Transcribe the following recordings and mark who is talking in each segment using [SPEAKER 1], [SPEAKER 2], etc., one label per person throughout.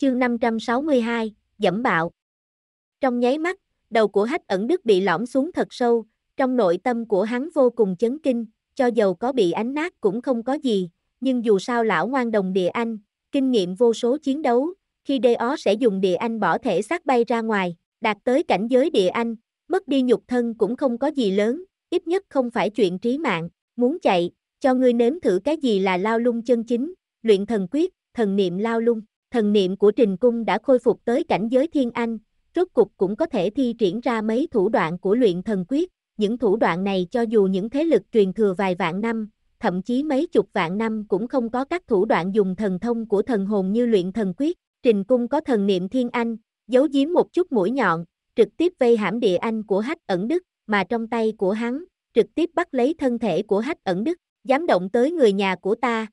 [SPEAKER 1] Chương 562, dẫm bạo. Trong nháy mắt, đầu của hách ẩn đức bị lõm xuống thật sâu, trong nội tâm của hắn vô cùng chấn kinh, cho dầu có bị ánh nát cũng không có gì, nhưng dù sao lão ngoan đồng địa anh, kinh nghiệm vô số chiến đấu, khi đê ó sẽ dùng địa anh bỏ thể xác bay ra ngoài, đạt tới cảnh giới địa anh, mất đi nhục thân cũng không có gì lớn, ít nhất không phải chuyện trí mạng, muốn chạy, cho ngươi nếm thử cái gì là lao lung chân chính, luyện thần quyết, thần niệm lao lung thần niệm của Trình Cung đã khôi phục tới cảnh giới thiên anh, rốt cục cũng có thể thi triển ra mấy thủ đoạn của luyện thần quyết, những thủ đoạn này cho dù những thế lực truyền thừa vài vạn năm, thậm chí mấy chục vạn năm cũng không có các thủ đoạn dùng thần thông của thần hồn như luyện thần quyết, Trình Cung có thần niệm thiên anh, giấu giếm một chút mũi nhọn, trực tiếp vây hãm địa anh của hách ẩn đức, mà trong tay của hắn, trực tiếp bắt lấy thân thể của hách ẩn đức, dám động tới người nhà của ta,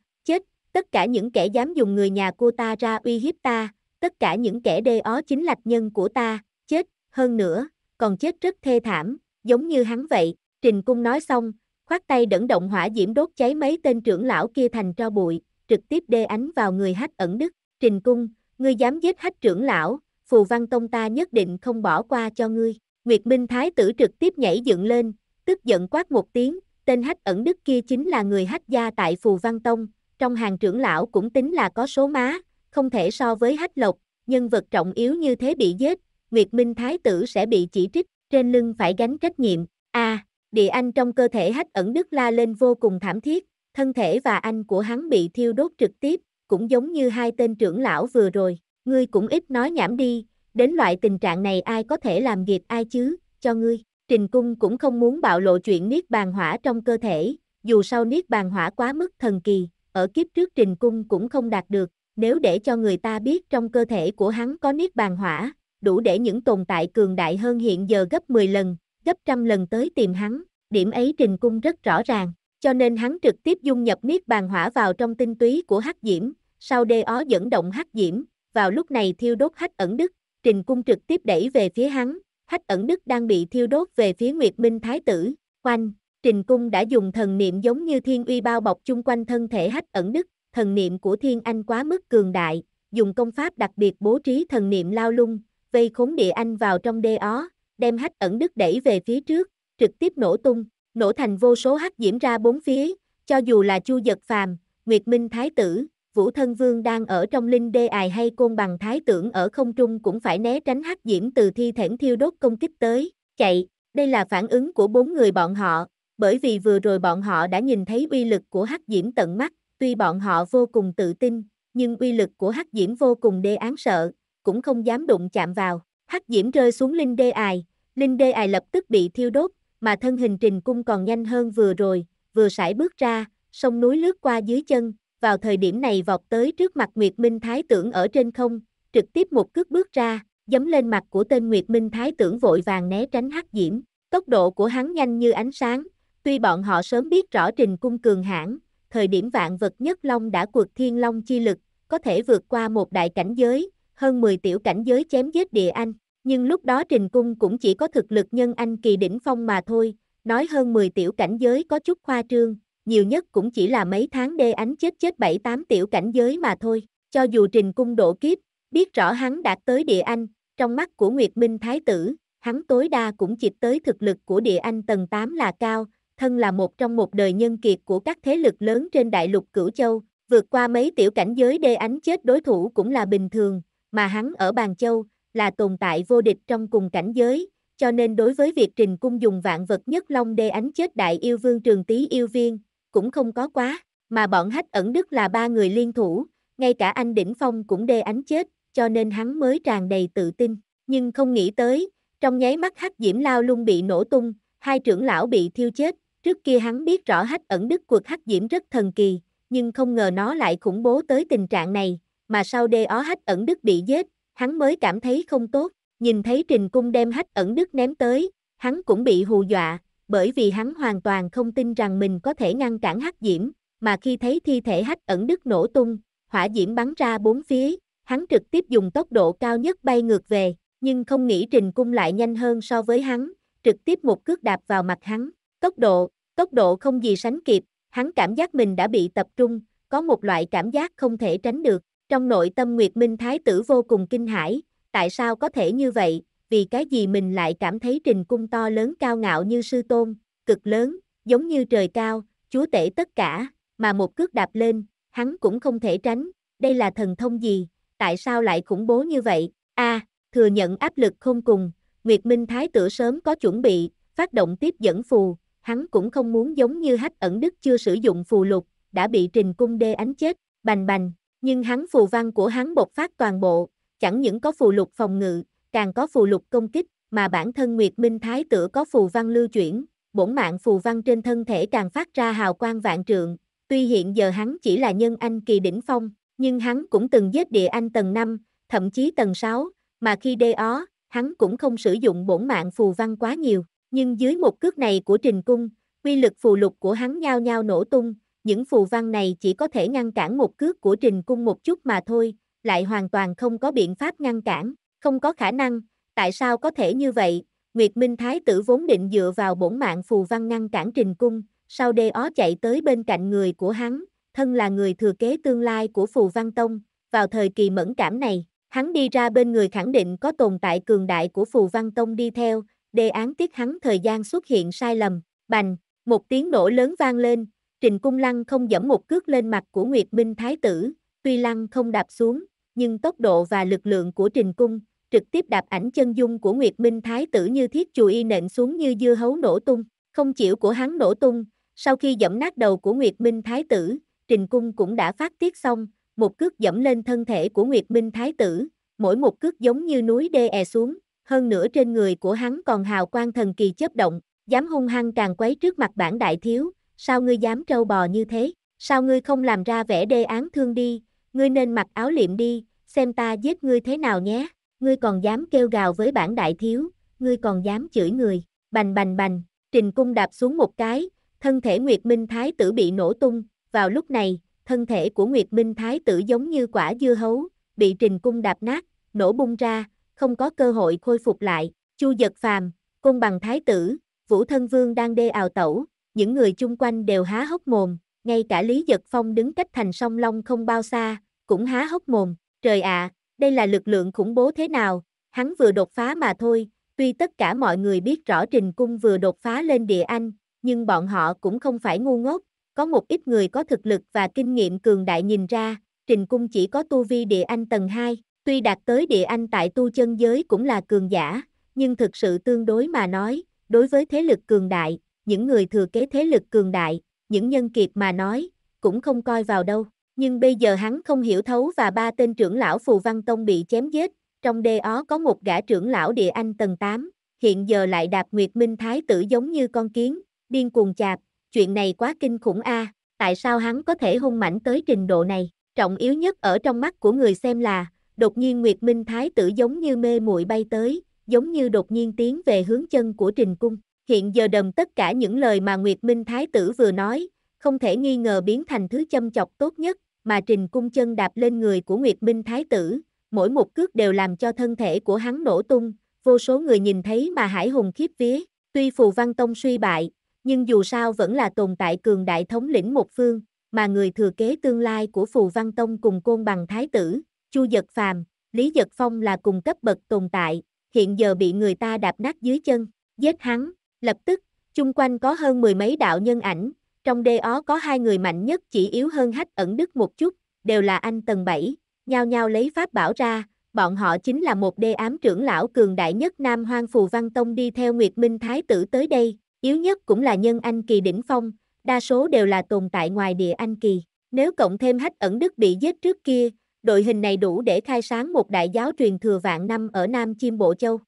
[SPEAKER 1] tất cả những kẻ dám dùng người nhà cô ta ra uy hiếp ta, tất cả những kẻ đê ó chính lạch nhân của ta, chết, hơn nữa, còn chết rất thê thảm, giống như hắn vậy, Trình Cung nói xong, khoát tay đẩn động hỏa diễm đốt cháy mấy tên trưởng lão kia thành tro bụi, trực tiếp đê ánh vào người hách ẩn đức, Trình Cung, ngươi dám giết hách trưởng lão, phù văn tông ta nhất định không bỏ qua cho ngươi, Nguyệt Minh Thái tử trực tiếp nhảy dựng lên, tức giận quát một tiếng, tên hách ẩn đức kia chính là người hách gia tại phù văn tông, trong hàng trưởng lão cũng tính là có số má, không thể so với hách lộc, nhân vật trọng yếu như thế bị giết, Nguyệt Minh Thái tử sẽ bị chỉ trích, trên lưng phải gánh trách nhiệm. A, à, địa anh trong cơ thể hách ẩn đức la lên vô cùng thảm thiết, thân thể và anh của hắn bị thiêu đốt trực tiếp, cũng giống như hai tên trưởng lão vừa rồi, ngươi cũng ít nói nhảm đi, đến loại tình trạng này ai có thể làm nghiệp ai chứ, cho ngươi. Trình Cung cũng không muốn bạo lộ chuyện Niết Bàn Hỏa trong cơ thể, dù sao Niết Bàn Hỏa quá mức thần kỳ, ở kiếp trước trình cung cũng không đạt được, nếu để cho người ta biết trong cơ thể của hắn có niết bàn hỏa, đủ để những tồn tại cường đại hơn hiện giờ gấp 10 lần, gấp trăm lần tới tìm hắn, điểm ấy trình cung rất rõ ràng, cho nên hắn trực tiếp dung nhập niết bàn hỏa vào trong tinh túy của hắc diễm, sau đê ó dẫn động hắc diễm, vào lúc này thiêu đốt hắc ẩn đức, trình cung trực tiếp đẩy về phía hắn, hắc ẩn đức đang bị thiêu đốt về phía Nguyệt Minh Thái Tử, quanh, Trình Cung đã dùng thần niệm giống như thiên uy bao bọc chung quanh thân thể hách ẩn Đức. thần niệm của thiên anh quá mức cường đại, dùng công pháp đặc biệt bố trí thần niệm lao lung, vây khốn địa anh vào trong đê ó, đem hách ẩn Đức đẩy về phía trước, trực tiếp nổ tung, nổ thành vô số hắc diễm ra bốn phía, cho dù là Chu Dật Phàm, Nguyệt Minh Thái Tử, Vũ Thân Vương đang ở trong linh đê ài hay côn bằng thái tưởng ở không trung cũng phải né tránh hắc diễm từ thi thể thiêu đốt công kích tới, chạy, đây là phản ứng của bốn người bọn họ, bởi vì vừa rồi bọn họ đã nhìn thấy uy lực của hắc diễm tận mắt, tuy bọn họ vô cùng tự tin, nhưng uy lực của hắc diễm vô cùng đê án sợ, cũng không dám đụng chạm vào. Hắc diễm rơi xuống linh đê ài, linh đê ài lập tức bị thiêu đốt, mà thân hình trình cung còn nhanh hơn vừa rồi, vừa sải bước ra, sông núi lướt qua dưới chân, vào thời điểm này vọt tới trước mặt Nguyệt Minh Thái tưởng ở trên không, trực tiếp một cước bước ra, giấm lên mặt của tên Nguyệt Minh Thái tưởng vội vàng né tránh hắc diễm, tốc độ của hắn nhanh như ánh sáng, Tuy bọn họ sớm biết rõ trình cung cường hãn, thời điểm vạn vật nhất long đã cuộc thiên long chi lực, có thể vượt qua một đại cảnh giới, hơn 10 tiểu cảnh giới chém giết địa anh, nhưng lúc đó trình cung cũng chỉ có thực lực nhân anh kỳ đỉnh phong mà thôi, nói hơn 10 tiểu cảnh giới có chút khoa trương, nhiều nhất cũng chỉ là mấy tháng đê ánh chết chết 7-8 tiểu cảnh giới mà thôi, cho dù trình cung độ kiếp, biết rõ hắn đạt tới địa anh, trong mắt của Nguyệt Minh Thái Tử, hắn tối đa cũng chỉ tới thực lực của địa anh tầng 8 là cao, thân là một trong một đời nhân kiệt của các thế lực lớn trên đại lục cửu châu, vượt qua mấy tiểu cảnh giới đê ánh chết đối thủ cũng là bình thường, mà hắn ở Bàn Châu, là tồn tại vô địch trong cùng cảnh giới, cho nên đối với việc trình cung dùng vạn vật nhất long đê ánh chết đại yêu vương trường tý yêu viên, cũng không có quá, mà bọn hách ẩn đức là ba người liên thủ, ngay cả anh Đỉnh Phong cũng đê ánh chết, cho nên hắn mới tràn đầy tự tin, nhưng không nghĩ tới, trong nháy mắt hắc diễm lao luôn bị nổ tung, hai trưởng lão bị thiêu chết, Trước kia hắn biết rõ hách ẩn đức cuộc hắc diễm rất thần kỳ, nhưng không ngờ nó lại khủng bố tới tình trạng này, mà sau đê ó hách ẩn đức bị giết, hắn mới cảm thấy không tốt, nhìn thấy trình cung đem hách ẩn đức ném tới, hắn cũng bị hù dọa, bởi vì hắn hoàn toàn không tin rằng mình có thể ngăn cản hắc diễm, mà khi thấy thi thể hách ẩn đức nổ tung, hỏa diễm bắn ra bốn phía, hắn trực tiếp dùng tốc độ cao nhất bay ngược về, nhưng không nghĩ trình cung lại nhanh hơn so với hắn, trực tiếp một cước đạp vào mặt hắn, tốc độ, Tốc độ không gì sánh kịp, hắn cảm giác mình đã bị tập trung, có một loại cảm giác không thể tránh được. Trong nội tâm Nguyệt Minh Thái tử vô cùng kinh hãi, tại sao có thể như vậy, vì cái gì mình lại cảm thấy trình cung to lớn cao ngạo như sư tôn, cực lớn, giống như trời cao, chúa tể tất cả, mà một cước đạp lên, hắn cũng không thể tránh, đây là thần thông gì, tại sao lại khủng bố như vậy, a thừa nhận áp lực không cùng, Nguyệt Minh Thái tử sớm có chuẩn bị, phát động tiếp dẫn phù, hắn cũng không muốn giống như hách ẩn đức chưa sử dụng phù lục, đã bị trình cung đê ánh chết, bành bành, nhưng hắn phù văn của hắn bộc phát toàn bộ, chẳng những có phù lục phòng ngự, càng có phù lục công kích, mà bản thân Nguyệt Minh Thái tử có phù văn lưu chuyển, bổn mạng phù văn trên thân thể càng phát ra hào quang vạn trượng, tuy hiện giờ hắn chỉ là nhân anh kỳ đỉnh phong, nhưng hắn cũng từng giết địa anh tầng 5, thậm chí tầng 6, mà khi đê ó, hắn cũng không sử dụng bổn mạng phù văn quá nhiều, nhưng dưới một cước này của Trình Cung, quy lực phù lục của hắn nhao nhao nổ tung, những phù văn này chỉ có thể ngăn cản một cước của Trình Cung một chút mà thôi, lại hoàn toàn không có biện pháp ngăn cản, không có khả năng, tại sao có thể như vậy? Nguyệt Minh Thái tử vốn định dựa vào bổn mạng phù văn ngăn cản Trình Cung, sau đê ó chạy tới bên cạnh người của hắn, thân là người thừa kế tương lai của phù văn tông, vào thời kỳ mẫn cảm này, hắn đi ra bên người khẳng định có tồn tại cường đại của phù văn tông đi theo, đề án tiết hắn thời gian xuất hiện sai lầm, bành, một tiếng nổ lớn vang lên, Trình Cung Lăng không dẫm một cước lên mặt của Nguyệt Minh Thái Tử, tuy Lăng không đạp xuống, nhưng tốc độ và lực lượng của Trình Cung, trực tiếp đạp ảnh chân dung của Nguyệt Minh Thái Tử như thiết chùi y nện xuống như dưa hấu nổ tung, không chịu của hắn nổ tung, sau khi dẫm nát đầu của Nguyệt Minh Thái Tử, Trình Cung cũng đã phát tiết xong, một cước dẫm lên thân thể của Nguyệt Minh Thái Tử, mỗi một cước giống như núi đê è xuống, hơn nữa trên người của hắn còn hào quang thần kỳ chớp động, dám hung hăng tràn quấy trước mặt bản đại thiếu, sao ngươi dám trâu bò như thế, sao ngươi không làm ra vẻ đê án thương đi, ngươi nên mặc áo liệm đi, xem ta giết ngươi thế nào nhé, ngươi còn dám kêu gào với bản đại thiếu, ngươi còn dám chửi người, bành bành bành, trình cung đạp xuống một cái, thân thể Nguyệt Minh Thái tử bị nổ tung, vào lúc này, thân thể của Nguyệt Minh Thái tử giống như quả dưa hấu, bị trình cung đạp nát, nổ bung ra, không có cơ hội khôi phục lại, Chu Dật Phàm, Côn Bằng Thái Tử, Vũ Thân Vương đang đê ào tẩu, những người chung quanh đều há hốc mồm, ngay cả Lý Dật Phong đứng cách thành sông Long không bao xa, cũng há hốc mồm, trời ạ, đây là lực lượng khủng bố thế nào, hắn vừa đột phá mà thôi, tuy tất cả mọi người biết rõ Trình Cung vừa đột phá lên địa anh, nhưng bọn họ cũng không phải ngu ngốc, có một ít người có thực lực và kinh nghiệm cường đại nhìn ra, Trình Cung chỉ có tu vi địa anh tầng 2, Tuy đạt tới địa anh tại tu chân giới cũng là cường giả, nhưng thực sự tương đối mà nói, đối với thế lực cường đại, những người thừa kế thế lực cường đại, những nhân kiệt mà nói, cũng không coi vào đâu. Nhưng bây giờ hắn không hiểu thấu và ba tên trưởng lão Phù Văn Tông bị chém giết, trong đê ó có một gã trưởng lão địa anh tầng 8, hiện giờ lại đạp Nguyệt Minh Thái tử giống như con kiến, điên cuồng chạp, chuyện này quá kinh khủng a tại sao hắn có thể hung mảnh tới trình độ này, trọng yếu nhất ở trong mắt của người xem là, đột nhiên Nguyệt Minh Thái tử giống như mê muội bay tới, giống như đột nhiên tiến về hướng chân của Trình Cung. Hiện giờ đầm tất cả những lời mà Nguyệt Minh Thái tử vừa nói, không thể nghi ngờ biến thành thứ châm chọc tốt nhất, mà Trình Cung chân đạp lên người của Nguyệt Minh Thái tử, mỗi một cước đều làm cho thân thể của hắn nổ tung, vô số người nhìn thấy mà hải hùng khiếp vía, tuy Phù Văn Tông suy bại, nhưng dù sao vẫn là tồn tại cường đại thống lĩnh một phương, mà người thừa kế tương lai của Phù Văn Tông cùng Côn Bằng Thái tử, Chu Dật Phàm, Lý Dật Phong là cùng cấp bậc tồn tại, hiện giờ bị người ta đạp nát dưới chân, giết hắn, lập tức, chung quanh có hơn mười mấy đạo nhân ảnh, trong đê ó có hai người mạnh nhất chỉ yếu hơn hách ẩn đức một chút, đều là anh tầng 7, nhao nhau lấy pháp bảo ra, bọn họ chính là một đê ám trưởng lão cường đại nhất Nam Hoang Phù Văn Tông đi theo Nguyệt Minh Thái tử tới đây, yếu nhất cũng là nhân anh kỳ đỉnh phong, đa số đều là tồn tại ngoài địa anh kỳ, nếu cộng thêm hách ẩn đức bị giết trước kia, đội hình này đủ để khai sáng một đại giáo truyền thừa vạn năm ở Nam Chiêm Bộ Châu.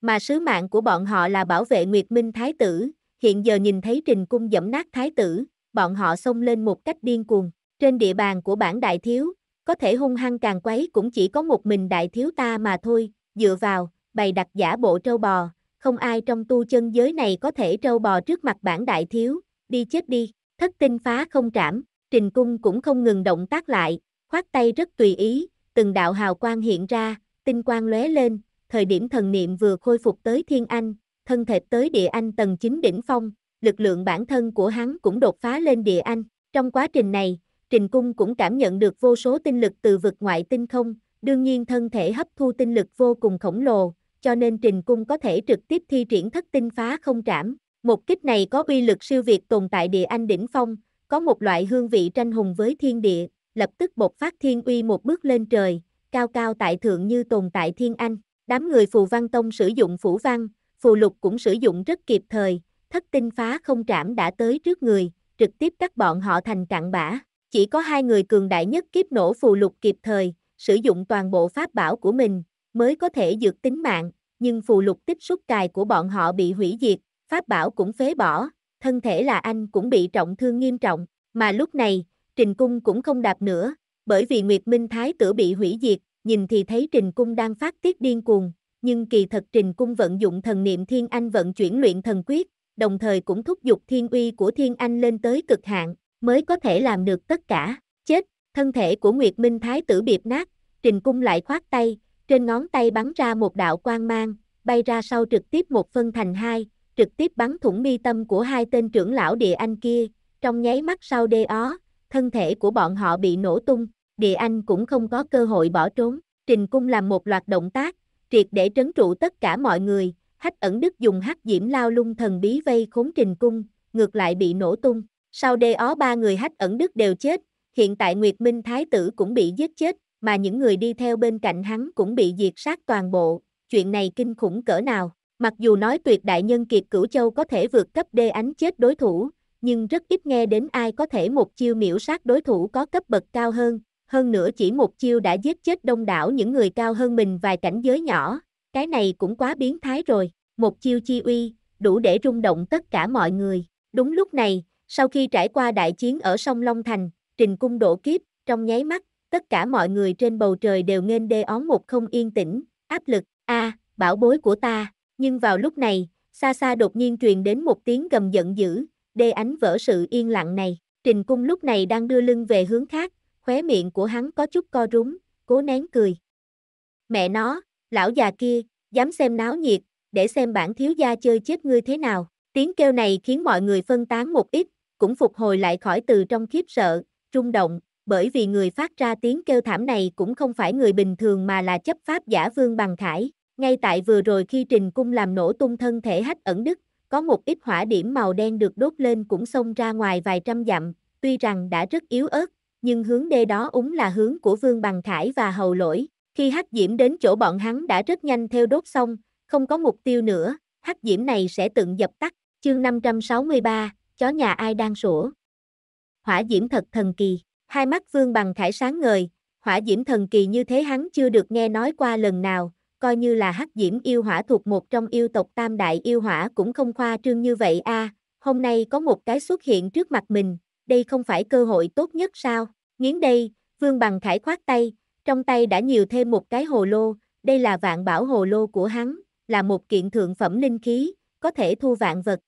[SPEAKER 1] Mà sứ mạng của bọn họ là bảo vệ Nguyệt Minh Thái Tử, hiện giờ nhìn thấy trình cung dẫm nát Thái Tử, bọn họ xông lên một cách điên cuồng. Trên địa bàn của bản đại thiếu, có thể hung hăng càng quấy cũng chỉ có một mình đại thiếu ta mà thôi, dựa vào, bày đặt giả bộ trâu bò, không ai trong tu chân giới này có thể trâu bò trước mặt bản đại thiếu, đi chết đi, thất tinh phá không trảm, trình cung cũng không ngừng động tác lại, khoát tay rất tùy ý, từng đạo hào quang hiện ra, tinh quang lóe lên, thời điểm thần niệm vừa khôi phục tới thiên anh, thân thể tới địa anh tầng 9 đỉnh phong, lực lượng bản thân của hắn cũng đột phá lên địa anh. Trong quá trình này, Trình Cung cũng cảm nhận được vô số tinh lực từ vực ngoại tinh không, đương nhiên thân thể hấp thu tinh lực vô cùng khổng lồ, cho nên Trình Cung có thể trực tiếp thi triển thất tinh phá không trảm. Một kích này có uy lực siêu việt tồn tại địa anh đỉnh phong, có một loại hương vị tranh hùng với thiên địa, lập tức bộc phát thiên uy một bước lên trời, cao cao tại thượng như tồn tại thiên anh. Đám người phù văn tông sử dụng phủ văn, phù lục cũng sử dụng rất kịp thời, thất tinh phá không trảm đã tới trước người, trực tiếp cắt bọn họ thành cặn bã. Chỉ có hai người cường đại nhất kiếp nổ phù lục kịp thời, sử dụng toàn bộ pháp bảo của mình, mới có thể dược tính mạng, nhưng phù lục tiếp xúc cài của bọn họ bị hủy diệt, pháp bảo cũng phế bỏ, thân thể là anh cũng bị trọng thương nghiêm trọng, mà lúc này, Trình Cung cũng không đạp nữa, bởi vì Nguyệt Minh Thái tử bị hủy diệt, nhìn thì thấy Trình Cung đang phát tiết điên cuồng, nhưng kỳ thật Trình Cung vận dụng thần niệm Thiên Anh vận chuyển luyện thần quyết, đồng thời cũng thúc giục thiên uy của Thiên Anh lên tới cực hạn, mới có thể làm được tất cả. Chết, thân thể của Nguyệt Minh Thái tử biệp nát, Trình Cung lại khoát tay, trên ngón tay bắn ra một đạo quang mang, bay ra sau trực tiếp một phân thành hai, trực tiếp bắn thủng mi tâm của hai tên trưởng lão địa anh kia, trong nháy mắt sau đê ó, thân thể của bọn họ bị nổ tung, địa anh cũng không có cơ hội bỏ trốn. Trình cung làm một loạt động tác, triệt để trấn trụ tất cả mọi người, hách ẩn đức dùng hắc diễm lao lung thần bí vây khốn trình cung, ngược lại bị nổ tung. Sau đê ó ba người hách ẩn đức đều chết, hiện tại Nguyệt Minh Thái tử cũng bị giết chết, mà những người đi theo bên cạnh hắn cũng bị diệt sát toàn bộ, chuyện này kinh khủng cỡ nào. Mặc dù nói tuyệt đại nhân kiệt cửu châu có thể vượt cấp đê ánh chết đối thủ, nhưng rất ít nghe đến ai có thể một chiêu miễu sát đối thủ có cấp bậc cao hơn, hơn nữa chỉ một chiêu đã giết chết đông đảo những người cao hơn mình vài cảnh giới nhỏ, cái này cũng quá biến thái rồi, một chiêu chi uy, đủ để rung động tất cả mọi người. Đúng lúc này, sau khi trải qua đại chiến ở sông Long Thành, trình cung đổ kiếp, trong nháy mắt, tất cả mọi người trên bầu trời đều nghênh đê ón một không yên tĩnh, áp lực, a à, bảo bối của ta, nhưng vào lúc này, xa xa đột nhiên truyền đến một tiếng gầm giận dữ, đê ánh vỡ sự yên lặng này. Trình cung lúc này đang đưa lưng về hướng khác, khóe miệng của hắn có chút co rúm, cố nén cười. Mẹ nó, lão già kia, dám xem náo nhiệt, để xem bản thiếu gia chơi chết ngươi thế nào. Tiếng kêu này khiến mọi người phân tán một ít, cũng phục hồi lại khỏi từ trong khiếp sợ, rung động, bởi vì người phát ra tiếng kêu thảm này cũng không phải người bình thường mà là chấp pháp giả Vương Bằng Khải. Ngay tại vừa rồi khi Trình Cung làm nổ tung thân thể hách ẩn đức, có một ít hỏa điểm màu đen được đốt lên cũng xông ra ngoài vài trăm dặm, tuy rằng đã rất yếu ớt, nhưng hướng đê đó úng là hướng của Vương Bằng Khải và Hầu Lỗi. Khi hắc diễm đến chỗ bọn hắn đã rất nhanh theo đốt xong, không có mục tiêu nữa, hắc diễm này sẽ tự dập tắt. Chương 563, chó nhà ai đang sủa. Hỏa diễm thật thần kỳ, hai mắt Vương Bằng Khải sáng ngời, hỏa diễm thần kỳ như thế hắn chưa được nghe nói qua lần nào, coi như là hắc diễm yêu hỏa thuộc một trong yêu tộc tam đại yêu hỏa cũng không khoa trương như vậy a à, hôm nay có một cái xuất hiện trước mặt mình, đây không phải cơ hội tốt nhất sao, nghiến đây, vương bằng khải khoát tay, trong tay đã nhiều thêm một cái hồ lô, đây là vạn bảo hồ lô của hắn, là một kiện thượng phẩm linh khí, có thể thu vạn vật.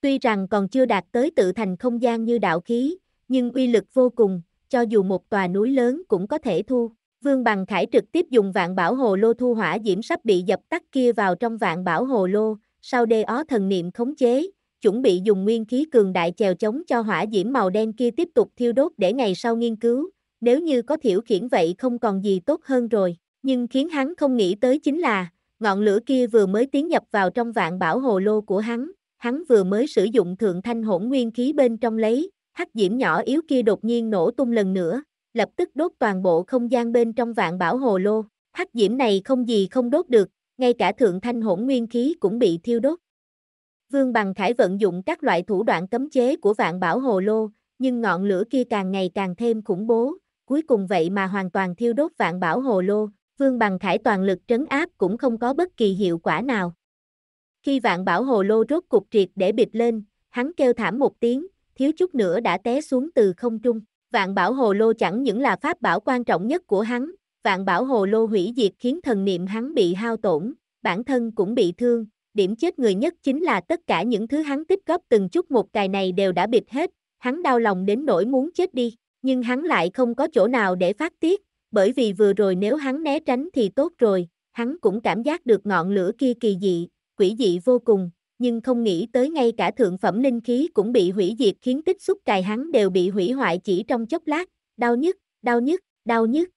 [SPEAKER 1] Tuy rằng còn chưa đạt tới tự thành không gian như đạo khí, nhưng uy lực vô cùng, cho dù một tòa núi lớn cũng có thể thu. Vương Bằng Khải trực tiếp dùng vạn bảo hồ lô thu hỏa diễm sắp bị dập tắt kia vào trong vạn bảo hồ lô, sau đê ó thần niệm khống chế, chuẩn bị dùng nguyên khí cường đại chèo chống cho hỏa diễm màu đen kia tiếp tục thiêu đốt để ngày sau nghiên cứu, nếu như có thiểu khiển vậy không còn gì tốt hơn rồi, nhưng khiến hắn không nghĩ tới chính là, ngọn lửa kia vừa mới tiến nhập vào trong vạn bảo hồ lô của hắn, hắn vừa mới sử dụng thượng thanh hỗn nguyên khí bên trong lấy, hắc diễm nhỏ yếu kia đột nhiên nổ tung lần nữa, lập tức đốt toàn bộ không gian bên trong vạn bảo hồ lô. Hắc diễm này không gì không đốt được, ngay cả thượng thanh hỗn nguyên khí cũng bị thiêu đốt. Vương Bằng Khải vận dụng các loại thủ đoạn cấm chế của vạn bảo hồ lô, nhưng ngọn lửa kia càng ngày càng thêm khủng bố, cuối cùng vậy mà hoàn toàn thiêu đốt vạn bảo hồ lô, Vương Bằng Khải toàn lực trấn áp cũng không có bất kỳ hiệu quả nào. Khi vạn bảo hồ lô rốt cục triệt để bịt lên, hắn kêu thảm một tiếng, thiếu chút nữa đã té xuống từ không trung. Vạn bảo hồ lô chẳng những là pháp bảo quan trọng nhất của hắn, vạn bảo hồ lô hủy diệt khiến thần niệm hắn bị hao tổn, bản thân cũng bị thương, điểm chết người nhất chính là tất cả những thứ hắn tích góp từng chút một cài này đều đã bịt hết, hắn đau lòng đến nỗi muốn chết đi, nhưng hắn lại không có chỗ nào để phát tiết, bởi vì vừa rồi nếu hắn né tránh thì tốt rồi, hắn cũng cảm giác được ngọn lửa kia kỳ dị, quỷ dị vô cùng, nhưng không nghĩ tới ngay cả thượng phẩm linh khí cũng bị hủy diệt khiến tích xúc cài hắn đều bị hủy hoại chỉ trong chốc lát, đau nhức, đau nhức, đau nhức.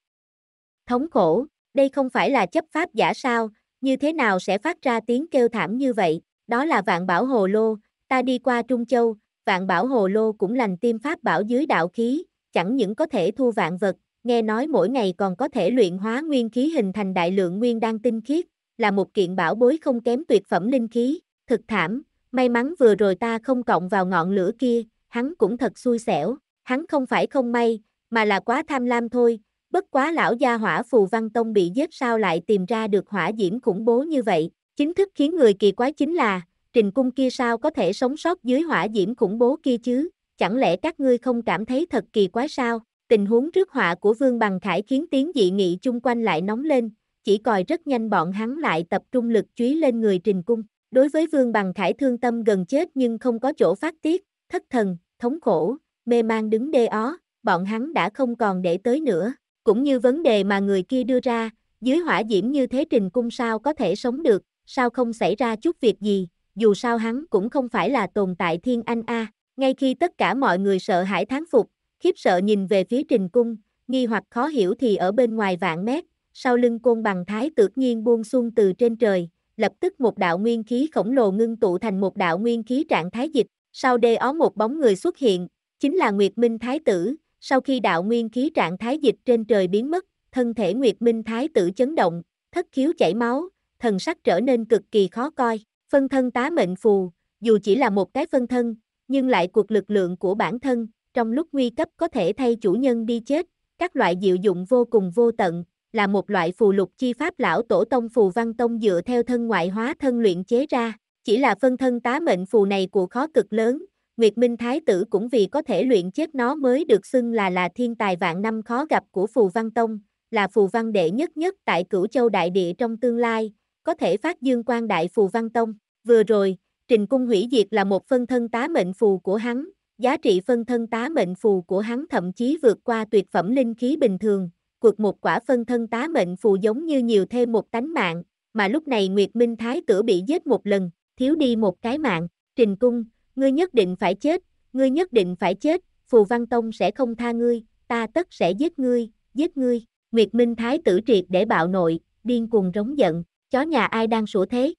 [SPEAKER 1] Thống khổ, đây không phải là chấp pháp giả sao, như thế nào sẽ phát ra tiếng kêu thảm như vậy, đó là vạn bảo hồ lô, ta đi qua Trung Châu, vạn bảo hồ lô cũng lành tim pháp bảo dưới đạo khí, chẳng những có thể thu vạn vật, nghe nói mỗi ngày còn có thể luyện hóa nguyên khí hình thành đại lượng nguyên đan tinh khiết, là một kiện bảo bối không kém tuyệt phẩm linh khí thật thảm, may mắn vừa rồi ta không cộng vào ngọn lửa kia, hắn cũng thật xui xẻo, hắn không phải không may, mà là quá tham lam thôi, bất quá lão gia hỏa phù văn tông bị giết sao lại tìm ra được hỏa diễm khủng bố như vậy, chính thức khiến người kỳ quái chính là, trình cung kia sao có thể sống sót dưới hỏa diễm khủng bố kia chứ, chẳng lẽ các ngươi không cảm thấy thật kỳ quái sao, tình huống trước họa của Vương Bằng Khải khiến tiếng dị nghị chung quanh lại nóng lên, chỉ còi rất nhanh bọn hắn lại tập trung lực chúy lên người trình cung. Đối với Vương Bằng Khải thương tâm gần chết nhưng không có chỗ phát tiết, thất thần, thống khổ, mê man đứng đê ó, bọn hắn đã không còn để tới nữa. Cũng như vấn đề mà người kia đưa ra, dưới hỏa diễm như thế trình cung sao có thể sống được, sao không xảy ra chút việc gì, dù sao hắn cũng không phải là tồn tại thiên anh a. Ngay khi tất cả mọi người sợ hãi thán phục, khiếp sợ nhìn về phía trình cung, nghi hoặc khó hiểu thì ở bên ngoài vạn mét, sau lưng côn bằng thái tự nhiên buông xuông từ trên trời, lập tức một đạo nguyên khí khổng lồ ngưng tụ thành một đạo nguyên khí trạng thái dịch, sau đê ó một bóng người xuất hiện, chính là Nguyệt Minh Thái Tử, sau khi đạo nguyên khí trạng thái dịch trên trời biến mất, thân thể Nguyệt Minh Thái Tử chấn động, thất khiếu chảy máu, thần sắc trở nên cực kỳ khó coi, phân thân tá mệnh phù, dù chỉ là một cái phân thân, nhưng lại cuộc lực lượng của bản thân, trong lúc nguy cấp có thể thay chủ nhân đi chết, các loại diệu dụng vô cùng vô tận, là một loại phù lục chi pháp lão tổ tông phù văn tông dựa theo thân ngoại hóa thân luyện chế ra, chỉ là phân thân tá mệnh phù này của khó cực lớn, Nguyệt Minh Thái tử cũng vì có thể luyện chết nó mới được xưng là là thiên tài vạn năm khó gặp của phù văn tông, là phù văn đệ nhất nhất tại cửu châu đại địa trong tương lai, có thể phát dương quan đại phù văn tông. Vừa rồi, Trình Cung hủy diệt là một phân thân tá mệnh phù của hắn, giá trị phân thân tá mệnh phù của hắn thậm chí vượt qua tuyệt phẩm linh khí bình thường, cuộc một quả phân thân tá mệnh phù giống như nhiều thêm một tánh mạng, mà lúc này Nguyệt Minh Thái tử bị giết một lần, thiếu đi một cái mạng, Trình Cung, ngươi nhất định phải chết, ngươi nhất định phải chết, Phù Văn Tông sẽ không tha ngươi, ta tất sẽ giết ngươi, giết ngươi, Nguyệt Minh Thái tử triệt để bạo nội, điên cuồng rống giận, chó nhà ai đang sủa thế.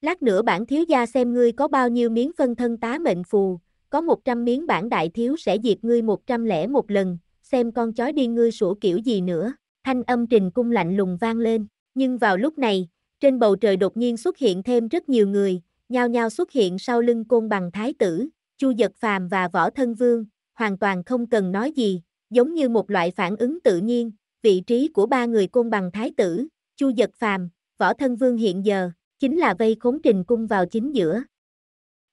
[SPEAKER 1] Lát nữa bản thiếu gia xem ngươi có bao nhiêu miếng phân thân tá mệnh phù, có 100 miếng bản đại thiếu sẽ diệt ngươi lẻ một lần, xem con chó đi ngươi sủa kiểu gì nữa, thanh âm trình cung lạnh lùng vang lên, nhưng vào lúc này, trên bầu trời đột nhiên xuất hiện thêm rất nhiều người, nhao nhao xuất hiện sau lưng côn bằng thái tử, chu giật phàm và võ thân vương, hoàn toàn không cần nói gì, giống như một loại phản ứng tự nhiên, vị trí của ba người côn bằng thái tử, chu giật phàm, võ thân vương hiện giờ, chính là vây khốn trình cung vào chính giữa.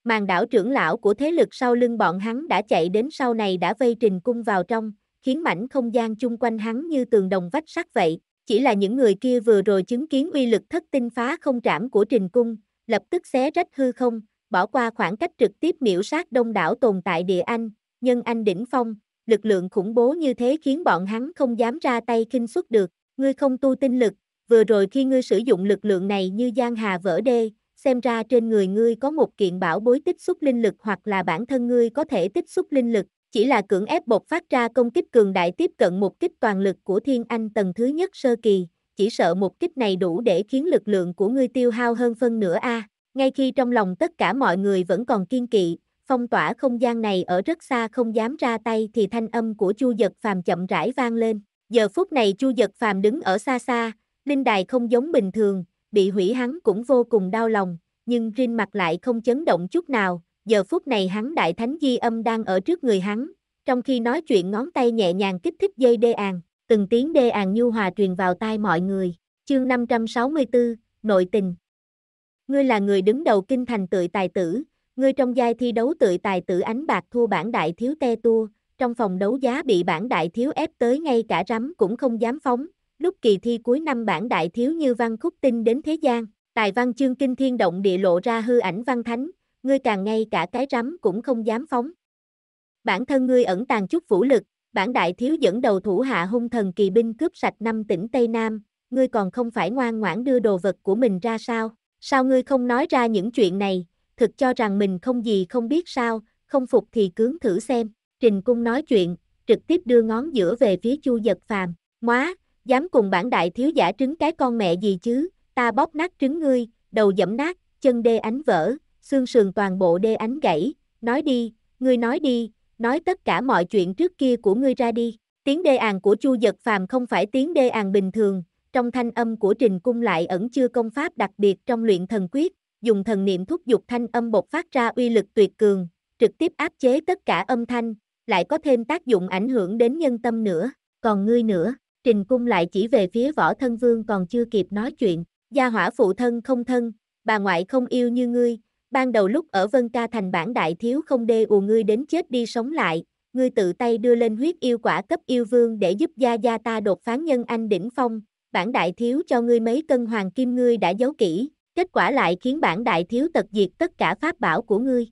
[SPEAKER 1] Màn đảo trưởng lão của thế lực sau lưng bọn hắn đã chạy đến sau này đã vây trình cung vào trong, khiến mảnh không gian chung quanh hắn như tường đồng vách sắt vậy, chỉ là những người kia vừa rồi chứng kiến uy lực thất tinh phá không trảm của trình cung, lập tức xé rách hư không, bỏ qua khoảng cách trực tiếp miễu sát đông đảo tồn tại địa anh, nhân anh đỉnh phong, lực lượng khủng bố như thế khiến bọn hắn không dám ra tay kinh xuất được, ngươi không tu tinh lực, vừa rồi khi ngươi sử dụng lực lượng này như giang hà vỡ đê, xem ra trên người ngươi có một kiện bảo bối tích xúc linh lực hoặc là bản thân ngươi có thể tích xúc linh lực, chỉ là cưỡng ép bột phát ra công kích cường đại tiếp cận một kích toàn lực của Thiên Anh tầng thứ nhất sơ kỳ, chỉ sợ một kích này đủ để khiến lực lượng của ngươi tiêu hao hơn phân nửa a. À. Ngay khi trong lòng tất cả mọi người vẫn còn kiên kỵ, phong tỏa không gian này ở rất xa không dám ra tay thì thanh âm của Chu Dật Phàm chậm rãi vang lên. Giờ phút này Chu Dật Phàm đứng ở xa xa, linh đài không giống bình thường, bị hủy hắn cũng vô cùng đau lòng, nhưng Rin mặt lại không chấn động chút nào, giờ phút này hắn đại thánh di âm đang ở trước người hắn, trong khi nói chuyện ngón tay nhẹ nhàng kích thích dây đê àng, từng tiếng đê àng nhu hòa truyền vào tai mọi người, chương 564, nội tình. Ngươi là người đứng đầu kinh thành tự tài tử, ngươi trong giai thi đấu tự tài tử ánh bạc thua bản đại thiếu te tua, trong phòng đấu giá bị bản đại thiếu ép tới ngay cả rắm cũng không dám phóng, lúc kỳ thi cuối năm bản đại thiếu như văn khúc tinh đến thế gian, tài văn chương kinh thiên động địa lộ ra hư ảnh văn thánh, ngươi càng ngay cả cái rắm cũng không dám phóng. Bản thân ngươi ẩn tàng chút vũ lực, bản đại thiếu dẫn đầu thủ hạ hung thần kỳ binh cướp sạch năm tỉnh Tây Nam, ngươi còn không phải ngoan ngoãn đưa đồ vật của mình ra sao? Sao ngươi không nói ra những chuyện này, thực cho rằng mình không gì không biết sao, không phục thì cướng thử xem. Trình Cung nói chuyện, trực tiếp đưa ngón giữa về phía Chu Giật Phàm, "Móa, dám cùng bản đại thiếu giả trứng cái con mẹ gì chứ, ta bóp nát trứng ngươi, đầu dẫm nát, chân đê ánh vỡ, xương sườn toàn bộ đê ánh gãy, nói đi, ngươi nói đi, nói tất cả mọi chuyện trước kia của ngươi ra đi. Tiếng đê àng của Chu dật Phàm không phải tiếng đê àng bình thường, trong thanh âm của Trình Cung lại ẩn chưa công pháp đặc biệt trong luyện thần quyết, dùng thần niệm thúc giục thanh âm bộc phát ra uy lực tuyệt cường, trực tiếp áp chế tất cả âm thanh, lại có thêm tác dụng ảnh hưởng đến nhân tâm nữa, còn ngươi nữa, Trình Cung lại chỉ về phía võ thân vương còn chưa kịp nói chuyện, gia hỏa phụ thân không thân, bà ngoại không yêu như ngươi, Ban đầu lúc ở Vân Ca thành bản đại thiếu không đê ù ngươi đến chết đi sống lại, ngươi tự tay đưa lên huyết yêu quả cấp yêu vương để giúp gia gia ta đột phá nhân anh đỉnh phong, bản đại thiếu cho ngươi mấy cân hoàng kim ngươi đã giấu kỹ, kết quả lại khiến bản đại thiếu tật diệt tất cả pháp bảo của ngươi.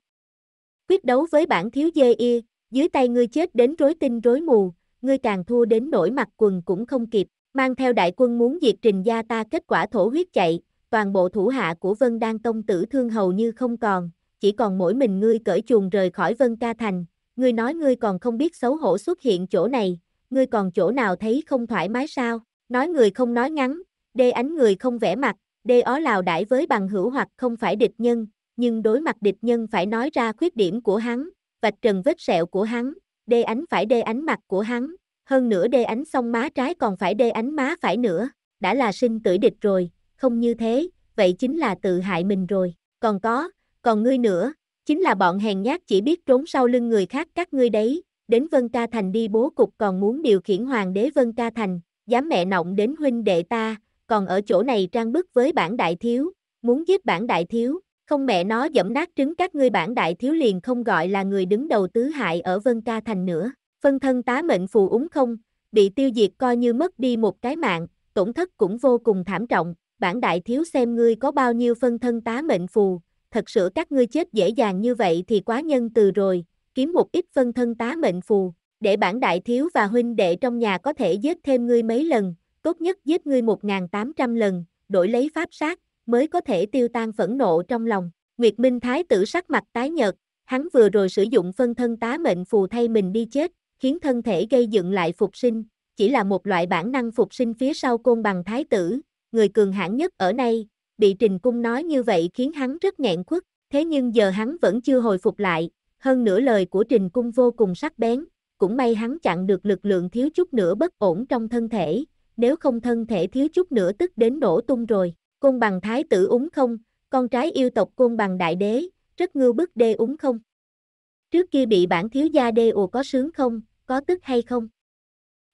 [SPEAKER 1] Quyết đấu với bản thiếu dê y, dưới tay ngươi chết đến rối tinh rối mù, ngươi càng thua đến nổi mặt quần cũng không kịp, mang theo đại quân muốn diệt trình gia ta kết quả thổ huyết chạy, toàn bộ thủ hạ của Vân Đan Tông tử thương hầu như không còn, chỉ còn mỗi mình ngươi cởi chuồng rời khỏi Vân Ca Thành, ngươi nói ngươi còn không biết xấu hổ xuất hiện chỗ này, ngươi còn chỗ nào thấy không thoải mái sao, nói người không nói ngắn, đê ánh người không vẽ mặt, đê ó lào đãi với bằng hữu hoặc không phải địch nhân, nhưng đối mặt địch nhân phải nói ra khuyết điểm của hắn, vạch trần vết sẹo của hắn, đê ánh phải đê ánh mặt của hắn, hơn nữa đê ánh xong má trái còn phải đê ánh má phải nữa, đã là sinh tử địch rồi, không như thế, vậy chính là tự hại mình rồi. Còn có, còn ngươi nữa, chính là bọn hèn nhát chỉ biết trốn sau lưng người khác các ngươi đấy, đến Vân Ca Thành đi bố cục còn muốn điều khiển hoàng đế Vân Ca Thành, dám mẹ nọng đến huynh đệ ta, còn ở chỗ này trang bức với bản đại thiếu, muốn giết bản đại thiếu, không mẹ nó dẫm nát trứng các ngươi bản đại thiếu liền không gọi là người đứng đầu tứ hại ở Vân Ca Thành nữa, phân thân tá mệnh phù úng không, bị tiêu diệt coi như mất đi một cái mạng, tổn thất cũng vô cùng thảm trọng, bản đại thiếu xem ngươi có bao nhiêu phân thân tá mệnh phù, thật sự các ngươi chết dễ dàng như vậy thì quá nhân từ rồi, kiếm một ít phân thân tá mệnh phù, để bản đại thiếu và huynh đệ trong nhà có thể giết thêm ngươi mấy lần, tốt nhất giết ngươi 1.800 lần, đổi lấy pháp sát, mới có thể tiêu tan phẫn nộ trong lòng. Nguyệt Minh Thái tử sắc mặt tái nhợt, hắn vừa rồi sử dụng phân thân tá mệnh phù thay mình đi chết, khiến thân thể gây dựng lại phục sinh, chỉ là một loại bản năng phục sinh phía sau côn bằng thái tử, người cường hãn nhất ở đây, bị Trình Cung nói như vậy khiến hắn rất nghẹn khuất, thế nhưng giờ hắn vẫn chưa hồi phục lại, hơn nữa lời của Trình Cung vô cùng sắc bén, cũng may hắn chặn được lực lượng thiếu chút nữa bất ổn trong thân thể, nếu không thân thể thiếu chút nữa tức đến nổ tung rồi, côn bằng thái tử úng không, con trái yêu tộc côn bằng đại đế, rất ngưu bức đê úng không. Trước kia bị bản thiếu gia đê ùa có sướng không, có tức hay không?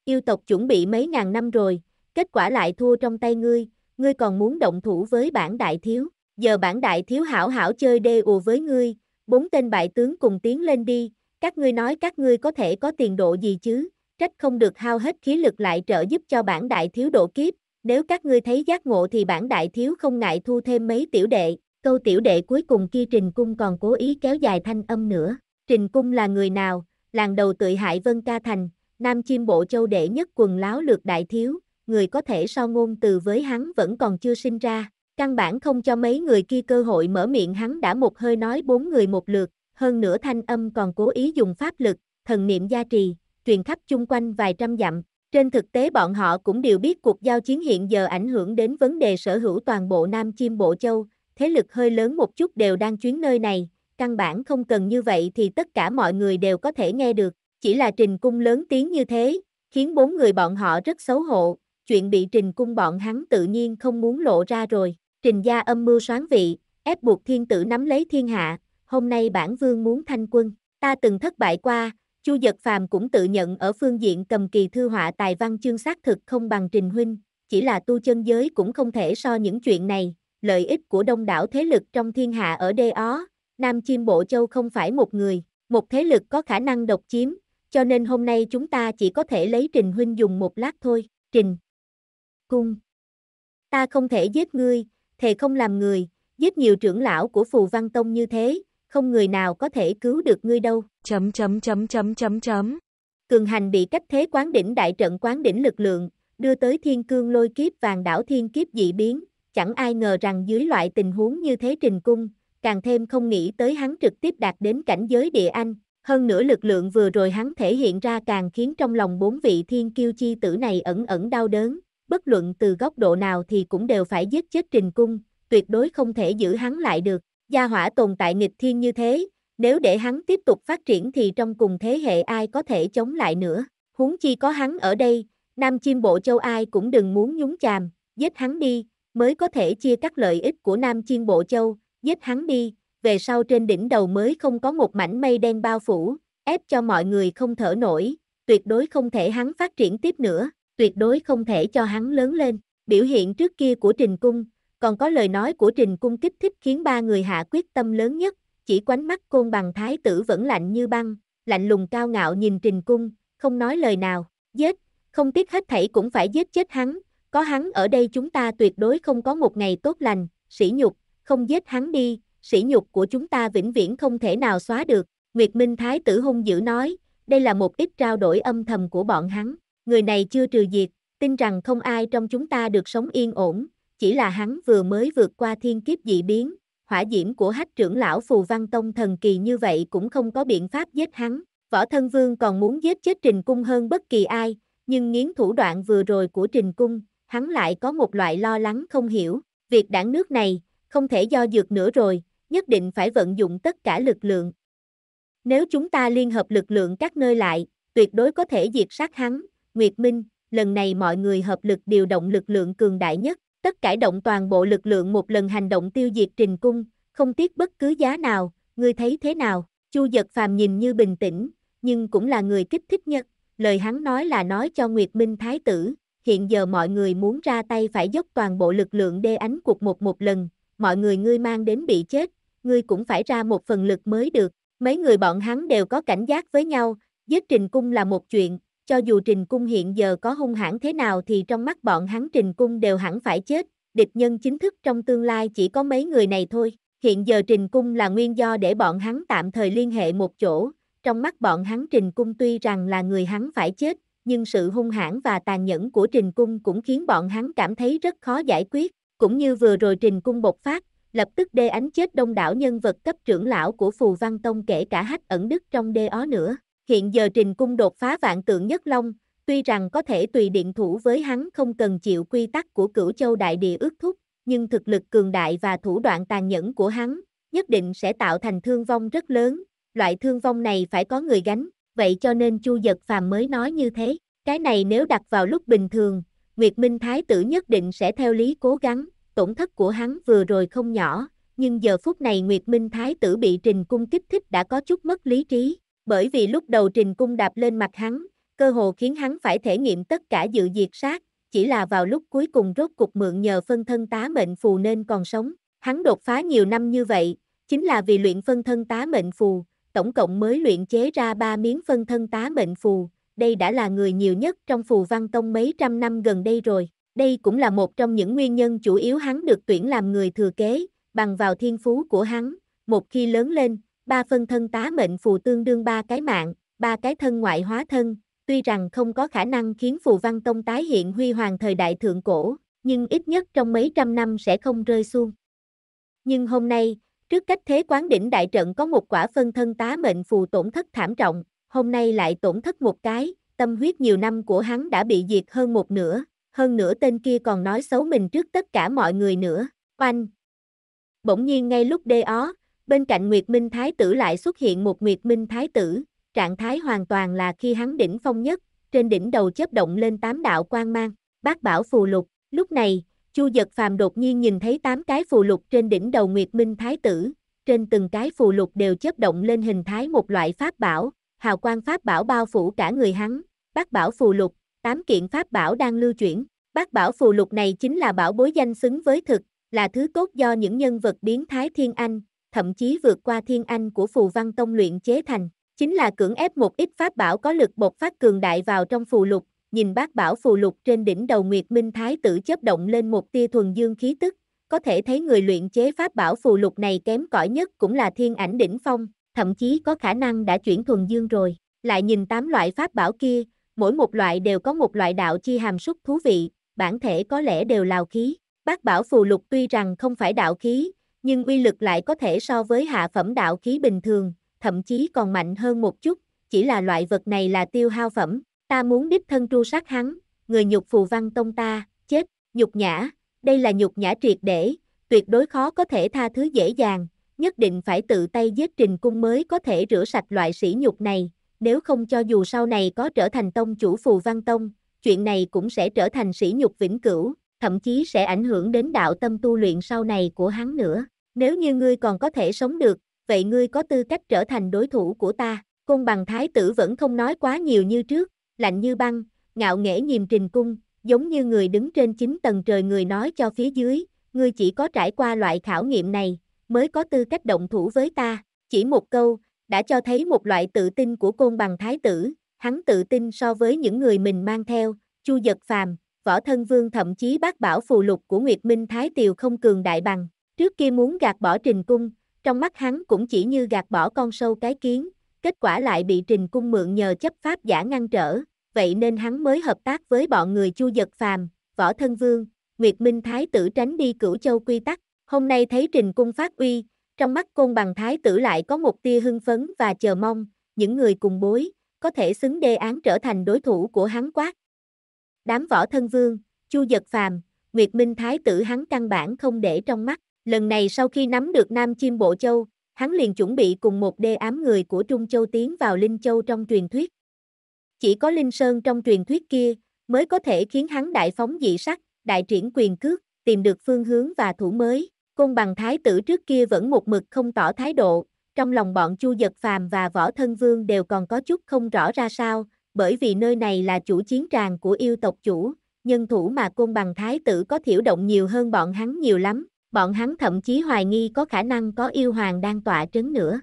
[SPEAKER 1] Yêu tộc chuẩn bị mấy ngàn năm rồi, kết quả lại thua trong tay ngươi, ngươi còn muốn động thủ với bản đại thiếu, giờ bản đại thiếu hảo hảo chơi đê ù với ngươi, bốn tên bại tướng cùng tiến lên đi, các ngươi nói các ngươi có thể có tiền độ gì chứ, trách không được hao hết khí lực lại trợ giúp cho bản đại thiếu độ kiếp, nếu các ngươi thấy giác ngộ thì bản đại thiếu không ngại thu thêm mấy tiểu đệ, câu tiểu đệ cuối cùng kia Trình Cung còn cố ý kéo dài thanh âm nữa, Trình Cung là người nào, làng đầu tự hại Vân Ca Thành, Nam Chim Bộ Châu đệ nhất quần láo lược đại thiếu, người có thể so ngôn từ với hắn vẫn còn chưa sinh ra, căn bản không cho mấy người kia cơ hội mở miệng hắn đã một hơi nói bốn người một lượt, hơn nữa thanh âm còn cố ý dùng pháp lực, thần niệm gia trì, truyền khắp chung quanh vài trăm dặm. Trên thực tế bọn họ cũng đều biết cuộc giao chiến hiện giờ ảnh hưởng đến vấn đề sở hữu toàn bộ Nam Chiêm Bộ Châu, thế lực hơi lớn một chút đều đang chuyến nơi này, căn bản không cần như vậy thì tất cả mọi người đều có thể nghe được, chỉ là trình cung lớn tiếng như thế, khiến bốn người bọn họ rất xấu hổ, chuyện bị trình cung bọn hắn tự nhiên không muốn lộ ra rồi, trình gia âm mưu soán vị, ép buộc thiên tử nắm lấy thiên hạ, hôm nay bản vương muốn thanh quân, ta từng thất bại qua, chu giật phàm cũng tự nhận ở phương diện cầm kỳ thư họa tài văn chương xác thực không bằng trình huynh, chỉ là tu chân giới cũng không thể so những chuyện này, lợi ích của đông đảo thế lực trong thiên hạ ở đây ó, Nam Chim Bộ Châu không phải một người, một thế lực có khả năng độc chiếm, cho nên hôm nay chúng ta chỉ có thể lấy Trình Huynh dùng một lát thôi, Trình cung. Ta không thể giết ngươi, thề không làm người, giết nhiều trưởng lão của phù văn tông như thế, không người nào có thể cứu được ngươi đâu. Chấm chấm chấm chấm chấm chấm. Cường hành bị cách thế quán đỉnh đại trận quán đỉnh lực lượng, đưa tới thiên cương lôi kiếp vàng đảo thiên kiếp dị biến, chẳng ai ngờ rằng dưới loại tình huống như thế trình cung, càng thêm không nghĩ tới hắn trực tiếp đạt đến cảnh giới địa anh, hơn nữa lực lượng vừa rồi hắn thể hiện ra càng khiến trong lòng bốn vị thiên kiêu chi tử này ẩn ẩn đau đớn, bất luận từ góc độ nào thì cũng đều phải giết chết Trình Cung, tuyệt đối không thể giữ hắn lại được. Gia hỏa tồn tại nghịch thiên như thế, nếu để hắn tiếp tục phát triển thì trong cùng thế hệ ai có thể chống lại nữa. Huống chi có hắn ở đây, Nam Chim Bộ Châu ai cũng đừng muốn nhúng chàm, giết hắn đi, mới có thể chia các lợi ích của Nam Chiên Bộ Châu, giết hắn đi, về sau trên đỉnh đầu mới không có một mảnh mây đen bao phủ, ép cho mọi người không thở nổi, tuyệt đối không thể hắn phát triển tiếp nữa tuyệt đối không thể cho hắn lớn lên. Biểu hiện trước kia của Trình Cung, còn có lời nói của Trình Cung kích thích khiến ba người hạ quyết tâm lớn nhất, chỉ quánh mắt côn bằng thái tử vẫn lạnh như băng, lạnh lùng cao ngạo nhìn Trình Cung, không nói lời nào, giết, không tiếc hết thảy cũng phải giết chết hắn, có hắn ở đây chúng ta tuyệt đối không có một ngày tốt lành, sỉ nhục, không giết hắn đi, sỉ nhục của chúng ta vĩnh viễn không thể nào xóa được, Nguyệt Minh Thái tử hung dữ nói, đây là một ít trao đổi âm thầm của bọn hắn, người này chưa trừ diệt, tin rằng không ai trong chúng ta được sống yên ổn, chỉ là hắn vừa mới vượt qua thiên kiếp dị biến, hỏa diễm của hách trưởng lão Phù Văn Tông thần kỳ như vậy cũng không có biện pháp giết hắn. Võ Thân Vương còn muốn giết chết Trình Cung hơn bất kỳ ai, nhưng nghiến thủ đoạn vừa rồi của Trình Cung, hắn lại có một loại lo lắng không hiểu, việc đảng nước này, không thể do dược nữa rồi, nhất định phải vận dụng tất cả lực lượng. Nếu chúng ta liên hợp lực lượng các nơi lại, tuyệt đối có thể diệt sát hắn, Nguyệt Minh, lần này mọi người hợp lực điều động lực lượng cường đại nhất, tất cả động toàn bộ lực lượng một lần hành động tiêu diệt Trình Cung, không tiếc bất cứ giá nào, ngươi thấy thế nào? Chu Dật Phàm nhìn như bình tĩnh, nhưng cũng là người kích thích nhất, lời hắn nói là nói cho Nguyệt Minh Thái tử, hiện giờ mọi người muốn ra tay phải dốc toàn bộ lực lượng đê ánh cuộc một một lần, mọi người ngươi mang đến bị chết, ngươi cũng phải ra một phần lực mới được, mấy người bọn hắn đều có cảnh giác với nhau, giết trình cung là một chuyện, cho dù Trình Cung hiện giờ có hung hãn thế nào thì trong mắt bọn hắn Trình Cung đều hẳn phải chết, địch nhân chính thức trong tương lai chỉ có mấy người này thôi. Hiện giờ Trình Cung là nguyên do để bọn hắn tạm thời liên hệ một chỗ, trong mắt bọn hắn Trình Cung tuy rằng là người hắn phải chết, nhưng sự hung hãn và tàn nhẫn của Trình Cung cũng khiến bọn hắn cảm thấy rất khó giải quyết, cũng như vừa rồi Trình Cung bộc phát, lập tức đê ánh chết đông đảo nhân vật cấp trưởng lão của Phù Văn Tông kể cả hách ẩn đức trong đê ó nữa. Hiện giờ Trình Cung đột phá vạn tượng nhất long, tuy rằng có thể tùy điện thủ với hắn không cần chịu quy tắc của cửu châu đại địa ước thúc, nhưng thực lực cường đại và thủ đoạn tàn nhẫn của hắn, nhất định sẽ tạo thành thương vong rất lớn, loại thương vong này phải có người gánh, vậy cho nên Chu Giật Phàm mới nói như thế, cái này nếu đặt vào lúc bình thường, Nguyệt Minh Thái tử nhất định sẽ theo lý cố gắng, tổn thất của hắn vừa rồi không nhỏ, nhưng giờ phút này Nguyệt Minh Thái tử bị trình cung kích thích đã có chút mất lý trí, bởi vì lúc đầu Trình Cung đạp lên mặt hắn, cơ hồ khiến hắn phải thể nghiệm tất cả dự diệt sát, chỉ là vào lúc cuối cùng rốt cục mượn nhờ phân thân tá mệnh phù nên còn sống. Hắn đột phá nhiều năm như vậy, chính là vì luyện phân thân tá mệnh phù, tổng cộng mới luyện chế ra ba miếng phân thân tá mệnh phù, đây đã là người nhiều nhất trong phù văn tông mấy trăm năm gần đây rồi. Đây cũng là một trong những nguyên nhân chủ yếu hắn được tuyển làm người thừa kế, bằng vào thiên phú của hắn, một khi lớn lên, ba phân thân tá mệnh phù tương đương ba cái mạng, ba cái thân ngoại hóa thân, tuy rằng không có khả năng khiến phù văn tông tái hiện huy hoàng thời đại thượng cổ, nhưng ít nhất trong mấy trăm năm sẽ không rơi xuống. Nhưng hôm nay, trước cách thế quán đỉnh đại trận có một quả phân thân tá mệnh phù tổn thất thảm trọng, hôm nay lại tổn thất một cái, tâm huyết nhiều năm của hắn đã bị diệt hơn một nửa, hơn nửa tên kia còn nói xấu mình trước tất cả mọi người nữa, oanh. Bỗng nhiên ngay lúc đê ó, Bên cạnh Nguyệt Minh Thái Tử lại xuất hiện một Nguyệt Minh Thái Tử, trạng thái hoàn toàn là khi hắn đỉnh phong nhất, trên đỉnh đầu chớp động lên tám đạo quang mang, bác bảo phù lục, lúc này, Chu Giật Phàm đột nhiên nhìn thấy tám cái phù lục trên đỉnh đầu Nguyệt Minh Thái Tử, trên từng cái phù lục đều chớp động lên hình thái một loại pháp bảo, hào quang pháp bảo bao phủ cả người hắn, bác bảo phù lục, tám kiện pháp bảo đang lưu chuyển, bác bảo phù lục này chính là bảo bối danh xứng với thực, là thứ tốt do những nhân vật biến thái thiên anh, thậm chí vượt qua thiên anh của phù văn tông luyện chế thành, chính là cưỡng ép một ít pháp bảo có lực bộc phát cường đại vào trong phù lục, nhìn bác bảo phù lục trên đỉnh đầu Nguyệt Minh Thái tử chớp động lên một tia thuần dương khí tức, có thể thấy người luyện chế pháp bảo phù lục này kém cỏi nhất cũng là thiên ảnh đỉnh phong, thậm chí có khả năng đã chuyển thuần dương rồi. Lại nhìn tám loại pháp bảo kia, mỗi một loại đều có một loại đạo chi hàm súc thú vị, bản thể có lẽ đều lào khí. Bác bảo phù lục tuy rằng không phải đạo khí, nhưng uy lực lại có thể so với hạ phẩm đạo khí bình thường, thậm chí còn mạnh hơn một chút, chỉ là loại vật này là tiêu hao phẩm, ta muốn đích thân tru sát hắn, người nhục phù văn tông ta, chết, nhục nhã, đây là nhục nhã triệt để, tuyệt đối khó có thể tha thứ dễ dàng, nhất định phải tự tay giết trình cung mới có thể rửa sạch loại sỉ nhục này, nếu không cho dù sau này có trở thành tông chủ phù văn tông, chuyện này cũng sẽ trở thành sỉ nhục vĩnh cửu, thậm chí sẽ ảnh hưởng đến đạo tâm tu luyện sau này của hắn nữa. Nếu như ngươi còn có thể sống được, vậy ngươi có tư cách trở thành đối thủ của ta. Cung bằng thái tử vẫn không nói quá nhiều như trước, lạnh như băng, ngạo nghễ nhìn trình cung, giống như người đứng trên chín tầng trời người nói cho phía dưới, ngươi chỉ có trải qua loại khảo nghiệm này, mới có tư cách động thủ với ta. Chỉ một câu, đã cho thấy một loại tự tin của cung bằng thái tử, hắn tự tin so với những người mình mang theo, chu giật phàm, võ thân vương thậm chí bác bảo phù lục của Nguyệt Minh Thái Tiều không cường đại bằng. Trước kia muốn gạt bỏ trình cung, trong mắt hắn cũng chỉ như gạt bỏ con sâu cái kiến, kết quả lại bị trình cung mượn nhờ chấp pháp giả ngăn trở, vậy nên hắn mới hợp tác với bọn người chu giật phàm, võ thân vương, Nguyệt Minh Thái tử tránh đi cửu châu quy tắc, hôm nay thấy trình cung phát uy, trong mắt côn bằng thái tử lại có một tia hưng phấn và chờ mong, những người cùng bối, có thể xứng đê án trở thành đối thủ của hắn quát, đám võ thân vương, chu giật phàm, Nguyệt Minh Thái tử hắn căn bản không để trong mắt. Lần này sau khi nắm được Nam Chim Bộ Châu, hắn liền chuẩn bị cùng một đê ám người của Trung Châu tiến vào Linh Châu trong truyền thuyết. Chỉ có Linh Sơn trong truyền thuyết kia mới có thể khiến hắn đại phóng dị sắc, đại triển quyền cước, tìm được phương hướng và thủ mới. Côn bằng thái tử trước kia vẫn một mực không tỏ thái độ, trong lòng bọn Chu Giật Phàm và Võ Thân Vương đều còn có chút không rõ ra sao, bởi vì nơi này là chủ chiến tràng của yêu tộc chủ, nhân thủ mà côn bằng thái tử có thiểu động nhiều hơn bọn hắn nhiều lắm, bọn hắn thậm chí hoài nghi có khả năng có yêu hoàng đang tọa trấn nữa.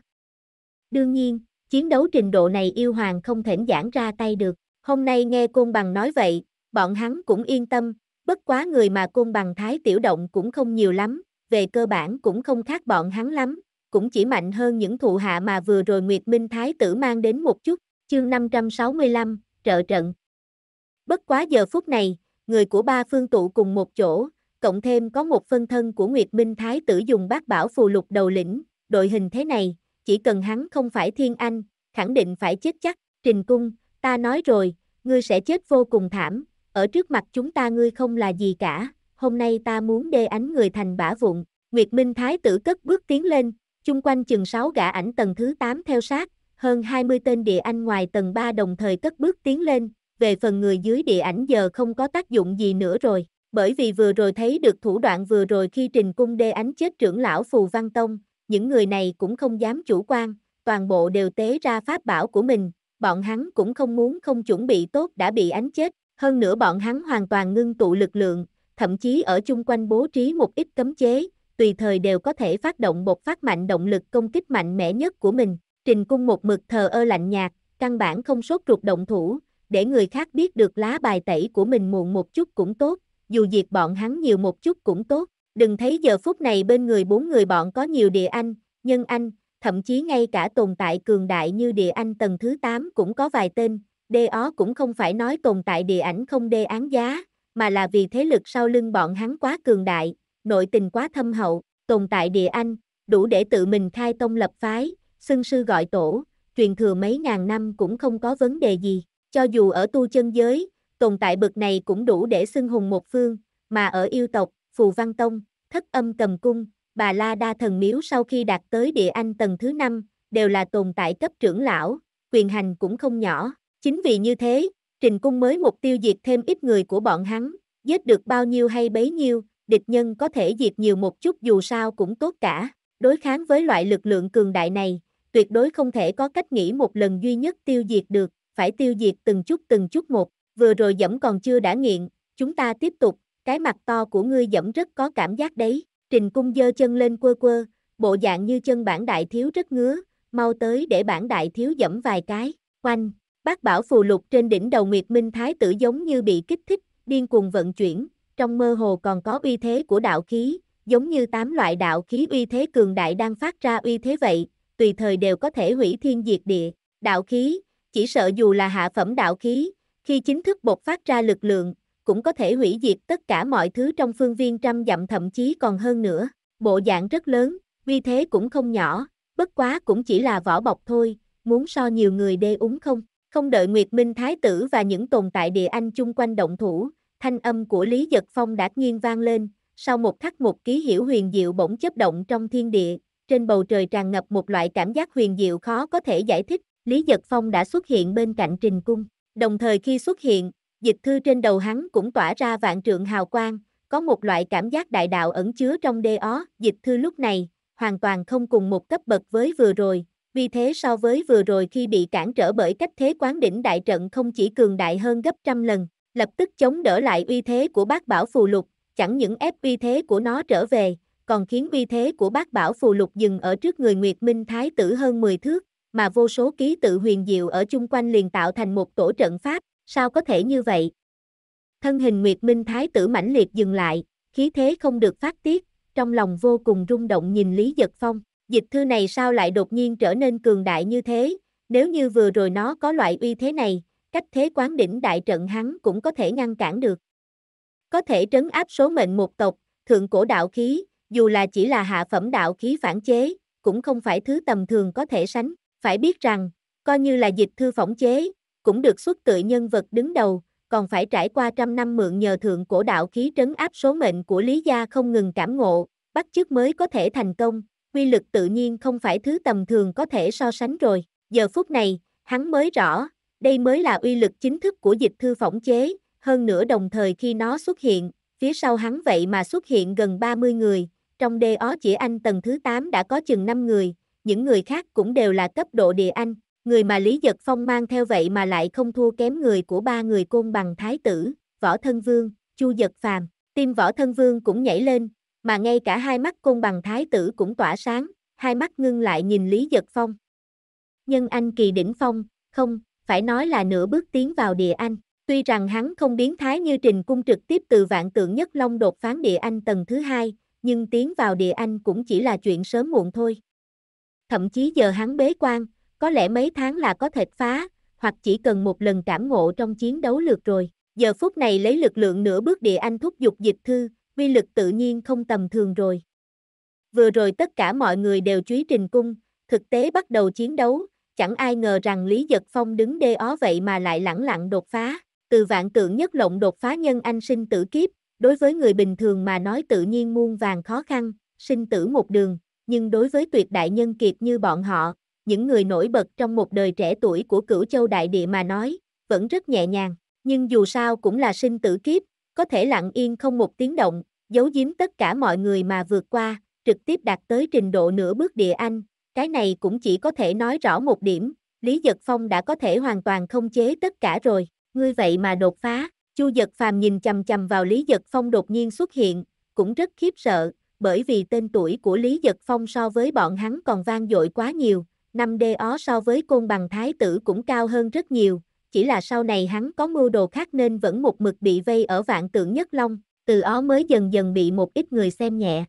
[SPEAKER 1] Đương nhiên, chiến đấu trình độ này yêu hoàng không thể giãn ra tay được, hôm nay nghe côn bằng nói vậy, bọn hắn cũng yên tâm, bất quá người mà côn bằng thái tiểu động cũng không nhiều lắm, về cơ bản cũng không khác bọn hắn lắm, cũng chỉ mạnh hơn những thụ hạ mà vừa rồi Nguyệt Minh Thái tử mang đến một chút, Chương 565, trợ trận. Bất quá giờ phút này, người của ba phương tụ cùng một chỗ, cộng thêm có một phân thân của Nguyệt Minh Thái tử dùng bát bảo phù lục đầu lĩnh, đội hình thế này, chỉ cần hắn không phải thiên anh, khẳng định phải chết chắc, trình cung, ta nói rồi, ngươi sẽ chết vô cùng thảm, ở trước mặt chúng ta ngươi không là gì cả, hôm nay ta muốn đê ánh người thành bả vụn, Nguyệt Minh Thái tử cất bước tiến lên, chung quanh chừng sáu gã ảnh tầng thứ 8 theo sát, hơn 20 tên địa anh ngoài tầng 3 đồng thời cất bước tiến lên, về phần người dưới địa ảnh giờ không có tác dụng gì nữa rồi, bởi vì vừa rồi thấy được thủ đoạn vừa rồi khi trình cung đê ánh chết trưởng lão Phù Văn Tông, những người này cũng không dám chủ quan, toàn bộ đều tế ra pháp bảo của mình, bọn hắn cũng không muốn không chuẩn bị tốt đã bị ánh chết, hơn nữa bọn hắn hoàn toàn ngưng tụ lực lượng, thậm chí ở chung quanh bố trí một ít cấm chế, tùy thời đều có thể phát động một phát mạnh động lực công kích mạnh mẽ nhất của mình. Trình Cung một mực thờ ơ lạnh nhạt, căn bản không sốt ruột động thủ, để người khác biết được lá bài tẩy của mình muộn một chút cũng tốt, dù diệt bọn hắn nhiều một chút cũng tốt. Đừng thấy giờ phút này bên người bốn người bọn có nhiều địa anh, nhân anh, thậm chí ngay cả tồn tại cường đại như địa anh tầng thứ 8 cũng có vài tên, đê ó cũng không phải nói tồn tại địa ảnh không đê án giá, mà là vì thế lực sau lưng bọn hắn quá cường đại, nội tình quá thâm hậu, tồn tại địa anh, đủ để tự mình khai tông lập phái, xưng sư gọi tổ, truyền thừa mấy ngàn năm cũng không có vấn đề gì, cho dù ở tu chân giới, tồn tại bậc này cũng đủ để xưng hùng một phương, mà ở yêu tộc, Phù Văn Tông, Thất Âm Cầm Cung, Bà La Đa Thần Miếu sau khi đạt tới địa anh tầng thứ năm đều là tồn tại cấp trưởng lão, quyền hành cũng không nhỏ, chính vì như thế, Trình Cung mới mục tiêu diệt thêm ít người của bọn hắn, giết được bao nhiêu hay bấy nhiêu, địch nhân có thể diệt nhiều một chút dù sao cũng tốt cả. Đối kháng với loại lực lượng cường đại này, tuyệt đối không thể có cách nghĩ một lần duy nhất tiêu diệt được, phải tiêu diệt từng chút từng chút một, vừa rồi dẫm còn chưa đã nghiện, chúng ta tiếp tục, cái mặt to của ngươi dẫm rất có cảm giác đấy, trình cung dơ chân lên quơ quơ, bộ dạng như chân bản đại thiếu rất ngứa, mau tới để bản đại thiếu dẫm vài cái, quanh, bác bảo phù lục trên đỉnh đầu Nguyệt Minh Thái tử giống như bị kích thích, điên cuồng vận chuyển, trong mơ hồ còn có uy thế của đạo khí, giống như tám loại đạo khí uy thế cường đại đang phát ra uy thế vậy, tùy thời đều có thể hủy thiên diệt địa. Đạo khí, chỉ sợ dù là hạ phẩm đạo khí, khi chính thức bộc phát ra lực lượng, cũng có thể hủy diệt tất cả mọi thứ trong phương viên trăm dặm thậm chí còn hơn nữa. Bộ dạng rất lớn, vì thế cũng không nhỏ, bất quá cũng chỉ là vỏ bọc thôi, muốn so nhiều người đê úng không. Không đợi Nguyệt Minh Thái Tử và những tồn tại địa anh chung quanh động thủ, thanh âm của Lý Giật Phong đã nhiên vang lên, sau một khắc một ký hiểu huyền diệu bỗng chấp động trong thiên địa, trên bầu trời tràn ngập một loại cảm giác huyền diệu khó có thể giải thích, Lý Giật Phong đã xuất hiện bên cạnh Trình Cung. Đồng thời khi xuất hiện, dịch thư trên đầu hắn cũng tỏa ra vạn trượng hào quang, có một loại cảm giác đại đạo ẩn chứa trong đê ó, dịch thư lúc này, hoàn toàn không cùng một cấp bậc với vừa rồi, vì thế so với vừa rồi khi bị cản trở bởi cách thế quán đỉnh đại trận không chỉ cường đại hơn gấp trăm lần, lập tức chống đỡ lại uy thế của bác bảo phù lục, chẳng những ép uy thế của nó trở về, còn khiến uy thế của bác bảo phù lục dừng ở trước người Nguyệt Minh Thái tử hơn 10 thước, mà vô số ký tự huyền diệu ở chung quanh liền tạo thành một tổ trận pháp, sao có thể như vậy? Thân hình Nguyệt Minh Thái tử mãnh liệt dừng lại, khí thế không được phát tiết, trong lòng vô cùng rung động nhìn Lý Giật Phong, dịch thư này sao lại đột nhiên trở nên cường đại như thế, nếu như vừa rồi nó có loại uy thế này, cách thế quán đỉnh đại trận hắn cũng có thể ngăn cản được. Có thể trấn áp số mệnh một tộc, thượng cổ đạo khí, dù là chỉ là hạ phẩm đạo khí phản chế, cũng không phải thứ tầm thường có thể sánh, phải biết rằng, coi như là dịch thư phỏng chế, cũng được xuất tự nhân vật đứng đầu, còn phải trải qua trăm năm mượn nhờ thượng cổ đạo khí trấn áp số mệnh của Lý Gia không ngừng cảm ngộ, bắt chước mới có thể thành công, quy lực tự nhiên không phải thứ tầm thường có thể so sánh rồi. Giờ phút này, hắn mới rõ, đây mới là uy lực chính thức của dịch thư phỏng chế, hơn nữa đồng thời khi nó xuất hiện, phía sau hắn vậy mà xuất hiện gần 30 người, trong đê ó chỉ anh tầng thứ 8 đã có chừng 5 người, những người khác cũng đều là cấp độ địa anh, người mà Lý Giật Phong mang theo vậy mà lại không thua kém người của ba người côn bằng thái tử, võ thân vương, chu giật phàm, tim võ thân vương cũng nhảy lên, mà ngay cả hai mắt côn bằng thái tử cũng tỏa sáng, hai mắt ngưng lại nhìn Lý Giật Phong. Nhân anh kỳ đỉnh phong, không, phải nói là nửa bước tiến vào địa anh. Tuy rằng hắn không biến thái như trình cung trực tiếp từ vạn tượng nhất long đột phán địa anh tầng thứ hai, nhưng tiến vào địa anh cũng chỉ là chuyện sớm muộn thôi. Thậm chí giờ hắn bế quan, có lẽ mấy tháng là có thể phá, hoặc chỉ cần một lần cảm ngộ trong chiến đấu lượt rồi. Giờ phút này lấy lực lượng nửa bước địa anh thúc giục dịch thư, vi lực tự nhiên không tầm thường rồi. Vừa rồi tất cả mọi người đều truy trình cung, thực tế bắt đầu chiến đấu, chẳng ai ngờ rằng Lý Giật Phong đứng đê ó vậy mà lại lẳng lặng đột phá, từ vạn tượng nhất lộng đột phá nhân anh sinh tử kiếp, Đối với người bình thường mà nói tự nhiên muôn vàng khó khăn, sinh tử một đường, nhưng đối với tuyệt đại nhân kiệt như bọn họ, những người nổi bật trong một đời trẻ tuổi của cửu châu đại địa mà nói, vẫn rất nhẹ nhàng, nhưng dù sao cũng là sinh tử kiếp, có thể lặng yên không một tiếng động, giấu giếm tất cả mọi người mà vượt qua, trực tiếp đạt tới trình độ nửa bước địa anh, cái này cũng chỉ có thể nói rõ một điểm, Lý Giật Phong đã có thể hoàn toàn không chế tất cả rồi, ngươi vậy mà đột phá, Chu Dật Phàm nhìn chằm chằm vào Lý Dật Phong đột nhiên xuất hiện, cũng rất khiếp sợ, bởi vì tên tuổi của Lý Dật Phong so với bọn hắn còn vang dội quá nhiều, năm đê ó so với côn bằng thái tử cũng cao hơn rất nhiều, chỉ là sau này hắn có mưu đồ khác nên vẫn một mực bị vây ở vạn tượng nhất long, từ ó mới dần dần bị một ít người xem nhẹ.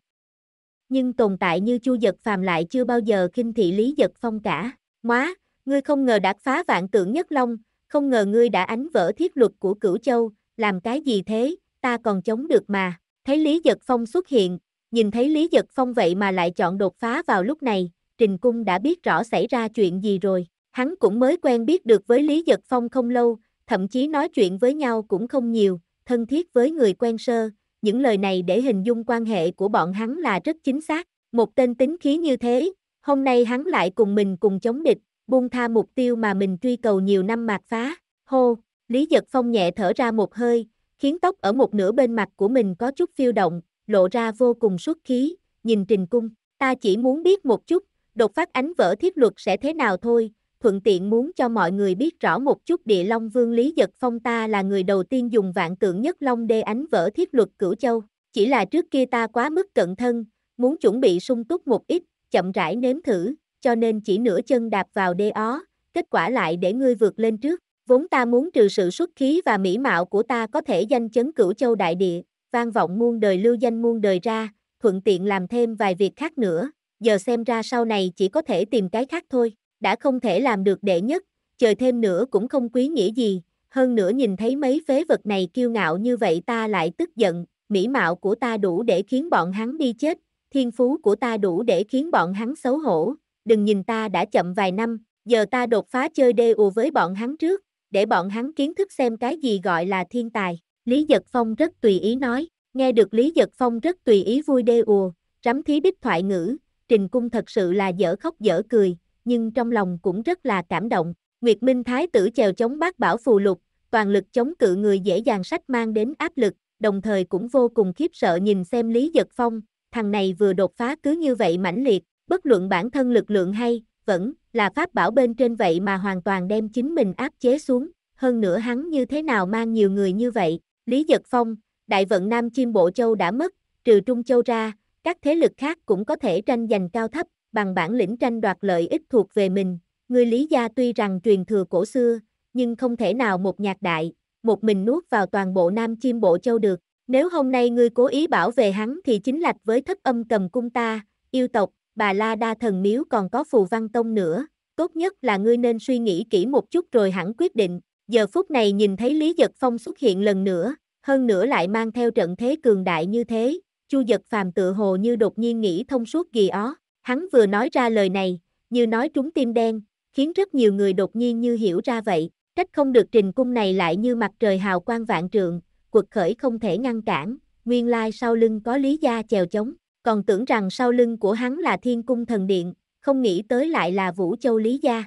[SPEAKER 1] Nhưng tồn tại như Chu Dật Phàm lại chưa bao giờ khinh thị Lý Dật Phong cả. Móa, ngươi không ngờ đã phá vạn tượng nhất long, không ngờ ngươi đã ánh vỡ thiết luật của cửu châu, làm cái gì thế, ta còn chống được mà. Thấy Lý Giật Phong xuất hiện, nhìn thấy Lý Giật Phong vậy mà lại chọn đột phá vào lúc này, Trình Cung đã biết rõ xảy ra chuyện gì rồi. Hắn cũng mới quen biết được với Lý Giật Phong không lâu, thậm chí nói chuyện với nhau cũng không nhiều, thân thiết với người quen sơ. Những lời này để hình dung quan hệ của bọn hắn là rất chính xác. Một tên tính khí như thế, hôm nay hắn lại cùng mình cùng chống địch, buông tha mục tiêu mà mình truy cầu nhiều năm mạt phá, hô, Lý Giật Phong nhẹ thở ra một hơi, khiến tóc ở một nửa bên mặt của mình có chút phiêu động, lộ ra vô cùng xuất khí, nhìn Trình Cung, ta chỉ muốn biết một chút, đột phát ánh vỡ thiết luật sẽ thế nào thôi, thuận tiện muốn cho mọi người biết rõ một chút địa Long Vương Lý Giật Phong ta là người đầu tiên dùng vạn tượng nhất Long đê ánh vỡ thiết luật cửu châu, chỉ là trước kia ta quá mức cận thân, muốn chuẩn bị sung túc một ít, chậm rãi nếm thử, cho nên chỉ nửa chân đạp vào đê ó, kết quả lại để ngươi vượt lên trước. Vốn ta muốn trừ sự xuất khí và mỹ mạo của ta có thể danh chấn cửu châu đại địa, vang vọng muôn đời lưu danh muôn đời ra, thuận tiện làm thêm vài việc khác nữa, giờ xem ra sau này chỉ có thể tìm cái khác thôi, đã không thể làm được đệ nhất, chờ thêm nữa cũng không quý nghĩa gì, hơn nữa nhìn thấy mấy phế vật này kiêu ngạo như vậy ta lại tức giận, mỹ mạo của ta đủ để khiến bọn hắn đi chết, thiên phú của ta đủ để khiến bọn hắn xấu hổ, đừng nhìn ta đã chậm vài năm, giờ ta đột phá chơi đê ùa với bọn hắn trước, để bọn hắn kiến thức xem cái gì gọi là thiên tài. Lý Giật Phong rất tùy ý nói, nghe được Lý Giật Phong rất tùy ý vui đê ùa, rắm thí đích thoại ngữ, Trình Cung thật sự là dở khóc dở cười, nhưng trong lòng cũng rất là cảm động. Nguyệt Minh Thái tử chèo chống bác bảo phù lục, toàn lực chống cự người dễ dàng sách mang đến áp lực, đồng thời cũng vô cùng khiếp sợ nhìn xem Lý Giật Phong, thằng này vừa đột phá cứ như vậy mãnh liệt, bất luận bản thân lực lượng hay, vẫn, là pháp bảo bên trên vậy mà hoàn toàn đem chính mình áp chế xuống, hơn nữa hắn như thế nào mang nhiều người như vậy, Lý Giật Phong, đại vận Nam Chim Bộ Châu đã mất, trừ Trung Châu ra, các thế lực khác cũng có thể tranh giành cao thấp, bằng bản lĩnh tranh đoạt lợi ích thuộc về mình, người Lý Gia tuy rằng truyền thừa cổ xưa, nhưng không thể nào một nhạc đại, một mình nuốt vào toàn bộ Nam Chim Bộ Châu được, nếu hôm nay ngươi cố ý bảo vệ hắn thì chính lạch với thất âm cầm cung ta, yêu tộc, bà La Đa Thần Miếu còn có phù văn tông nữa, tốt nhất là ngươi nên suy nghĩ kỹ một chút rồi hẳn quyết định. Giờ phút này nhìn thấy Lý Giật Phong xuất hiện lần nữa, hơn nữa lại mang theo trận thế cường đại như thế, Chu Giật Phàm tự hồ như đột nhiên nghĩ thông suốt gì đó, hắn vừa nói ra lời này, như nói trúng tim đen, khiến rất nhiều người đột nhiên như hiểu ra vậy, trách không được trình cung này lại như mặt trời hào quang vạn trượng, quật khởi không thể ngăn cản, nguyên lai sau lưng có lý gia chèo chống còn tưởng rằng sau lưng của hắn là thiên cung thần điện, không nghĩ tới lại là Vũ Châu Lý Gia.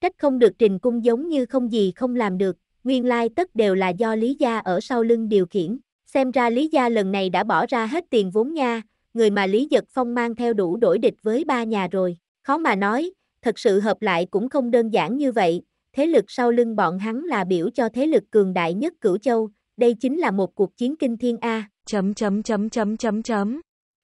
[SPEAKER 1] Trách không được trình cung giống như không gì không làm được, nguyên lai tất đều là do Lý Gia ở sau lưng điều khiển. Xem ra Lý Gia lần này đã bỏ ra hết tiền vốn nha, người mà Lý Giật Phong mang theo đủ đổi địch với ba nhà rồi. Khó mà nói, thật sự hợp lại cũng không đơn giản như vậy. Thế lực sau lưng bọn hắn là biểu cho thế lực cường đại nhất cửu châu. Đây chính là một cuộc chiến kinh thiên A. Chấm chấm chấm chấm chấm chấm.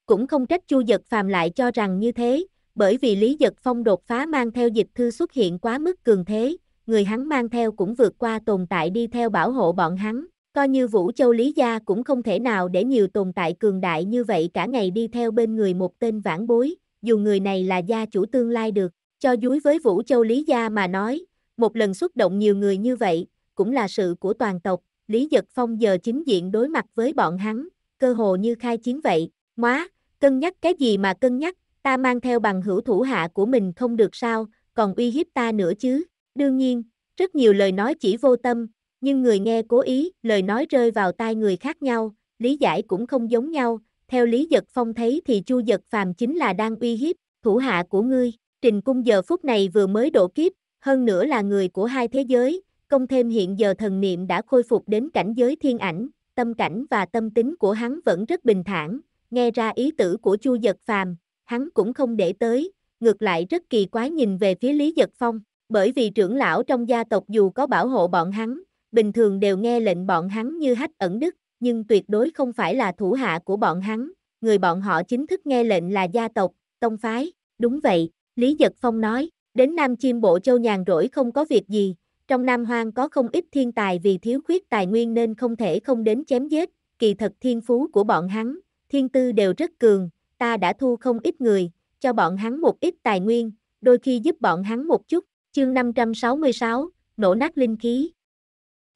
[SPEAKER 1] Cũng không trách Chu Giật Phàm lại cho rằng như thế, bởi vì Lý Giật Phong đột phá mang theo dịch thư xuất hiện quá mức cường thế, người hắn mang theo cũng vượt qua tồn tại đi theo bảo hộ bọn hắn, coi như Vũ Châu Lý Gia cũng không thể nào để nhiều tồn tại cường đại như vậy cả ngày đi theo bên người một tên vãn bối, dù người này là gia chủ tương lai được, cho dúi với Vũ Châu Lý Gia mà nói, một lần xuất động nhiều người như vậy, cũng là sự của toàn tộc, Lý Giật Phong giờ chính diện đối mặt với bọn hắn, cơ hồ như khai chiến vậy, móa, Cân nhắc cái gì mà cân nhắc, ta mang theo bằng hữu thủ hạ của mình không được sao, còn uy hiếp ta nữa chứ. Đương nhiên, rất nhiều lời nói chỉ vô tâm, nhưng người nghe cố ý, lời nói rơi vào tai người khác nhau, lý giải cũng không giống nhau. Theo Lý Giật Phong thấy thì Chu Giật Phàm chính là đang uy hiếp, thủ hạ của ngươi, Trình Cung giờ phút này vừa mới đổ kiếp, hơn nữa là người của hai thế giới, công thêm hiện giờ thần niệm đã khôi phục đến cảnh giới thiên ảnh, tâm cảnh và tâm tính của hắn vẫn rất bình thản, nghe ra ý tử của Chu Giật Phàm, hắn cũng không để tới, ngược lại rất kỳ quái nhìn về phía Lý Giật Phong, bởi vì trưởng lão trong gia tộc dù có bảo hộ bọn hắn, bình thường đều nghe lệnh bọn hắn như hách ẩn đức, nhưng tuyệt đối không phải là thủ hạ của bọn hắn, người bọn họ chính thức nghe lệnh là gia tộc, tông phái, đúng vậy, Lý Giật Phong nói, đến Nam Chim Bộ Châu nhàn rỗi không có việc gì, trong Nam Hoang có không ít thiên tài vì thiếu khuyết tài nguyên nên không thể không đến chém giết, kỳ thật thiên phú của bọn hắn, thiên tư đều rất cường, ta đã thu không ít người, cho bọn hắn một ít tài nguyên, đôi khi giúp bọn hắn một chút. Chương 566, nổ nát linh khí.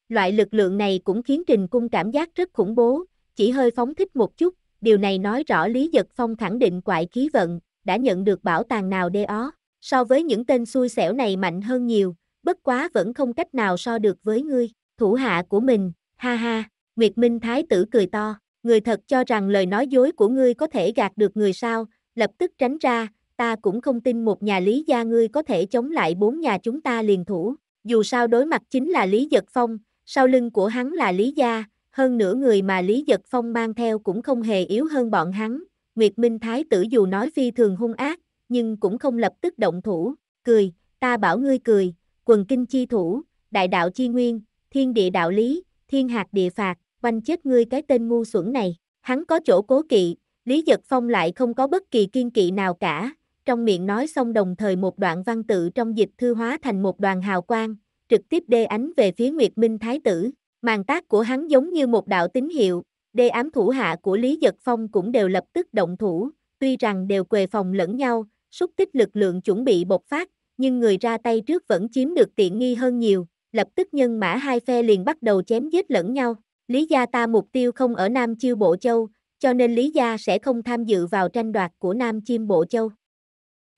[SPEAKER 1] Loại lực lượng này cũng khiến Trình Cung cảm giác rất khủng bố, chỉ hơi phóng thích một chút, điều này nói rõ Lý Giật Phong khẳng định quại khí vận, đã nhận được bảo tàng nào đê ó, so với những tên xui xẻo này mạnh hơn nhiều, bất quá vẫn không cách nào so được với ngươi, thủ hạ của mình, ha ha, Nguyệt Minh Thái tử cười to người thật cho rằng lời nói dối của ngươi có thể gạt được người sao, lập tức tránh ra, ta cũng không tin một nhà lý gia ngươi có thể chống lại bốn nhà chúng ta liền thủ, dù sao đối mặt chính là Lý Giật Phong, sau lưng của hắn là Lý gia, hơn nửa người mà Lý Giật Phong mang theo cũng không hề yếu hơn bọn hắn, Nguyệt Minh Thái tử dù nói phi thường hung ác, nhưng cũng không lập tức động thủ, cười, ta bảo ngươi cười, quần kinh chi thủ, đại đạo chi nguyên, thiên địa đạo lý, thiên hạt địa phạt, oanh chết ngươi cái tên ngu xuẩn này. Hắn có chỗ cố kỵ, Lý Giật Phong lại không có bất kỳ kiên kỵ nào cả, trong miệng nói xong đồng thời một đoạn văn tự trong dịch thư hóa thành một đoàn hào quang, trực tiếp đê ánh về phía Nguyệt Minh Thái Tử. Màn tác của hắn giống như một đạo tín hiệu, đê ám thủ hạ của Lý Giật Phong cũng đều lập tức động thủ, tuy rằng đều quề phòng lẫn nhau, xúc tích lực lượng chuẩn bị bộc phát, nhưng người ra tay trước vẫn chiếm được tiện nghi hơn nhiều, lập tức nhân mã hai phe liền bắt đầu chém giết lẫn nhau. Lý gia ta mục tiêu không ở Nam Chiêu Bộ Châu, cho nên Lý gia sẽ không tham dự vào tranh đoạt của Nam Chiêm Bộ Châu.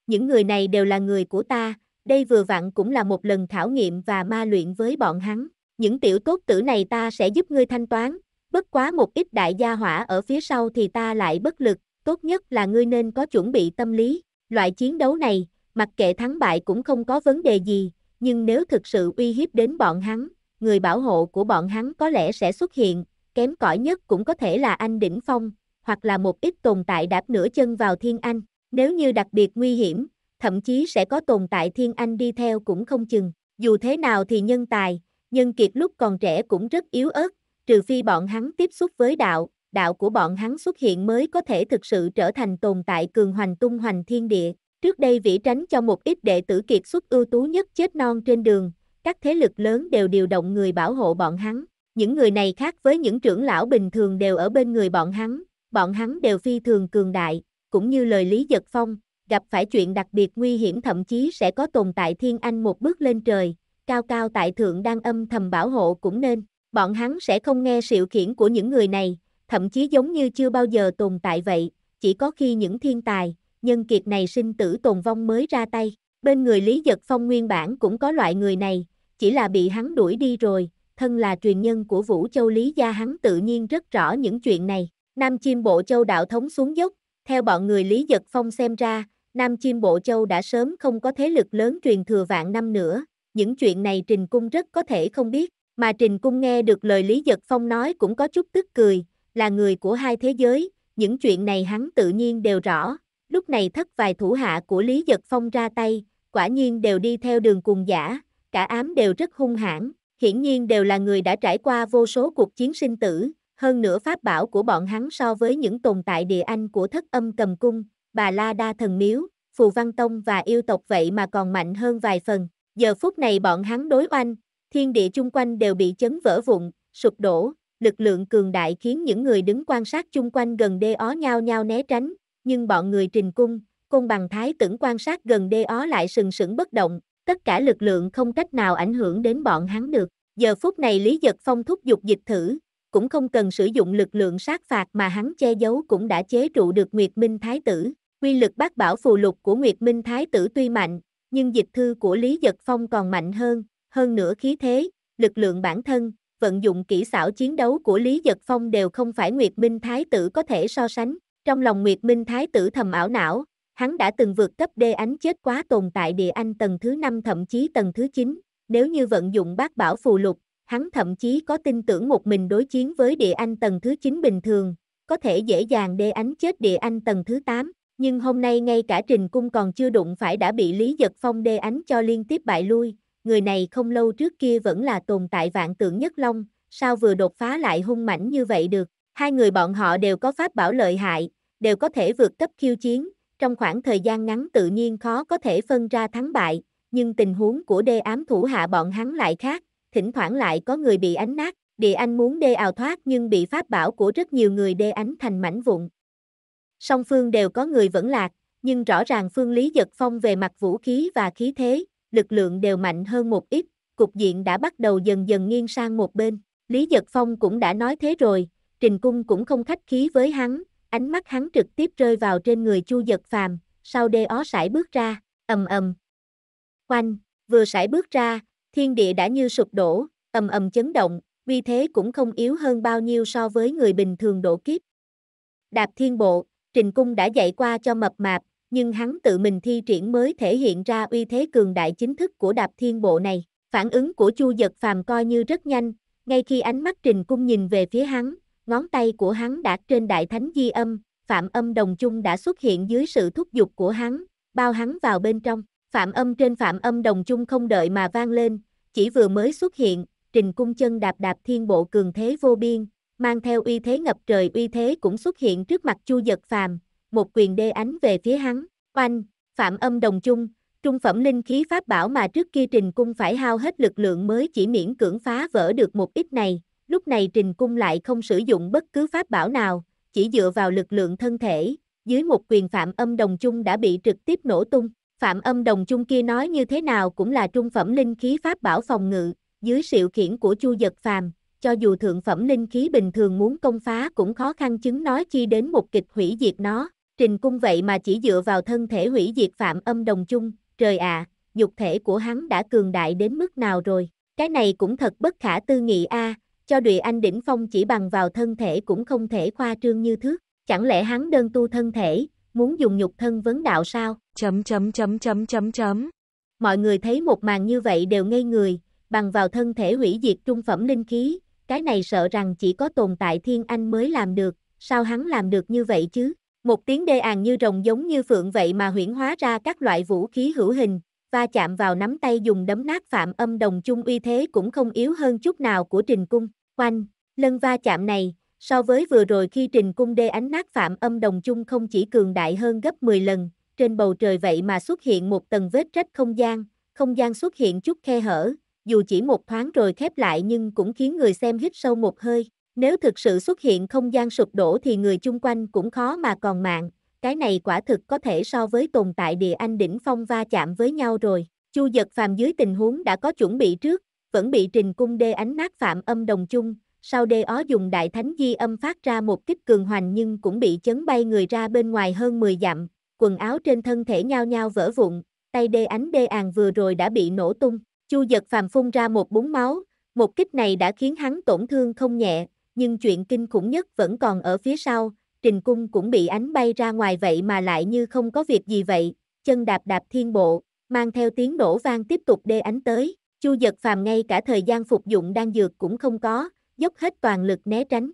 [SPEAKER 1] Những người này đều là người của ta, đây vừa vặn cũng là một lần thảo nghiệm và ma luyện với bọn hắn. Những tiểu tốt tử này ta sẽ giúp ngươi thanh toán, bất quá một ít đại gia hỏa ở phía sau thì ta lại bất lực, tốt nhất là ngươi nên có chuẩn bị tâm lý. Loại chiến đấu này, mặc kệ thắng bại cũng không có vấn đề gì, nhưng nếu thực sự uy hiếp đến bọn hắn, người bảo hộ của bọn hắn có lẽ sẽ xuất hiện, kém cỏi nhất cũng có thể là anh Đỉnh Phong, hoặc là một ít tồn tại đạp nửa chân vào Thiên Anh, nếu như đặc biệt nguy hiểm, thậm chí sẽ có tồn tại Thiên Anh đi theo cũng không chừng, dù thế nào thì nhân tài, nhân kiệt lúc còn trẻ cũng rất yếu ớt, trừ phi bọn hắn tiếp xúc với đạo, đạo của bọn hắn xuất hiện mới có thể thực sự trở thành tồn tại cường hoành tung hoành thiên địa. Trước đây vĩ tránh cho một ít đệ tử kiệt xuất ưu tú nhất chết non trên đường, các thế lực lớn đều điều động người bảo hộ bọn hắn. Những người này khác với những trưởng lão bình thường đều ở bên người bọn hắn, bọn hắn đều phi thường cường đại, cũng như lời Lý Giật Phong, gặp phải chuyện đặc biệt nguy hiểm thậm chí sẽ có tồn tại thiên anh một bước lên trời, cao cao tại thượng đang âm thầm bảo hộ cũng nên, bọn hắn sẽ không nghe sự khiển của những người này, thậm chí giống như chưa bao giờ tồn tại vậy, chỉ có khi những thiên tài, nhân kiệt này sinh tử tồn vong mới ra tay, Bên người Lý Giật Phong nguyên bản cũng có loại người này, chỉ là bị hắn đuổi đi rồi, thân là truyền nhân của Vũ Châu Lý Gia hắn tự nhiên rất rõ những chuyện này. Nam Chim Bộ Châu đạo thống xuống dốc, theo bọn người Lý Giật Phong xem ra, Nam Chim Bộ Châu đã sớm không có thế lực lớn truyền thừa vạn năm nữa, những chuyện này Trình Cung rất có thể không biết, mà Trình Cung nghe được lời Lý Giật Phong nói cũng có chút tức cười, là người của hai thế giới, những chuyện này hắn tự nhiên đều rõ, lúc này thất vài thủ hạ của Lý Giật Phong ra tay, quả nhiên đều đi theo đường cùng giả, cả ám đều rất hung hãn, hiển nhiên đều là người đã trải qua vô số cuộc chiến sinh tử, hơn nữa pháp bảo của bọn hắn so với những tồn tại địa anh của thất âm cầm cung, bà La Đa Thần Miếu, Phù Văn Tông và yêu tộc vậy mà còn mạnh hơn vài phần. Giờ phút này bọn hắn đối oanh, thiên địa chung quanh đều bị chấn vỡ vụn, sụp đổ, lực lượng cường đại khiến những người đứng quan sát chung quanh gần đê ó nhau nhau né tránh, nhưng bọn người trình cung, côn bằng thái tửng quan sát gần đê ó lại sừng sững bất động, tất cả lực lượng không cách nào ảnh hưởng đến bọn hắn được. Giờ phút này Lý Giật Phong thúc giục dịch thử, cũng không cần sử dụng lực lượng sát phạt mà hắn che giấu cũng đã chế trụ được Nguyệt Minh Thái Tử. Quy lực bác bảo phù lục của Nguyệt Minh Thái Tử tuy mạnh, nhưng dịch thư của Lý Giật Phong còn mạnh hơn, hơn nữa khí thế, lực lượng bản thân, vận dụng kỹ xảo chiến đấu của Lý Giật Phong đều không phải Nguyệt Minh Thái Tử có thể so sánh. Trong lòng Nguyệt Minh Thái Tử thầm ảo não, Hắn đã từng vượt cấp đê ánh chết quá tồn tại địa anh tầng thứ 5 thậm chí tầng thứ 9, nếu như vận dụng bát bảo phù lục, hắn thậm chí có tin tưởng một mình đối chiến với địa anh tầng thứ 9 bình thường, có thể dễ dàng đê ánh chết địa anh tầng thứ 8, nhưng hôm nay ngay cả trình cung còn chưa đụng phải đã bị Lý Giật Phong đê ánh cho liên tiếp bại lui, người này không lâu trước kia vẫn là tồn tại vạn tượng nhất long, sao vừa đột phá lại hung mãnh như vậy được, hai người bọn họ đều có pháp bảo lợi hại, đều có thể vượt cấp khiêu chiến, trong khoảng thời gian ngắn tự nhiên khó có thể phân ra thắng bại, nhưng tình huống của đê ám thủ hạ bọn hắn lại khác, thỉnh thoảng lại có người bị ánh nát, địa anh muốn đê ào thoát nhưng bị pháp bảo của rất nhiều người đê ánh thành mảnh vụn. Song phương đều có người vẫn lạc, nhưng rõ ràng phương Lý Giật Phong về mặt vũ khí và khí thế, lực lượng đều mạnh hơn một ít, cục diện đã bắt đầu dần dần nghiêng sang một bên. Lý Giật Phong cũng đã nói thế rồi, Trình Cung cũng không khách khí với hắn, ánh mắt hắn trực tiếp rơi vào trên người Chu Giật Phàm, sau đê ó sải bước ra, ầm ầm. Quanh, vừa sải bước ra, thiên địa đã như sụp đổ, ầm ầm chấn động, vì thế cũng không yếu hơn bao nhiêu so với người bình thường đổ kiếp. Đạp thiên bộ, Trình Cung đã dạy qua cho mập mạp, nhưng hắn tự mình thi triển mới thể hiện ra uy thế cường đại chính thức của đạp thiên bộ này. Phản ứng của Chu Giật Phàm coi như rất nhanh, ngay khi ánh mắt Trình Cung nhìn về phía hắn, ngón tay của hắn đã trên đại thánh di âm, phạm âm đồng chung đã xuất hiện dưới sự thúc giục của hắn, bao hắn vào bên trong, phạm âm trên phạm âm đồng chung không đợi mà vang lên, chỉ vừa mới xuất hiện, trình cung chân đạp đạp thiên bộ cường thế vô biên, mang theo uy thế ngập trời uy thế cũng xuất hiện trước mặt chu giật phàm, một quyền đê ánh về phía hắn, oanh, phạm âm đồng chung, trung phẩm linh khí pháp bảo mà trước kia trình cung phải hao hết lực lượng mới chỉ miễn cưỡng phá vỡ được một ít này, Lúc này Trình Cung lại không sử dụng bất cứ pháp bảo nào, chỉ dựa vào lực lượng thân thể, dưới một quyền phạm âm đồng chung đã bị trực tiếp nổ tung. Phạm âm đồng chung kia nói như thế nào cũng là trung phẩm linh khí pháp bảo phòng ngự, dưới sự khiển của Chu Giật Phàm, cho dù thượng phẩm linh khí bình thường muốn công phá cũng khó khăn chứng nói chi đến một kịch hủy diệt nó. Trình cung vậy mà chỉ dựa vào thân thể hủy diệt phạm âm đồng chung, trời ạ, dục thể của hắn đã cường đại đến mức nào rồi. Cái này cũng thật bất khả tư nghị a, à, cho Đùy Anh đỉnh phong chỉ bằng vào thân thể cũng không thể khoa trương như thước, chẳng lẽ hắn đơn tu thân thể, muốn dùng nhục thân vấn đạo sao? Chấm chấm chấm chấm chấm chấm. Mọi người thấy một màn như vậy đều ngây người, bằng vào thân thể hủy diệt trung phẩm linh khí, cái này sợ rằng chỉ có tồn tại thiên anh mới làm được, sao hắn làm được như vậy chứ? Một tiếng đê àn như rồng giống như phượng vậy mà huyển hóa ra các loại vũ khí hữu hình, va chạm vào nắm tay dùng đấm nát phạm âm đồng chung uy thế cũng không yếu hơn chút nào của trình cung. Oanh, lần va chạm này, so với vừa rồi khi trình cung đê ánh nát phạm âm đồng chung không chỉ cường đại hơn gấp 10 lần, trên bầu trời vậy mà xuất hiện một tầng vết rách không gian, không gian xuất hiện chút khe hở, dù chỉ một thoáng rồi khép lại nhưng cũng khiến người xem hít sâu một hơi. Nếu thực sự xuất hiện không gian sụp đổ thì người chung quanh cũng khó mà còn mạng, cái này quả thực có thể so với tồn tại địa anh đỉnh phong va chạm với nhau rồi. Chu giật phàm dưới tình huống đã có chuẩn bị trước, vẫn bị trình cung đê ánh nát phạm âm đồng chung, sau đê ó dùng đại thánh di âm phát ra một kích cường hoành nhưng cũng bị chấn bay người ra bên ngoài hơn 10 dặm, quần áo trên thân thể nhao nhao vỡ vụn, tay đê ánh đê àng vừa rồi đã bị nổ tung, chu giật phàm phun ra một búng máu, một kích này đã khiến hắn tổn thương không nhẹ, nhưng chuyện kinh khủng nhất vẫn còn ở phía sau, trình cung cũng bị ánh bay ra ngoài vậy mà lại như không có việc gì vậy, chân đạp đạp thiên bộ, mang theo tiếng nổ vang tiếp tục đê ánh tới. Chu giật phàm ngay cả thời gian phục dụng đan dược cũng không có, dốc hết toàn lực né tránh.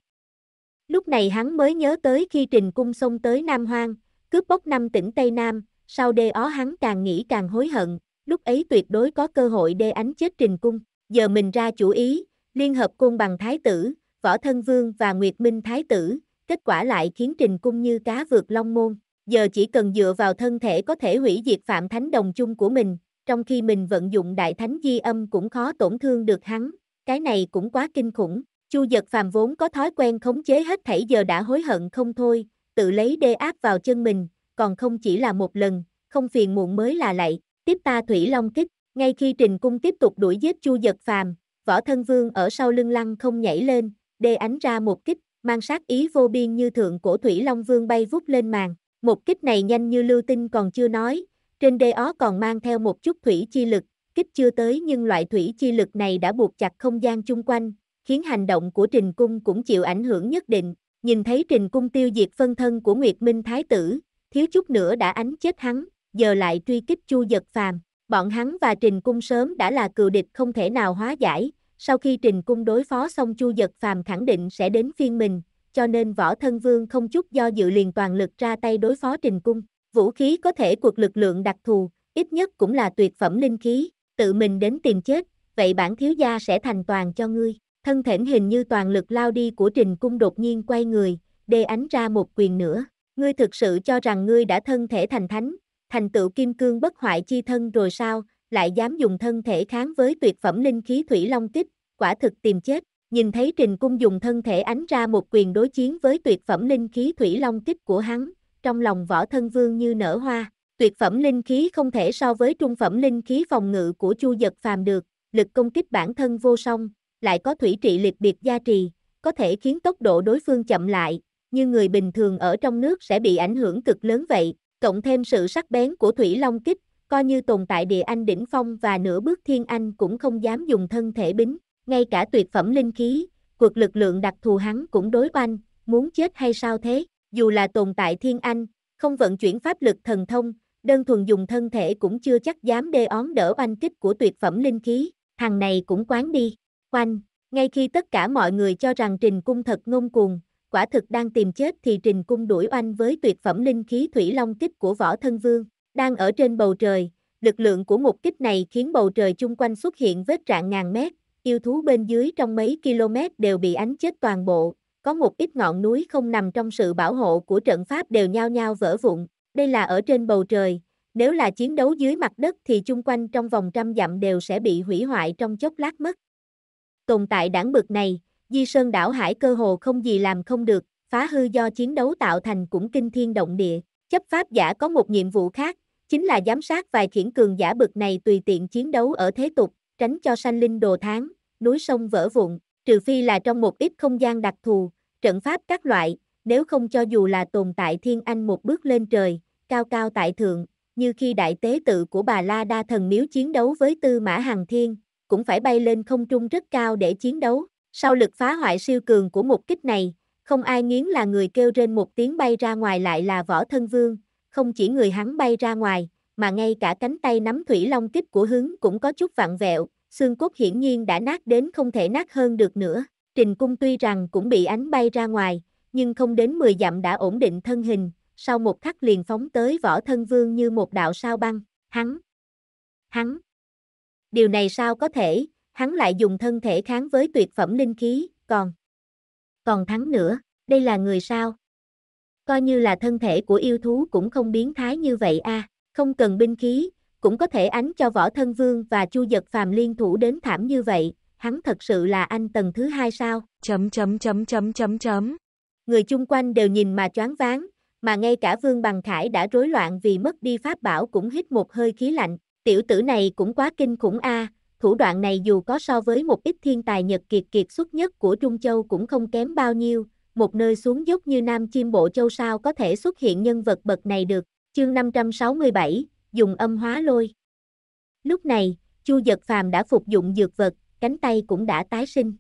[SPEAKER 1] Lúc này hắn mới nhớ tới khi trình cung xông tới Nam Hoang, cướp bóc năm tỉnh Tây Nam, sau đê ó hắn càng nghĩ càng hối hận, lúc ấy tuyệt đối có cơ hội đê ánh chết trình cung. Giờ mình ra chủ ý, liên hợp cung bằng thái tử, võ thân vương và nguyệt minh thái tử, kết quả lại khiến trình cung như cá vượt long môn. Giờ chỉ cần dựa vào thân thể có thể hủy diệt phạm thánh đồng chung của mình, trong khi mình vận dụng đại thánh di âm cũng khó tổn thương được hắn, cái này cũng quá kinh khủng. Chu giật phàm vốn có thói quen khống chế hết thảy giờ đã hối hận không thôi, tự lấy đê áp vào chân mình, còn không chỉ là một lần, không phiền muộn mới là lại, tiếp ta thủy long kích, ngay khi trình cung tiếp tục đuổi giết chu giật phàm, võ thân vương ở sau lưng lăng không nhảy lên, đê ánh ra một kích, mang sát ý vô biên như thượng cổ thủy long vương bay vút lên màn, một kích này nhanh như lưu tinh còn chưa nói, trên đê ó còn mang theo một chút thủy chi lực, kích chưa tới nhưng loại thủy chi lực này đã buộc chặt không gian chung quanh, khiến hành động của Trình Cung cũng chịu ảnh hưởng nhất định. Nhìn thấy Trình Cung tiêu diệt phân thân của Nguyệt Minh Thái Tử, thiếu chút nữa đã ánh chết hắn, giờ lại truy kích Chu Giật Phàm. Bọn hắn và Trình Cung sớm đã là cừu địch không thể nào hóa giải, sau khi Trình Cung đối phó xong Chu Giật Phàm khẳng định sẽ đến phiên mình, cho nên Võ Thân Vương không chút do dự liền toàn lực ra tay đối phó Trình Cung. Vũ khí có thể cuộc lực lượng đặc thù, ít nhất cũng là tuyệt phẩm linh khí, tự mình đến tìm chết, vậy bản thiếu gia sẽ thành toàn cho ngươi. Thân thể hình như toàn lực lao đi của Trình Cung đột nhiên quay người, đê ánh ra một quyền nữa. Ngươi thực sự cho rằng ngươi đã thân thể thành thánh, thành tựu kim cương bất hoại chi thân rồi sao, lại dám dùng thân thể kháng với tuyệt phẩm linh khí thủy long kích, quả thực tìm chết. Nhìn thấy Trình Cung dùng thân thể ánh ra một quyền đối chiến với tuyệt phẩm linh khí thủy long kích của hắn, trong lòng võ thân vương như nở hoa. Tuyệt phẩm linh khí không thể so với trung phẩm linh khí phòng ngự của chu giật phàm được, lực công kích bản thân vô song, lại có thủy trị liệt biệt gia trì, có thể khiến tốc độ đối phương chậm lại, như người bình thường ở trong nước sẽ bị ảnh hưởng cực lớn vậy, cộng thêm sự sắc bén của thủy long kích, coi như tồn tại địa anh đỉnh phong và nửa bước thiên anh cũng không dám dùng thân thể bính, ngay cả tuyệt phẩm linh khí, cuộc lực lượng đặc thù hắn cũng đối quanh, muốn chết hay sao thế? dù là tồn tại thiên anh, không vận chuyển pháp lực thần thông, đơn thuần dùng thân thể cũng chưa chắc dám đê ón đỡ oanh kích của tuyệt phẩm linh khí, thằng này cũng quán đi. Oanh, ngay khi tất cả mọi người cho rằng Trình Cung thật ngông cuồng, quả thực đang tìm chết thì Trình Cung đuổi oanh với tuyệt phẩm linh khí thủy long kích của võ thân vương, đang ở trên bầu trời, lực lượng của một kích này khiến bầu trời chung quanh xuất hiện vết rạn ngàn mét, yêu thú bên dưới trong mấy km đều bị ánh chết toàn bộ, có một ít ngọn núi không nằm trong sự bảo hộ của trận pháp đều nhao nhao vỡ vụn, đây là ở trên bầu trời, nếu là chiến đấu dưới mặt đất thì chung quanh trong vòng trăm dặm đều sẽ bị hủy hoại trong chốc lát mất. Tồn tại đảng bực này, di sơn đảo hải cơ hồ không gì làm không được, phá hư do chiến đấu tạo thành cũng kinh thiên động địa. Chấp pháp giả có một nhiệm vụ khác, chính là giám sát vài khiển cường giả bực này tùy tiện chiến đấu ở thế tục, tránh cho sanh linh đồ tháng, núi sông vỡ vụn, trừ phi là trong một ít không gian đặc thù, trận pháp các loại, nếu không cho dù là tồn tại thiên anh một bước lên trời, cao cao tại thượng, như khi đại tế tự của bà La Đa thần miếu chiến đấu với tư mã hàng thiên, cũng phải bay lên không trung rất cao để chiến đấu. Sau lực phá hoại siêu cường của một kích này, không ai nghiến là người kêu trên một tiếng bay ra ngoài lại là võ thân vương, không chỉ người hắn bay ra ngoài, mà ngay cả cánh tay nắm thủy long kích của hướng cũng có chút vặn vẹo, xương cốt hiển nhiên đã nát đến không thể nát hơn được nữa. Trình Cung tuy rằng cũng bị ánh bay ra ngoài, nhưng không đến 10 dặm đã ổn định thân hình, sau một khắc liền phóng tới võ thân vương như một đạo sao băng, hắn, hắn. Điều này sao có thể, hắn lại dùng thân thể kháng với tuyệt phẩm linh khí, còn, còn thắng nữa, đây là người sao? Coi như là thân thể của yêu thú cũng không biến thái như vậy a không cần binh khí, cũng có thể ánh cho võ thân vương và chu giật phàm liên thủ đến thảm như vậy, hắn thật sự là anh tầng thứ hai sao? Chấm chấm chấm chấm chấm chấm. Người chung quanh đều nhìn mà choáng váng, mà ngay cả Vương Bằng Khải đã rối loạn vì mất đi pháp bảo cũng hít một hơi khí lạnh, tiểu tử này cũng quá kinh khủng a, thủ đoạn này dù có so với một ít thiên tài Nhật kiệt kiệt xuất nhất của Trung Châu cũng không kém bao nhiêu, một nơi xuống dốc như Nam Chim Bộ Châu sao có thể xuất hiện nhân vật bậc này được. Chương 567, dùng âm hóa lôi. Lúc này, Chu Dật Phàm đã phục dụng dược vật, cánh tay cũng đã tái sinh.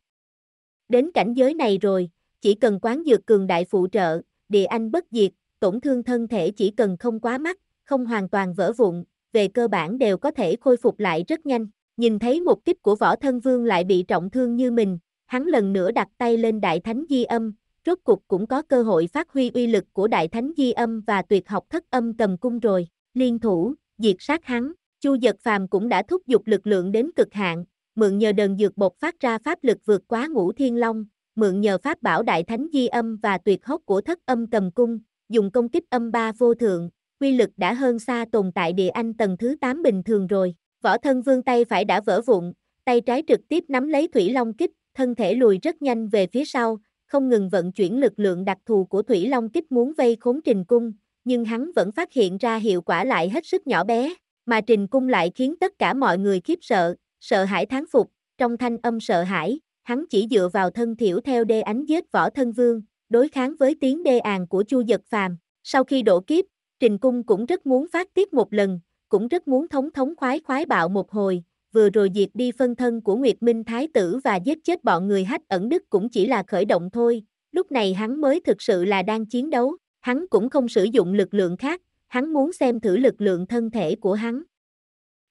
[SPEAKER 1] Đến cảnh giới này rồi, chỉ cần quán dược cường đại phụ trợ, địa anh bất diệt, tổn thương thân thể chỉ cần không quá mắc, không hoàn toàn vỡ vụn, về cơ bản đều có thể khôi phục lại rất nhanh. Nhìn thấy một kích của võ thân vương lại bị trọng thương như mình, hắn lần nữa đặt tay lên đại thánh di âm, rốt cục cũng có cơ hội phát huy uy lực của đại thánh di âm và tuyệt học thất âm cầm cung rồi, liên thủ, diệt sát hắn, chu giật phàm cũng đã thúc giục lực lượng đến cực hạn, mượn nhờ đần dược bột phát ra pháp lực vượt quá ngũ thiên long, mượn nhờ pháp bảo đại thánh di âm và tuyệt hốc của thất âm cầm cung, dùng công kích âm ba vô thượng, quy lực đã hơn xa tồn tại địa anh tầng thứ 8 bình thường rồi. Võ thân vương tay phải đã vỡ vụn, tay trái trực tiếp nắm lấy thủy long kích, thân thể lùi rất nhanh về phía sau, không ngừng vận chuyển lực lượng đặc thù của thủy long kích muốn vây khốn trình cung, nhưng hắn vẫn phát hiện ra hiệu quả lại hết sức nhỏ bé, mà trình cung lại khiến tất cả mọi người khiếp sợ, Sợ hãi thán phục, trong thanh âm sợ hãi, hắn chỉ dựa vào thân thiểu theo đê ánh giết võ thân vương, đối kháng với tiếng đê àn của Chu Dật Phàm. Sau khi đổ kiếp, Trình Cung cũng rất muốn phát tiết một lần, cũng rất muốn thống thống khoái khoái bạo một hồi, vừa rồi diệt đi phân thân của Nguyệt Minh Thái Tử và giết chết bọn người hách ẩn đức cũng chỉ là khởi động thôi, lúc này hắn mới thực sự là đang chiến đấu, hắn cũng không sử dụng lực lượng khác, hắn muốn xem thử lực lượng thân thể của hắn,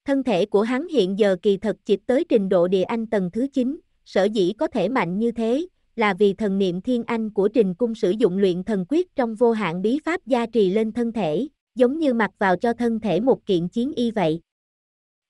[SPEAKER 1] Thân thể của hắn hiện giờ kỳ thật chỉ tới trình độ địa anh tầng thứ 9, sở dĩ có thể mạnh như thế, là vì thần niệm thiên anh của trình cung sử dụng luyện thần quyết trong vô hạn bí pháp gia trì lên thân thể, giống như mặc vào cho thân thể một kiện chiến y vậy.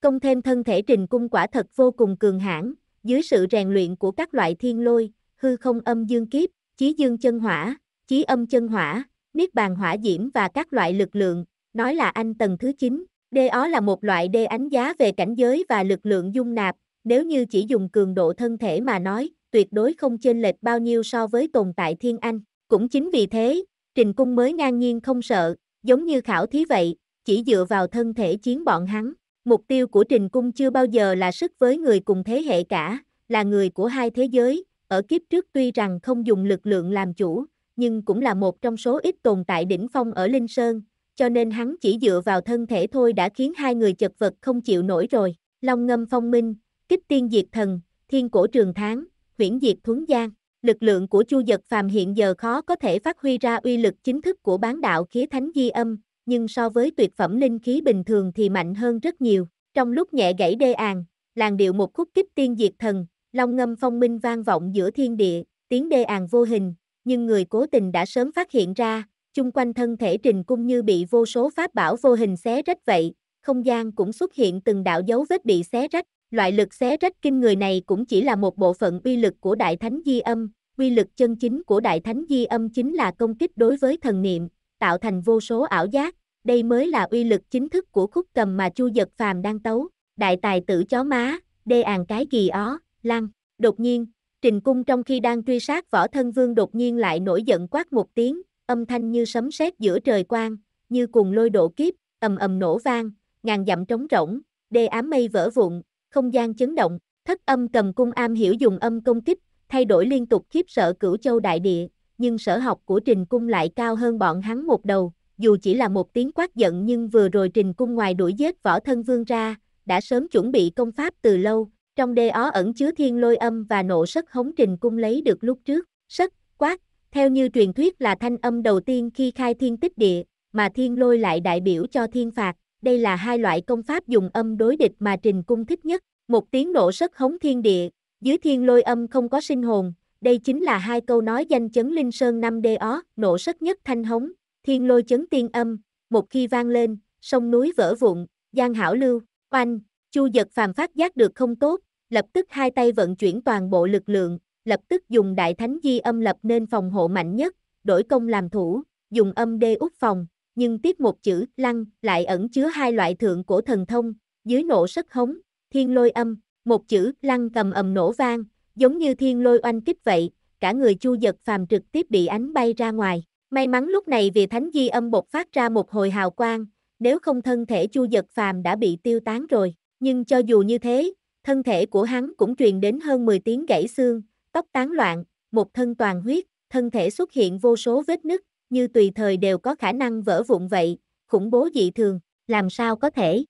[SPEAKER 1] Công thêm thân thể trình cung quả thật vô cùng cường hãn, dưới sự rèn luyện của các loại thiên lôi, hư không âm dương kiếp, chí dương chân hỏa, chí âm chân hỏa, niết bàn hỏa diễm và các loại lực lượng, nói là anh tầng thứ 9, DO là một loại D ánh giá về cảnh giới và lực lượng dung nạp, nếu như chỉ dùng cường độ thân thể mà nói, tuyệt đối không chênh lệch bao nhiêu so với tồn tại thiên anh. Cũng chính vì thế, Trình Cung mới ngang nhiên không sợ, giống như khảo thí vậy, chỉ dựa vào thân thể chiến bọn hắn. Mục tiêu của Trình Cung chưa bao giờ là sức với người cùng thế hệ cả, là người của hai thế giới, ở kiếp trước tuy rằng không dùng lực lượng làm chủ, nhưng cũng là một trong số ít tồn tại đỉnh phong ở Linh Sơn, cho nên hắn chỉ dựa vào thân thể thôi đã khiến hai người chật vật không chịu nổi rồi. Long ngâm phong minh, kích tiên diệt thần, thiên cổ trường tháng, huyễn diệt thuấn giang. Lực lượng của chu giật phàm hiện giờ khó có thể phát huy ra uy lực chính thức của bán đạo khí thánh di âm, nhưng so với tuyệt phẩm linh khí bình thường thì mạnh hơn rất nhiều. Trong lúc nhẹ gãy đê àng, làn điệu một khúc kích tiên diệt thần, long ngâm phong minh vang vọng giữa thiên địa, tiếng đê àng vô hình, nhưng người cố tình đã sớm phát hiện ra, chung quanh thân thể trình cung như bị vô số pháp bảo vô hình xé rách vậy, không gian cũng xuất hiện từng đạo dấu vết bị xé rách, loại lực xé rách kinh người này cũng chỉ là một bộ phận uy lực của Đại Thánh Di Âm, uy lực chân chính của Đại Thánh Di Âm chính là công kích đối với thần niệm, tạo thành vô số ảo giác, đây mới là uy lực chính thức của khúc cầm mà Chu Dật Phàm đang tấu, đại tài tử chó má, đê àn cái gì ó, lăng, đột nhiên, Trình Cung trong khi đang truy sát võ thân vương đột nhiên lại nổi giận quát một tiếng, âm thanh như sấm sét giữa trời quang, như cùng lôi độ kiếp, ầm ầm nổ vang, ngàn dặm trống rỗng, đê ám mây vỡ vụn, không gian chấn động, thất âm cầm cung am hiểu dùng âm công kích, thay đổi liên tục khiếp sợ cửu châu đại địa, nhưng sở học của Trình Cung lại cao hơn bọn hắn một đầu, dù chỉ là một tiếng quát giận nhưng vừa rồi Trình Cung ngoài đuổi giết võ thân vương ra, đã sớm chuẩn bị công pháp từ lâu, trong đê ó ẩn chứa thiên lôi âm và nộ sất hống Trình Cung lấy được lúc trước, sất, quát, theo như truyền thuyết là thanh âm đầu tiên khi khai thiên tích địa, mà thiên lôi lại đại biểu cho thiên phạt, đây là hai loại công pháp dùng âm đối địch mà Trình Cung thích nhất, một tiếng nổ sất hống thiên địa, dưới thiên lôi âm không có sinh hồn, đây chính là hai câu nói danh chấn linh sơn năm đê ó, nổ sất nhất thanh hống, thiên lôi chấn tiên âm, một khi vang lên, sông núi vỡ vụn, giang hảo lưu, oanh, chu giật phàm phát giác được không tốt, lập tức hai tay vận chuyển toàn bộ lực lượng, lập tức dùng đại thánh di âm lập nên phòng hộ mạnh nhất, đổi công làm thủ, dùng âm đê út phòng, nhưng tiếp một chữ lăng lại ẩn chứa hai loại thượng cổ thần thông, dưới nổ sức hống, thiên lôi âm, một chữ lăng cầm ầm nổ vang, giống như thiên lôi oanh kích vậy, cả người chu giật phàm trực tiếp bị ánh bay ra ngoài. May mắn lúc này vì thánh di âm bột phát ra một hồi hào quang, nếu không thân thể chu giật phàm đã bị tiêu tán rồi. Nhưng cho dù như thế, thân thể của hắn cũng truyền đến hơn 10 tiếng gãy xương, tóc tán loạn, một thân toàn huyết, thân thể xuất hiện vô số vết nứt, như tùy thời đều có khả năng vỡ vụn vậy, khủng bố dị thường, làm sao có thể.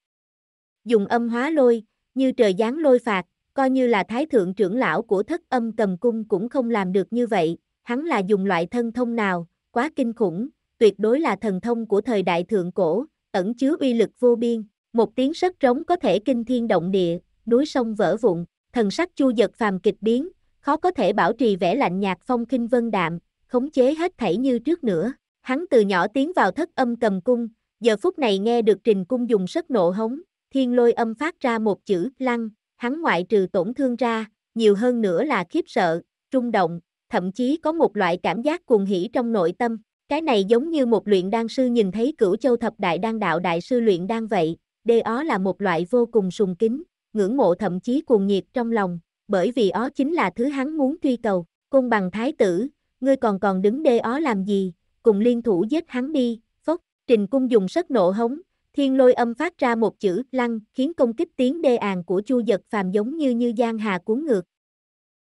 [SPEAKER 1] Dùng âm hóa lôi, như trời giáng lôi phạt, coi như là thái thượng trưởng lão của thất âm cầm cung cũng không làm được như vậy, hắn là dùng loại thân thông nào, quá kinh khủng, tuyệt đối là thần thông của thời đại thượng cổ, ẩn chứa uy lực vô biên, một tiếng sét trống có thể kinh thiên động địa, núi sông vỡ vụn, thần sắc chu giật phàm kịch biến, khó có thể bảo trì vẻ lạnh nhạt phong khinh vân đạm, khống chế hết thảy như trước nữa. Hắn từ nhỏ tiến vào thất âm cầm cung, giờ phút này nghe được trình cung dùng sức nộ hống, thiên lôi âm phát ra một chữ lăng, hắn ngoại trừ tổn thương ra, nhiều hơn nữa là khiếp sợ, trung động, thậm chí có một loại cảm giác cuồng hỉ trong nội tâm. Cái này giống như một luyện đan sư nhìn thấy cửu châu thập đại đan đạo đại sư luyện đan vậy, đê ó là một loại vô cùng sùng kính, ngưỡng mộ thậm chí cuồng nhiệt trong lòng, bởi vì ó chính là thứ hắn muốn truy cầu, cung bằng thái tử, ngươi còn còn đứng đê ó làm gì, cùng liên thủ giết hắn đi, phốc, trình cung dùng sức nộ hống, thiên lôi âm phát ra một chữ lăng, khiến công kích tiếng đê àn của chu giật phàm giống như như giang hà cuốn ngược.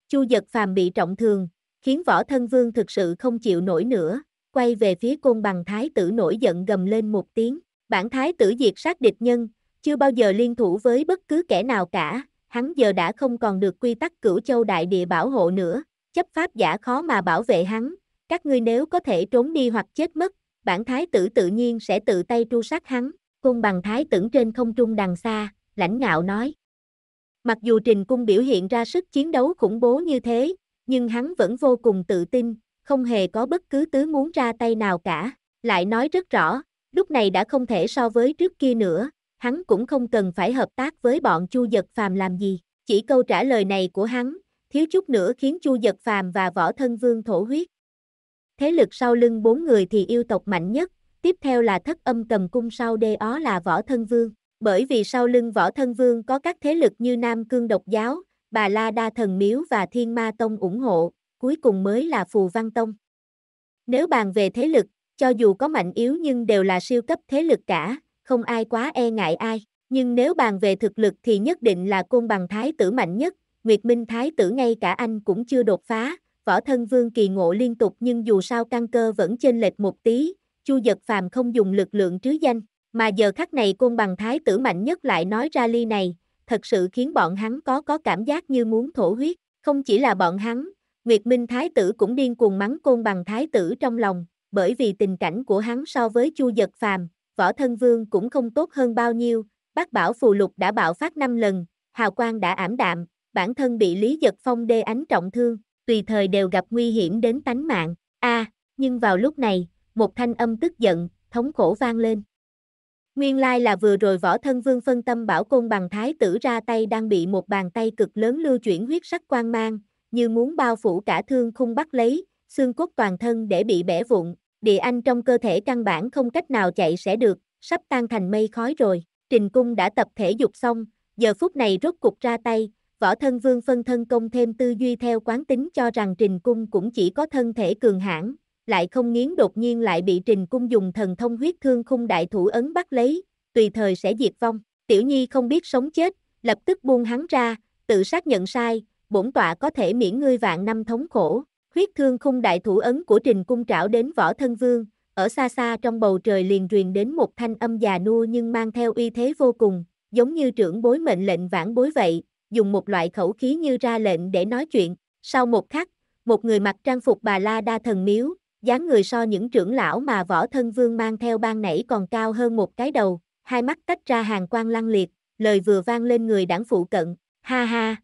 [SPEAKER 1] Chu giật phàm bị trọng thương, khiến võ thân vương thực sự không chịu nổi nữa, quay về phía cung bằng thái tử nổi giận gầm lên một tiếng, bản thái tử diệt sát địch nhân, chưa bao giờ liên thủ với bất cứ kẻ nào cả, hắn giờ đã không còn được quy tắc cửu châu đại địa bảo hộ nữa, chấp pháp giả khó mà bảo vệ hắn, các ngươi nếu có thể trốn đi hoặc chết mất, bản thái tử tự nhiên sẽ tự tay tru sát hắn, Cung bằng thái tử trên không trung đằng xa, lãnh ngạo nói. Mặc dù Trình Cung biểu hiện ra sức chiến đấu khủng bố như thế, nhưng hắn vẫn vô cùng tự tin, không hề có bất cứ tứ muốn ra tay nào cả, lại nói rất rõ, lúc này đã không thể so với trước kia nữa, hắn cũng không cần phải hợp tác với bọn Chu Dật Phàm làm gì. Chỉ câu trả lời này của hắn, thiếu chút nữa khiến Chu Dật Phàm và Võ Thân Vương thổ huyết. Thế lực sau lưng bốn người thì yêu tộc mạnh nhất, tiếp theo là thất âm cầm cung sau đê ó là Võ Thân Vương. Bởi vì sau lưng Võ Thân Vương có các thế lực như Nam Cương Độc Giáo, Bà La Đa Thần Miếu và Thiên Ma Tông ủng hộ, cuối cùng mới là Phù Văn Tông. Nếu bàn về thế lực, cho dù có mạnh yếu nhưng đều là siêu cấp thế lực cả, không ai quá e ngại ai. Nhưng nếu bàn về thực lực thì nhất định là côn bằng thái tử mạnh nhất, Nguyệt Minh thái tử ngay cả anh cũng chưa đột phá, võ thân vương kỳ ngộ liên tục nhưng dù sao căn cơ vẫn trên lệch một tí, chu giật phàm không dùng lực lượng trứ danh, mà giờ khắc này côn bằng thái tử mạnh nhất lại nói ra ly này, thật sự khiến bọn hắn có có cảm giác như muốn thổ huyết, không chỉ là bọn hắn, Nguyệt Minh thái tử cũng điên cuồng mắng côn bằng thái tử trong lòng, bởi vì tình cảnh của hắn so với chu giật phàm, võ thân vương cũng không tốt hơn bao nhiêu, bác bảo phù lục đã bạo phát 5 lần, hào quang đã ảm đạm, bản thân bị Lý Giật Phong đê ánh trọng thương, tùy thời đều gặp nguy hiểm đến tánh mạng. A, à, nhưng vào lúc này, một thanh âm tức giận, thống khổ vang lên. Nguyên lai là vừa rồi võ thân vương phân tâm bảo côn bằng thái tử ra tay đang bị một bàn tay cực lớn lưu chuyển huyết sắc quang mang, như muốn bao phủ cả thương khung bắt lấy, xương cốt toàn thân để bị bẻ vụn, địa anh trong cơ thể căn bản không cách nào chạy sẽ được, sắp tan thành mây khói rồi. Trình cung đã tập thể dục xong, giờ phút này rốt cục ra tay, võ thân vương phân thân công thêm tư duy theo quán tính cho rằng trình cung cũng chỉ có thân thể cường hãn, lại không nghiến đột nhiên lại bị trình cung dùng thần thông huyết thương khung đại thủ ấn bắt lấy, tùy thời sẽ diệt vong. Tiểu nhi không biết sống chết, lập tức buông hắn ra, tự xác nhận sai, bổn tọa có thể miễn ngươi vạn năm thống khổ. Huyết thương khung đại thủ ấn của trình cung trảo đến võ thân vương, ở xa xa trong bầu trời liền truyền đến một thanh âm già nua nhưng mang theo uy thế vô cùng, giống như trưởng bối mệnh lệnh vãn bối vậy, dùng một loại khẩu khí như ra lệnh để nói chuyện. Sau một khắc, một người mặc trang phục bà La Đa thần miếu, dáng người so những trưởng lão mà võ thân vương mang theo ban nãy còn cao hơn một cái đầu, hai mắt tách ra hàng quang lăng liệt, lời vừa vang lên người đảng phụ cận, ha ha.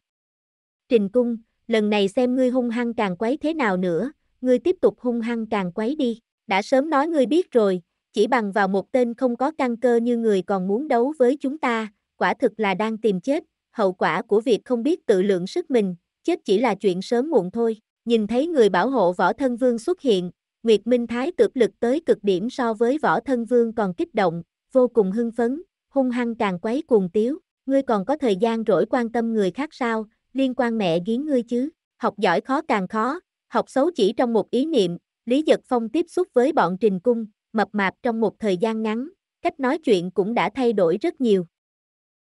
[SPEAKER 1] Trình cung, lần này xem ngươi hung hăng càng quấy thế nào nữa, ngươi tiếp tục hung hăng càng quấy đi. Đã sớm nói ngươi biết rồi, chỉ bằng vào một tên không có căn cơ như người còn muốn đấu với chúng ta, quả thực là đang tìm chết, hậu quả của việc không biết tự lượng sức mình, chết chỉ là chuyện sớm muộn thôi. Nhìn thấy người bảo hộ võ thân vương xuất hiện, Nguyệt Minh Thái cực lực tới cực điểm so với võ thân vương còn kích động, vô cùng hưng phấn, hung hăng càng quấy cuồng tiếu, ngươi còn có thời gian rỗi quan tâm người khác sao, liên quan mẹ giếng ngươi chứ, học giỏi khó càng khó, học xấu chỉ trong một ý niệm, Lý dật Phong tiếp xúc với bọn trình cung, mập mạp trong một thời gian ngắn, cách nói chuyện cũng đã thay đổi rất nhiều.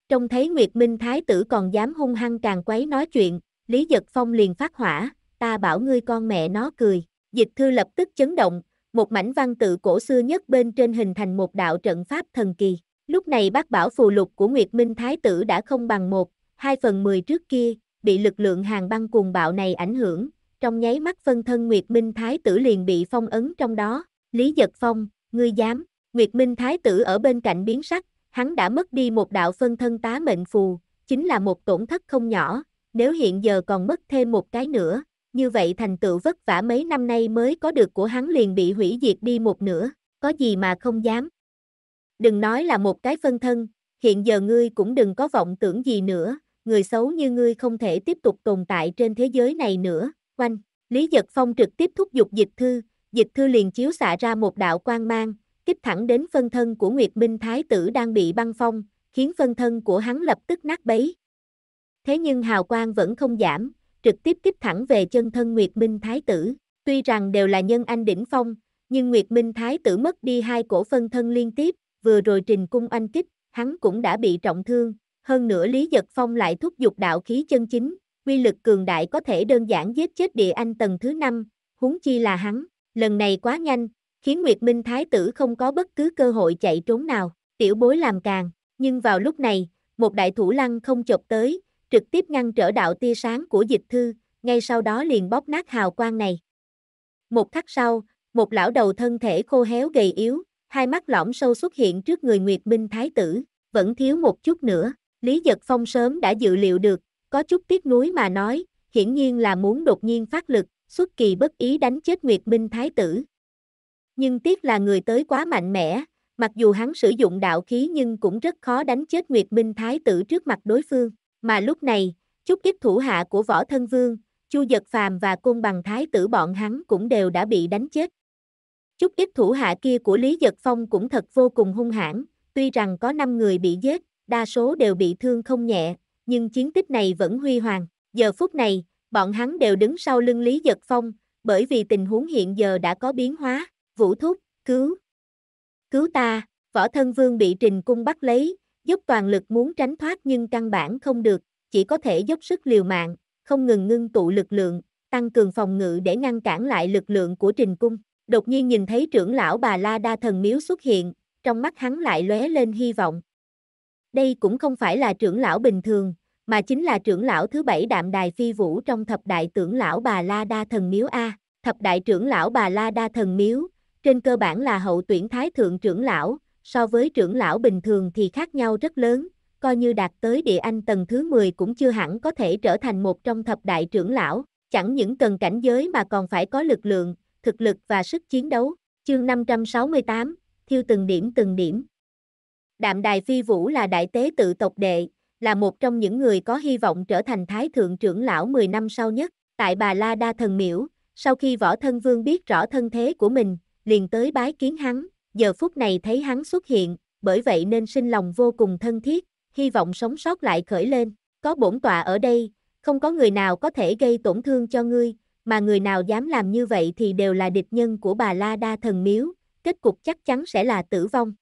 [SPEAKER 1] trong thấy Nguyệt Minh Thái tử còn dám hung hăng càng quấy nói chuyện, Lý dật Phong liền phát hỏa, ta bảo ngươi con mẹ nó cười, dịch thư lập tức chấn động, một mảnh văn tự cổ xưa nhất bên trên hình thành một đạo trận pháp thần kỳ. Lúc này bác bảo phù lục của Nguyệt Minh Thái tử đã không bằng một, hai phần mười trước kia, bị lực lượng hàng băng cuồng bạo này ảnh hưởng, trong nháy mắt phân thân Nguyệt Minh Thái tử liền bị phong ấn trong đó, Lý Giật Phong, ngươi dám, Nguyệt Minh Thái tử ở bên cạnh biến sắc, hắn đã mất đi một đạo phân thân tá mệnh phù, chính là một tổn thất không nhỏ, nếu hiện giờ còn mất thêm một cái nữa, như vậy thành tựu vất vả mấy năm nay mới có được của hắn liền bị hủy diệt đi một nửa, có gì mà không dám. Đừng nói là một cái phân thân, hiện giờ ngươi cũng đừng có vọng tưởng gì nữa, người xấu như ngươi không thể tiếp tục tồn tại trên thế giới này nữa, quanh. Lý Giật Phong trực tiếp thúc giục dịch thư, dịch thư liền chiếu xạ ra một đạo quang mang, kích thẳng đến phân thân của Nguyệt Minh Thái tử đang bị băng phong, khiến phân thân của hắn lập tức nát bấy. Thế nhưng hào quang vẫn không giảm, trực tiếp kích thẳng về chân thân Nguyệt Minh Thái tử, tuy rằng đều là nhân anh đỉnh phong, nhưng Nguyệt Minh Thái tử mất đi hai cổ phân thân liên tiếp, vừa rồi trình cung anh kích, hắn cũng đã bị trọng thương, hơn nữa Lý Giật Phong lại thúc giục đạo khí chân chính, quy lực cường đại có thể đơn giản giết chết địa anh tầng thứ 5, huống chi là hắn, lần này quá nhanh, khiến Nguyệt Minh Thái tử không có bất cứ cơ hội chạy trốn nào, tiểu bối làm càng, nhưng vào lúc này, một đại thủ lăng không chộp tới, trực tiếp ngăn trở đạo tia sáng của dịch thư, ngay sau đó liền bóp nát hào quang này. Một khắc sau, một lão đầu thân thể khô héo gầy yếu, hai mắt lõm sâu xuất hiện trước người Nguyệt Minh Thái tử, vẫn thiếu một chút nữa, Lý Giật Phong sớm đã dự liệu được, có chút tiếc nuối mà nói, hiển nhiên là muốn đột nhiên phát lực, xuất kỳ bất ý đánh chết Nguyệt Minh Thái Tử. Nhưng tiếc là người tới quá mạnh mẽ, mặc dù hắn sử dụng đạo khí nhưng cũng rất khó đánh chết Nguyệt Minh Thái Tử trước mặt đối phương, mà lúc này, chút ít thủ hạ của Võ Thân Vương, Chu Giật Phàm và Côn Bằng Thái Tử bọn hắn cũng đều đã bị đánh chết. Chút ít thủ hạ kia của Lý Giật Phong cũng thật vô cùng hung hãn, tuy rằng có 5 người bị giết, đa số đều bị thương không nhẹ, nhưng chiến tích này vẫn huy hoàng. Giờ phút này, bọn hắn đều đứng sau lưng Lý Giật Phong, bởi vì tình huống hiện giờ đã có biến hóa. Vũ Thúc, cứu! Cứu ta! Võ Thân Vương bị Trình Cung bắt lấy, giúp toàn lực muốn tránh thoát nhưng căn bản không được, chỉ có thể dốc sức liều mạng, không ngừng ngưng tụ lực lượng, tăng cường phòng ngự để ngăn cản lại lực lượng của Trình Cung. Đột nhiên nhìn thấy trưởng lão bà La Đa Thần Miếu xuất hiện, trong mắt hắn lại lóe lên hy vọng, đây cũng không phải là trưởng lão bình thường, mà chính là trưởng lão thứ bảy đạm đài phi vũ trong thập đại trưởng lão bà La Đa Thần Miếu A. Thập đại trưởng lão bà La Đa Thần Miếu, trên cơ bản là hậu tuyển thái thượng trưởng lão, so với trưởng lão bình thường thì khác nhau rất lớn, coi như đạt tới địa anh tầng thứ 10 cũng chưa hẳn có thể trở thành một trong thập đại trưởng lão, chẳng những cần cảnh giới mà còn phải có lực lượng, thực lực và sức chiến đấu. Chương 568, thiêu từng điểm từng điểm. Đạm Đài Phi Vũ là đại tế tự tộc đệ, là một trong những người có hy vọng trở thành Thái Thượng trưởng lão 10 năm sau nhất, tại Bà La Đa Thần Miễu, sau khi Võ Thân Vương biết rõ thân thế của mình, liền tới bái kiến hắn, giờ phút này thấy hắn xuất hiện, bởi vậy nên sinh lòng vô cùng thân thiết, hy vọng sống sót lại khởi lên, có bổn tọa ở đây, không có người nào có thể gây tổn thương cho ngươi, mà người nào dám làm như vậy thì đều là địch nhân của bà La Đa Thần Miếu, kết cục chắc chắn sẽ là tử vong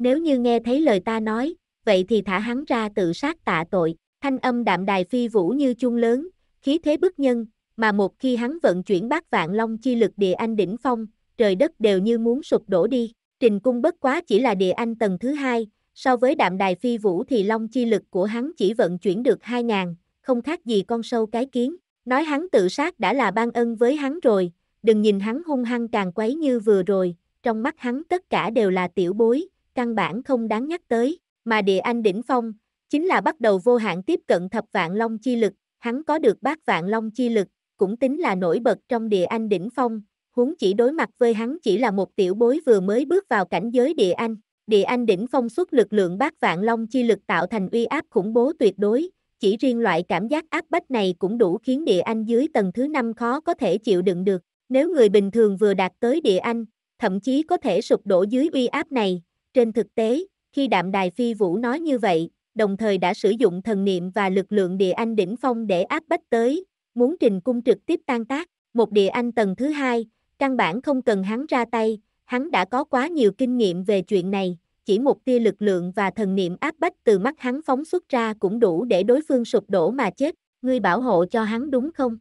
[SPEAKER 1] nếu như nghe thấy lời ta nói, vậy thì thả hắn ra tự sát tạ tội, thanh âm đạm đài phi vũ như chung lớn, khí thế bức nhân, mà một khi hắn vận chuyển bát vạn long chi lực địa anh đỉnh phong, trời đất đều như muốn sụp đổ đi, trình cung bất quá chỉ là địa anh tầng thứ hai, so với đạm đài phi vũ thì long chi lực của hắn chỉ vận chuyển được 2.000, không khác gì con sâu cái kiến, nói hắn tự sát đã là ban ân với hắn rồi, đừng nhìn hắn hung hăng càng quấy như vừa rồi, trong mắt hắn tất cả đều là tiểu bối, căn bản không đáng nhắc tới, mà địa anh đỉnh phong, chính là bắt đầu vô hạn tiếp cận thập vạn long chi lực, hắn có được bát vạn long chi lực, cũng tính là nổi bật trong địa anh đỉnh phong, huống chỉ đối mặt với hắn chỉ là một tiểu bối vừa mới bước vào cảnh giới địa anh. Địa anh đỉnh phong xuất lực lượng bát vạn long chi lực tạo thành uy áp khủng bố tuyệt đối, chỉ riêng loại cảm giác áp bách này cũng đủ khiến địa anh dưới tầng thứ năm khó có thể chịu đựng được. Nếu người bình thường vừa đạt tới địa anh, thậm chí có thể sụp đổ dưới uy áp này, trên thực tế, khi đạm đài phi vũ nói như vậy, đồng thời đã sử dụng thần niệm và lực lượng địa anh đỉnh phong để áp bách tới, muốn trình cung trực tiếp tan tác, một địa anh tầng thứ hai, căn bản không cần hắn ra tay, hắn đã có quá nhiều kinh nghiệm về chuyện này, chỉ một tia lực lượng và thần niệm áp bách từ mắt hắn phóng xuất ra cũng đủ để đối phương sụp đổ mà chết, ngươi bảo hộ cho hắn đúng không?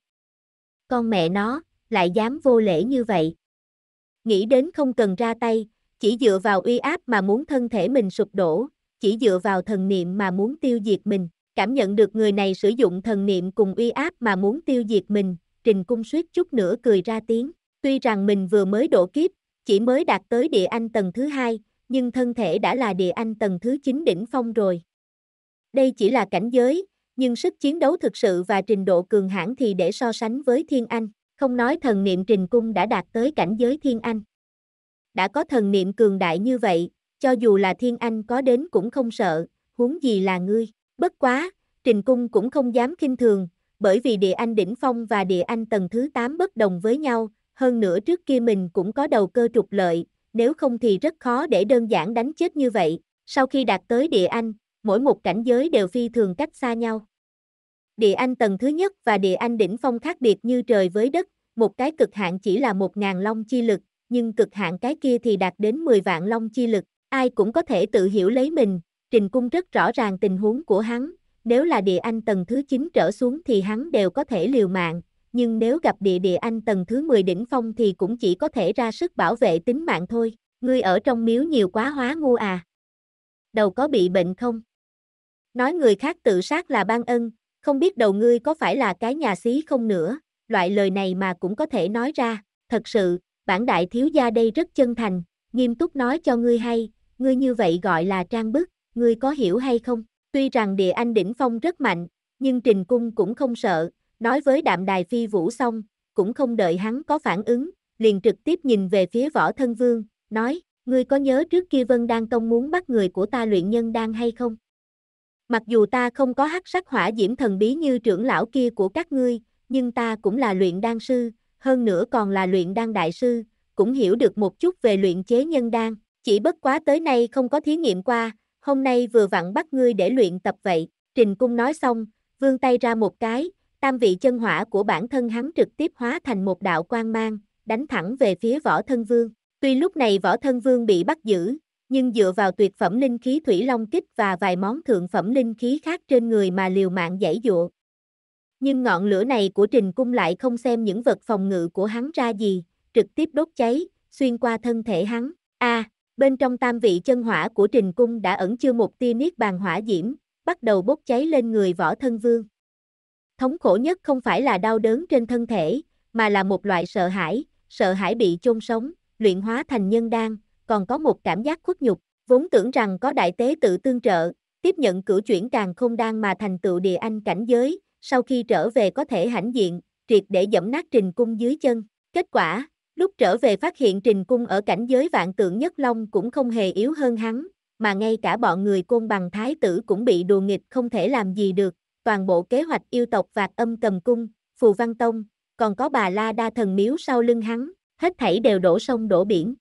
[SPEAKER 1] Con mẹ nó, lại dám vô lễ như vậy. Nghĩ đến không cần ra tay, chỉ dựa vào uy áp mà muốn thân thể mình sụp đổ, chỉ dựa vào thần niệm mà muốn tiêu diệt mình, cảm nhận được người này sử dụng thần niệm cùng uy áp mà muốn tiêu diệt mình, Trình Cung suýt chút nữa cười ra tiếng, tuy rằng mình vừa mới đổ kiếp, chỉ mới đạt tới địa anh tầng thứ hai, nhưng thân thể đã là địa anh tầng thứ 9 đỉnh phong rồi. Đây chỉ là cảnh giới, nhưng sức chiến đấu thực sự và trình độ cường hãn thì để so sánh với thiên anh, không nói thần niệm trình cung đã đạt tới cảnh giới thiên anh đã có thần niệm cường đại như vậy, cho dù là thiên anh có đến cũng không sợ, huống gì là ngươi. Bất quá, Trình Cung cũng không dám kinh thường, bởi vì địa anh đỉnh phong và địa anh tầng thứ 8 bất đồng với nhau, hơn nữa trước kia mình cũng có đầu cơ trục lợi, nếu không thì rất khó để đơn giản đánh chết như vậy. Sau khi đạt tới địa anh, mỗi một cảnh giới đều phi thường cách xa nhau. Địa anh tầng thứ nhất và địa anh đỉnh phong khác biệt như trời với đất, một cái cực hạn chỉ là một ngàn long chi lực, nhưng cực hạn cái kia thì đạt đến 10 vạn long chi lực, ai cũng có thể tự hiểu lấy mình, Trình Cung rất rõ ràng tình huống của hắn, nếu là địa anh tầng thứ 9 trở xuống thì hắn đều có thể liều mạng, nhưng nếu gặp địa địa anh tầng thứ 10 đỉnh phong thì cũng chỉ có thể ra sức bảo vệ tính mạng thôi, ngươi ở trong miếu nhiều quá hóa ngu à. Đầu có bị bệnh không? Nói người khác tự sát là ban ân, không biết đầu ngươi có phải là cái nhà xí không nữa, loại lời này mà cũng có thể nói ra, thật sự, bản đại thiếu gia đây rất chân thành, nghiêm túc nói cho ngươi hay, ngươi như vậy gọi là trang bức, ngươi có hiểu hay không? Tuy rằng địa anh đỉnh phong rất mạnh, nhưng Trình Cung cũng không sợ, nói với đạm đài phi vũ xong, cũng không đợi hắn có phản ứng, liền trực tiếp nhìn về phía võ thân vương, nói, ngươi có nhớ trước kia Vân Đan Tông muốn bắt người của ta luyện nhân đan hay không? Mặc dù ta không có hắc sắc hỏa diễm thần bí như trưởng lão kia của các ngươi, nhưng ta cũng là luyện đan sư, hơn nữa còn là luyện đan đại sư, cũng hiểu được một chút về luyện chế nhân đan, chỉ bất quá tới nay không có thí nghiệm qua, hôm nay vừa vặn bắt ngươi để luyện tập vậy. Trình Cung nói xong, vươn tay ra một cái, tam vị chân hỏa của bản thân hắn trực tiếp hóa thành một đạo quang mang, đánh thẳng về phía võ thân vương. Tuy lúc này võ thân vương bị bắt giữ, nhưng dựa vào tuyệt phẩm linh khí thủy long kích và vài món thượng phẩm linh khí khác trên người mà liều mạng giải dụa, nhưng ngọn lửa này của Trình Cung lại không xem những vật phòng ngự của hắn ra gì, trực tiếp đốt cháy, xuyên qua thân thể hắn. A, à, bên trong tam vị chân hỏa của Trình Cung đã ẩn chứa một tia niết bàn hỏa diễm, bắt đầu bốc cháy lên người võ thân vương. Thống khổ nhất không phải là đau đớn trên thân thể, mà là một loại sợ hãi, sợ hãi bị chôn sống, luyện hóa thành nhân đan, còn có một cảm giác khuất nhục, vốn tưởng rằng có đại tế tự tương trợ, tiếp nhận cử chuyển càng không đan mà thành tựu địa anh cảnh giới, sau khi trở về có thể hãnh diện, triệt để dẫm nát Trình Cung dưới chân. Kết quả, lúc trở về phát hiện Trình Cung ở cảnh giới vạn tượng nhất long cũng không hề yếu hơn hắn, mà ngay cả bọn người côn bằng thái tử cũng bị đùa nghịch không thể làm gì được. Toàn bộ kế hoạch yêu tộc vạt âm cầm cung, phù văn tông, còn có bà La Đa thần miếu sau lưng hắn, hết thảy đều đổ sông đổ biển.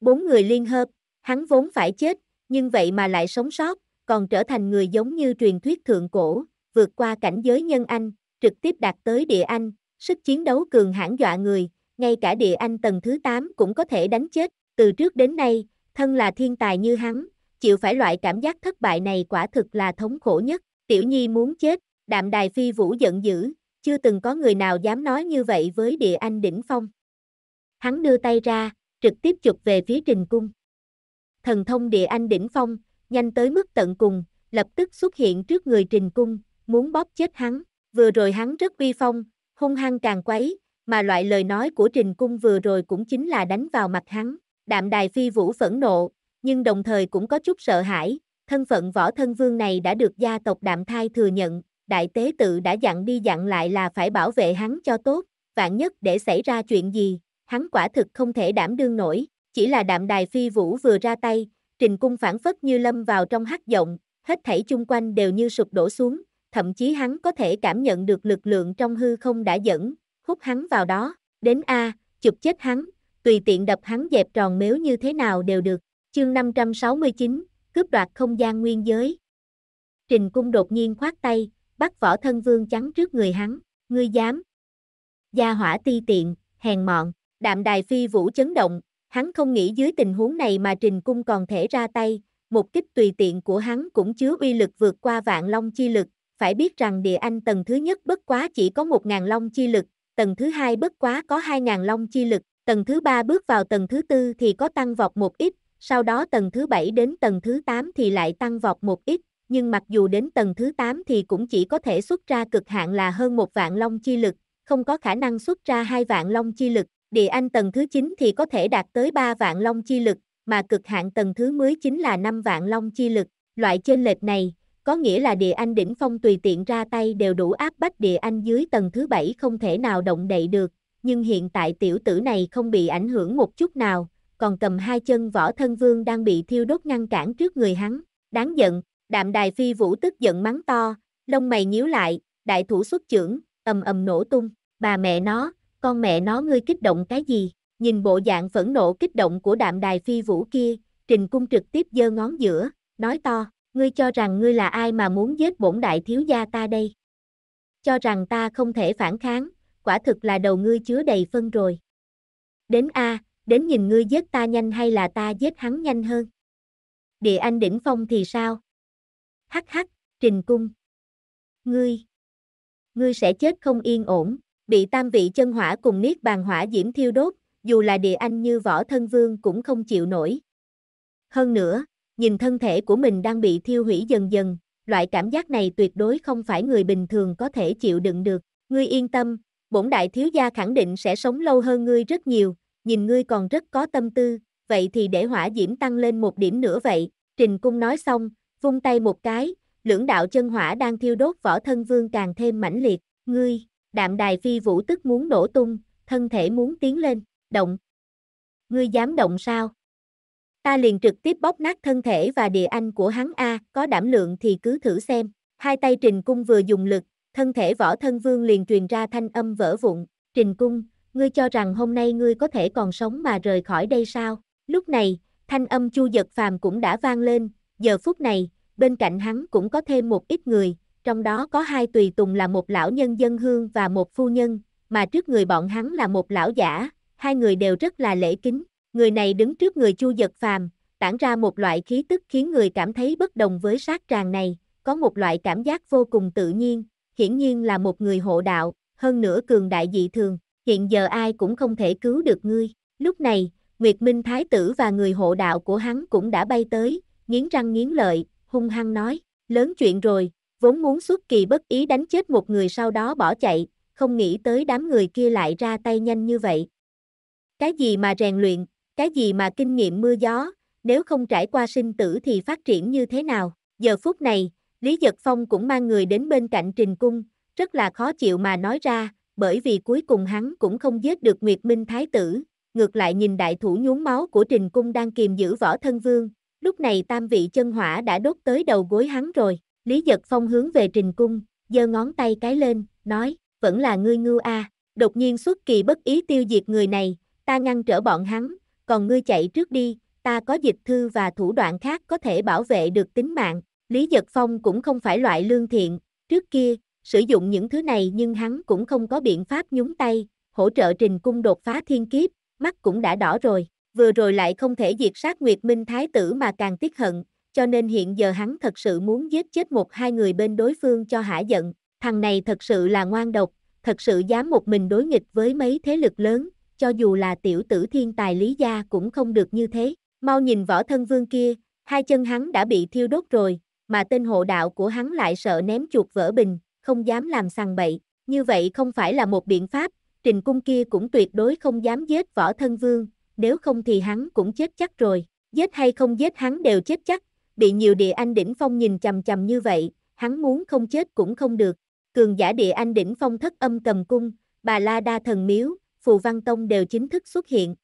[SPEAKER 1] Bốn người liên hợp, hắn vốn phải chết, nhưng vậy mà lại sống sót, còn trở thành người giống như truyền thuyết thượng cổ, vượt qua cảnh giới nhân anh, trực tiếp đạt tới địa anh, sức chiến đấu cường hãn dọa người, ngay cả địa anh tầng thứ 8 cũng có thể đánh chết, từ trước đến nay, thân là thiên tài như hắn, chịu phải loại cảm giác thất bại này quả thực là thống khổ nhất, tiểu nhi muốn chết, đạm đài phi vũ giận dữ, chưa từng có người nào dám nói như vậy với địa anh đỉnh phong. Hắn đưa tay ra, trực tiếp chụp về phía trình cung. Thần thông địa anh đỉnh phong, nhanh tới mức tận cùng, lập tức xuất hiện trước người trình cung, muốn bóp chết hắn, vừa rồi hắn rất uy phong, hung hăng càng quấy, mà loại lời nói của Trình Cung vừa rồi cũng chính là đánh vào mặt hắn. Đạm Đài Phi Vũ phẫn nộ, nhưng đồng thời cũng có chút sợ hãi, thân phận võ thân vương này đã được gia tộc Đạm Thai thừa nhận, đại tế tự đã dặn đi dặn lại là phải bảo vệ hắn cho tốt, vạn nhất để xảy ra chuyện gì, hắn quả thực không thể đảm đương nổi, chỉ là Đạm Đài Phi Vũ vừa ra tay, Trình Cung phản phất như lâm vào trong hắc động, hết thảy chung quanh đều như sụp đổ xuống, thậm chí hắn có thể cảm nhận được lực lượng trong hư không đã dẫn, hút hắn vào đó, đến A, chụp chết hắn, tùy tiện đập hắn dẹp tròn mếu như thế nào đều được. Chương 569, cướp đoạt không gian nguyên giới. Trình cung đột nhiên khoát tay, bắt võ thân vương chắn trước người hắn, ngươi dám. Gia hỏa ti tiện, hèn mọn, đạm đài phi vũ chấn động, hắn không nghĩ dưới tình huống này mà trình cung còn thể ra tay, một kích tùy tiện của hắn cũng chứa uy lực vượt qua vạn long chi lực, phải biết rằng địa anh tầng thứ nhất bất quá chỉ có 1.000 long chi lực, tầng thứ hai bất quá có 2.000 long chi lực, tầng thứ ba bước vào tầng thứ tư thì có tăng vọt một ít, sau đó tầng thứ bảy đến tầng thứ 8 thì lại tăng vọt một ít, nhưng mặc dù đến tầng thứ 8 thì cũng chỉ có thể xuất ra cực hạn là hơn một vạn long chi lực, không có khả năng xuất ra hai vạn long chi lực, địa anh tầng thứ 9 thì có thể đạt tới 3 vạn long chi lực, mà cực hạn tầng thứ mới chính là 5 vạn long chi lực, loại trên lệch này, có nghĩa là địa anh đỉnh phong tùy tiện ra tay đều đủ áp bách địa anh dưới tầng thứ bảy không thể nào động đậy được, nhưng hiện tại tiểu tử này không bị ảnh hưởng một chút nào, còn cầm hai chân võ thân vương đang bị thiêu đốt ngăn cản trước người hắn, đáng giận, đạm đài phi vũ tức giận mắng to, lông mày nhíu lại, đại thủ xuất trưởng, ầm ầm nổ tung, bà mẹ nó, con mẹ nó ngươi kích động cái gì, nhìn bộ dạng phẫn nộ kích động của đạm đài phi vũ kia, trình cung trực tiếp giơ ngón giữa, nói to, ngươi cho rằng ngươi là ai mà muốn giết bổn đại thiếu gia ta đây? Cho rằng ta không thể phản kháng, quả thực là đầu ngươi chứa đầy phân rồi. Đến A, đến nhìn ngươi giết ta nhanh hay là ta giết hắn nhanh hơn? Địa anh đỉnh phong thì sao? Hắc hắc, trình cung. Ngươi, ngươi sẽ chết không yên ổn, bị tam vị chân hỏa cùng niết bàn hỏa diễm thiêu đốt, dù là địa anh như võ thân vương cũng không chịu nổi. Hơn nữa, nhìn thân thể của mình đang bị thiêu hủy dần dần, loại cảm giác này tuyệt đối không phải người bình thường có thể chịu đựng được. Ngươi yên tâm, bổn đại thiếu gia khẳng định sẽ sống lâu hơn ngươi rất nhiều, nhìn ngươi còn rất có tâm tư, vậy thì để hỏa diễm tăng lên một điểm nữa vậy. Trình cung nói xong, vung tay một cái, lưỡng đạo chân hỏa đang thiêu đốt võ thân vương càng thêm mãnh liệt. Ngươi, đạm đài phi vũ tức muốn nổ tung, thân thể muốn tiến lên, động. Ngươi dám động sao? Ta liền trực tiếp bóp nát thân thể và địa anh của hắn A, có đảm lượng thì cứ thử xem. Hai tay Trình Cung vừa dùng lực, thân thể võ thân vương liền truyền ra thanh âm vỡ vụn. Trình Cung, ngươi cho rằng hôm nay ngươi có thể còn sống mà rời khỏi đây sao? Lúc này, thanh âm chu giật phàm cũng đã vang lên, giờ phút này, bên cạnh hắn cũng có thêm một ít người, trong đó có hai tùy tùng là một lão nhân dân hương và một phu nhân, mà trước người bọn hắn là một lão giả, hai người đều rất là lễ kính. Người này đứng trước người Chu Giật Phàm, tản ra một loại khí tức khiến người cảm thấy bất đồng với sát tràng này, có một loại cảm giác vô cùng tự nhiên, hiển nhiên là một người hộ đạo, hơn nữa cường đại dị thường, hiện giờ ai cũng không thể cứu được ngươi. Lúc này, Nguyệt Minh Thái Tử và người hộ đạo của hắn cũng đã bay tới, nghiến răng nghiến lợi, hung hăng nói, lớn chuyện rồi, vốn muốn xuất kỳ bất ý đánh chết một người sau đó bỏ chạy, không nghĩ tới đám người kia lại ra tay nhanh như vậy. Cái gì mà rèn luyện, cái gì mà kinh nghiệm mưa gió, nếu không trải qua sinh tử thì phát triển như thế nào. Giờ phút này, Lý Giật Phong cũng mang người đến bên cạnh Trình Cung, rất là khó chịu mà nói ra, bởi vì cuối cùng hắn cũng không giết được Nguyệt Minh Thái Tử, ngược lại nhìn đại thủ nhuốm máu của Trình Cung đang kiềm giữ võ thân vương, lúc này tam vị chân hỏa đã đốt tới đầu gối hắn rồi, Lý Giật Phong hướng về Trình Cung, giơ ngón tay cái lên, nói, vẫn là ngươi ngưu a đột nhiên xuất kỳ bất ý tiêu diệt người này, ta ngăn trở bọn hắn, còn ngươi chạy trước đi, ta có dịch thư và thủ đoạn khác có thể bảo vệ được tính mạng. Lý Giật Phong cũng không phải loại lương thiện, trước kia, sử dụng những thứ này nhưng hắn cũng không có biện pháp nhúng tay, hỗ trợ trình cung đột phá thiên kiếp, mắt cũng đã đỏ rồi, vừa rồi lại không thể diệt sát Nguyệt Minh Thái tử mà càng tiếc hận, cho nên hiện giờ hắn thật sự muốn giết chết một hai người bên đối phương cho hả giận, thằng này thật sự là ngoan độc, thật sự dám một mình đối nghịch với mấy thế lực lớn, cho dù là tiểu tử thiên tài lý gia cũng không được như thế. Mau nhìn võ thân vương kia, hai chân hắn đã bị thiêu đốt rồi, mà tên hộ đạo của hắn lại sợ ném chuột vỡ bình, không dám làm sằng bậy. Như vậy không phải là một biện pháp, trình cung kia cũng tuyệt đối không dám giết võ thân vương, nếu không thì hắn cũng chết chắc rồi. Giết hay không giết hắn đều chết chắc, bị nhiều địa anh đỉnh phong nhìn chầm chầm như vậy, hắn muốn không chết cũng không được. Cường giả địa anh đỉnh phong thất âm cầm cung, bà la đa thần miếu, Phù Văn Tông đều chính thức xuất hiện.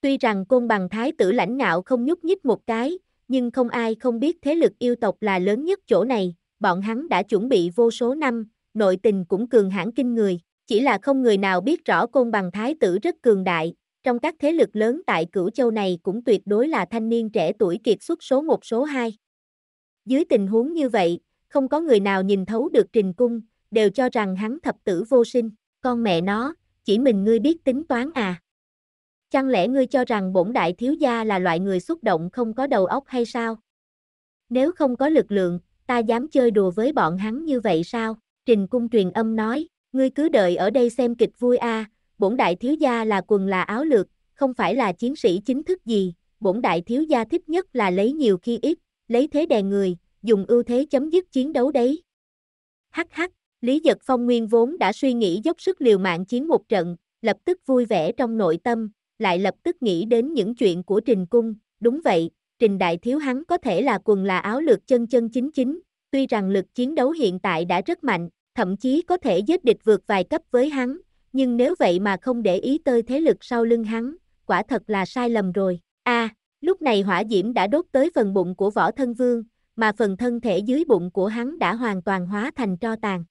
[SPEAKER 1] Tuy rằng côn bằng thái tử lãnh ngạo không nhúc nhích một cái, nhưng không ai không biết thế lực yêu tộc là lớn nhất chỗ này, bọn hắn đã chuẩn bị vô số năm, nội tình cũng cường hãn kinh người, chỉ là không người nào biết rõ côn bằng thái tử rất cường đại, trong các thế lực lớn tại cửu châu này cũng tuyệt đối là thanh niên trẻ tuổi kiệt xuất số một số 2. Dưới tình huống như vậy, không có người nào nhìn thấu được trình cung, đều cho rằng hắn thập tử vô sinh, con mẹ nó, chỉ mình ngươi biết tính toán à. Chẳng lẽ ngươi cho rằng bổn đại thiếu gia là loại người xúc động không có đầu óc hay sao? Nếu không có lực lượng, ta dám chơi đùa với bọn hắn như vậy sao? Trình cung truyền âm nói, ngươi cứ đợi ở đây xem kịch vui a. À, bổn đại thiếu gia là quần là áo lược, không phải là chiến sĩ chính thức gì, bổn đại thiếu gia thích nhất là lấy nhiều khi ít, lấy thế đè người, dùng ưu thế chấm dứt chiến đấu đấy. Hắc hắc, Lý Dật Phong nguyên vốn đã suy nghĩ dốc sức liều mạng chiến một trận, lập tức vui vẻ trong nội tâm, lại lập tức nghĩ đến những chuyện của Trình Cung, đúng vậy, Trình Đại Thiếu hắn có thể là quần là áo lược chân chân chính chính, tuy rằng lực chiến đấu hiện tại đã rất mạnh, thậm chí có thể giết địch vượt vài cấp với hắn, nhưng nếu vậy mà không để ý tới thế lực sau lưng hắn, quả thật là sai lầm rồi. A, à, lúc này hỏa diễm đã đốt tới phần bụng của võ thân vương, mà phần thân thể dưới bụng của hắn đã hoàn toàn hóa thành tro tàn.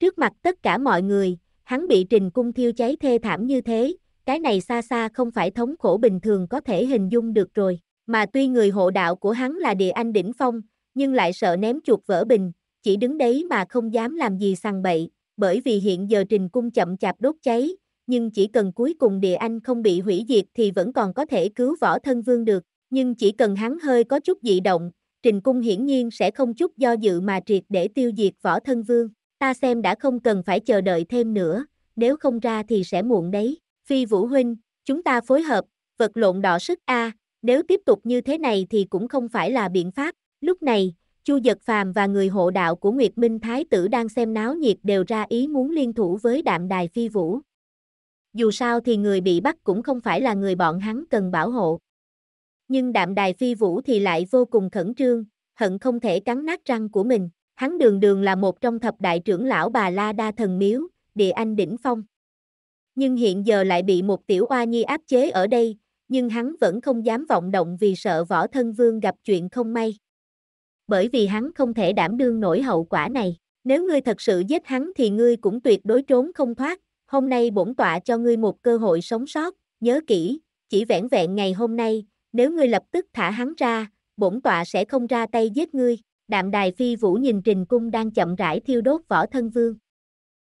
[SPEAKER 1] Trước mặt tất cả mọi người, hắn bị trình cung thiêu cháy thê thảm như thế, cái này xa xa không phải thống khổ bình thường có thể hình dung được rồi. Mà tuy người hộ đạo của hắn là địa anh đỉnh phong, nhưng lại sợ ném chuột vỡ bình, chỉ đứng đấy mà không dám làm gì sằng bậy, bởi vì hiện giờ trình cung chậm chạp đốt cháy, nhưng chỉ cần cuối cùng địa anh không bị hủy diệt thì vẫn còn có thể cứu võ thân vương được, nhưng chỉ cần hắn hơi có chút dị động, trình cung hiển nhiên sẽ không chút do dự mà triệt để tiêu diệt võ thân vương ta xem đã không cần phải chờ đợi thêm nữa, nếu không ra thì sẽ muộn đấy. Phi Vũ Huynh, chúng ta phối hợp, vật lộn đỏ sức A, nếu tiếp tục như thế này thì cũng không phải là biện pháp. Lúc này, Chu Dật Phàm và người hộ đạo của Nguyệt Minh Thái Tử đang xem náo nhiệt đều ra ý muốn liên thủ với đạm đài Phi Vũ. Dù sao thì người bị bắt cũng không phải là người bọn hắn cần bảo hộ. Nhưng đạm đài Phi Vũ thì lại vô cùng khẩn trương, hận không thể cắn nát răng của mình. Hắn đường đường là một trong thập đại trưởng lão bà La Đa Thần Miếu, địa anh đỉnh phong. Nhưng hiện giờ lại bị một tiểu oa nhi áp chế ở đây, nhưng hắn vẫn không dám vọng động vì sợ võ thân vương gặp chuyện không may. Bởi vì hắn không thể đảm đương nổi hậu quả này. Nếu ngươi thật sự giết hắn thì ngươi cũng tuyệt đối trốn không thoát. Hôm nay bổn tọa cho ngươi một cơ hội sống sót, nhớ kỹ, chỉ vẻn vẹn ngày hôm nay, nếu ngươi lập tức thả hắn ra, bổn tọa sẽ không ra tay giết ngươi đạm đài phi vũ nhìn Trình Cung đang chậm rãi thiêu đốt võ thân vương.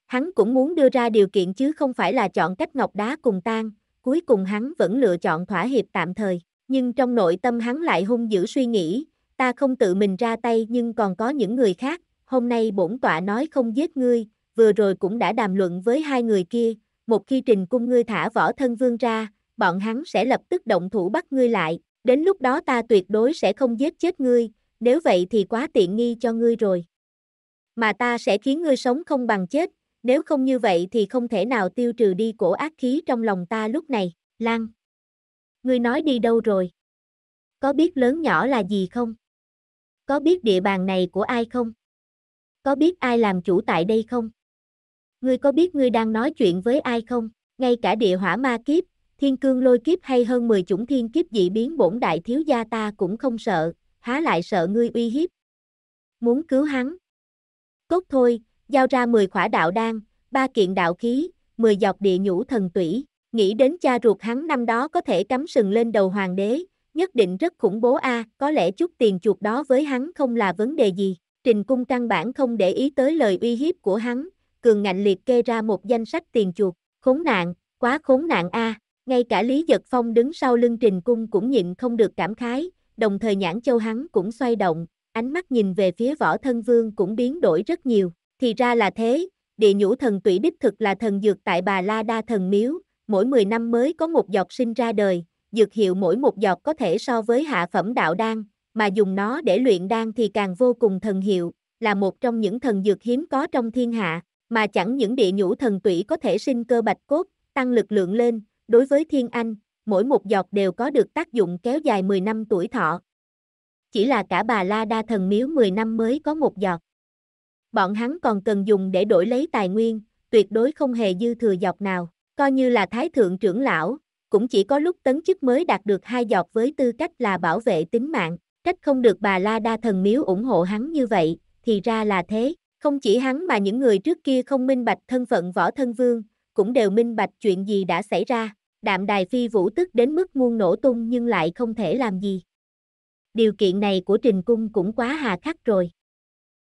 [SPEAKER 1] Hắn cũng muốn đưa ra điều kiện chứ không phải là chọn cách ngọc đá cùng tan, cuối cùng hắn vẫn lựa chọn thỏa hiệp tạm thời, nhưng trong nội tâm hắn lại hung dữ suy nghĩ, ta không tự mình ra tay nhưng còn có những người khác, hôm nay bổn tọa nói không giết ngươi, vừa rồi cũng đã đàm luận với hai người kia, một khi trình cung ngươi thả võ thân vương ra, bọn hắn sẽ lập tức động thủ bắt ngươi lại, đến lúc đó ta tuyệt đối sẽ không giết chết ngươi, nếu vậy thì quá tiện nghi cho ngươi rồi. Mà ta sẽ khiến ngươi sống không bằng chết, nếu không như vậy thì không thể nào tiêu trừ đi cổ ác khí trong lòng ta lúc này, Lan. Ngươi nói đi đâu rồi? Có biết lớn nhỏ là gì không? Có biết địa bàn này của ai không? Có biết ai làm chủ tại đây không? Ngươi có biết ngươi đang nói chuyện với ai không? Ngay cả địa hỏa ma kiếp, thiên cương lôi kiếp hay hơn 10 chủng thiên kiếp dị biến bổn đại thiếu gia ta cũng không sợ, há lại sợ ngươi uy hiếp. Muốn cứu hắn. Cốt thôi, giao ra 10 khỏa đạo đan, ba kiện đạo khí, 10 dọc địa nhũ thần tủy, nghĩ đến cha ruột hắn năm đó có thể cắm sừng lên đầu hoàng đế, nhất định rất khủng bố a, có lẽ chút tiền chuột đó với hắn không là vấn đề gì. Trình cung căn bản không để ý tới lời uy hiếp của hắn, cường ngạnh liệt kê ra một danh sách tiền chuột, khốn nạn, quá khốn nạn a, ngay cả Lý Giật Phong đứng sau lưng Trình cung cũng nhịn không được cảm khái, đồng thời nhãn châu hắn cũng xoay động, ánh mắt nhìn về phía võ thân vương cũng biến đổi rất nhiều. Thì ra là thế, địa nhũ thần tủy đích thực là thần dược tại bà La Đa thần miếu, mỗi 10 năm mới có một giọt sinh ra đời, dược hiệu mỗi một giọt có thể so với hạ phẩm đạo đan, mà dùng nó để luyện đan thì càng vô cùng thần hiệu, là một trong những thần dược hiếm có trong thiên hạ, mà chẳng những địa nhũ thần tủy có thể sinh cơ bạch cốt, tăng lực lượng lên, đối với thiên anh, mỗi một giọt đều có được tác dụng kéo dài 10 năm tuổi thọ. Chỉ là cả bà La Đa thần miếu 10 năm mới có một giọt. Bọn hắn còn cần dùng để đổi lấy tài nguyên, tuyệt đối không hề dư thừa giọt nào, coi như là thái thượng trưởng lão, cũng chỉ có lúc tấn chức mới đạt được hai giọt với tư cách là bảo vệ tính mạng, trách không được bà La Đa thần miếu ủng hộ hắn như vậy, thì ra là thế, không chỉ hắn mà những người trước kia không minh bạch thân phận võ thân vương, cũng đều minh bạch chuyện gì đã xảy ra đạm đài phi vũ tức đến mức muôn nổ tung nhưng lại không thể làm gì. Điều kiện này của trình cung cũng quá hà khắc rồi.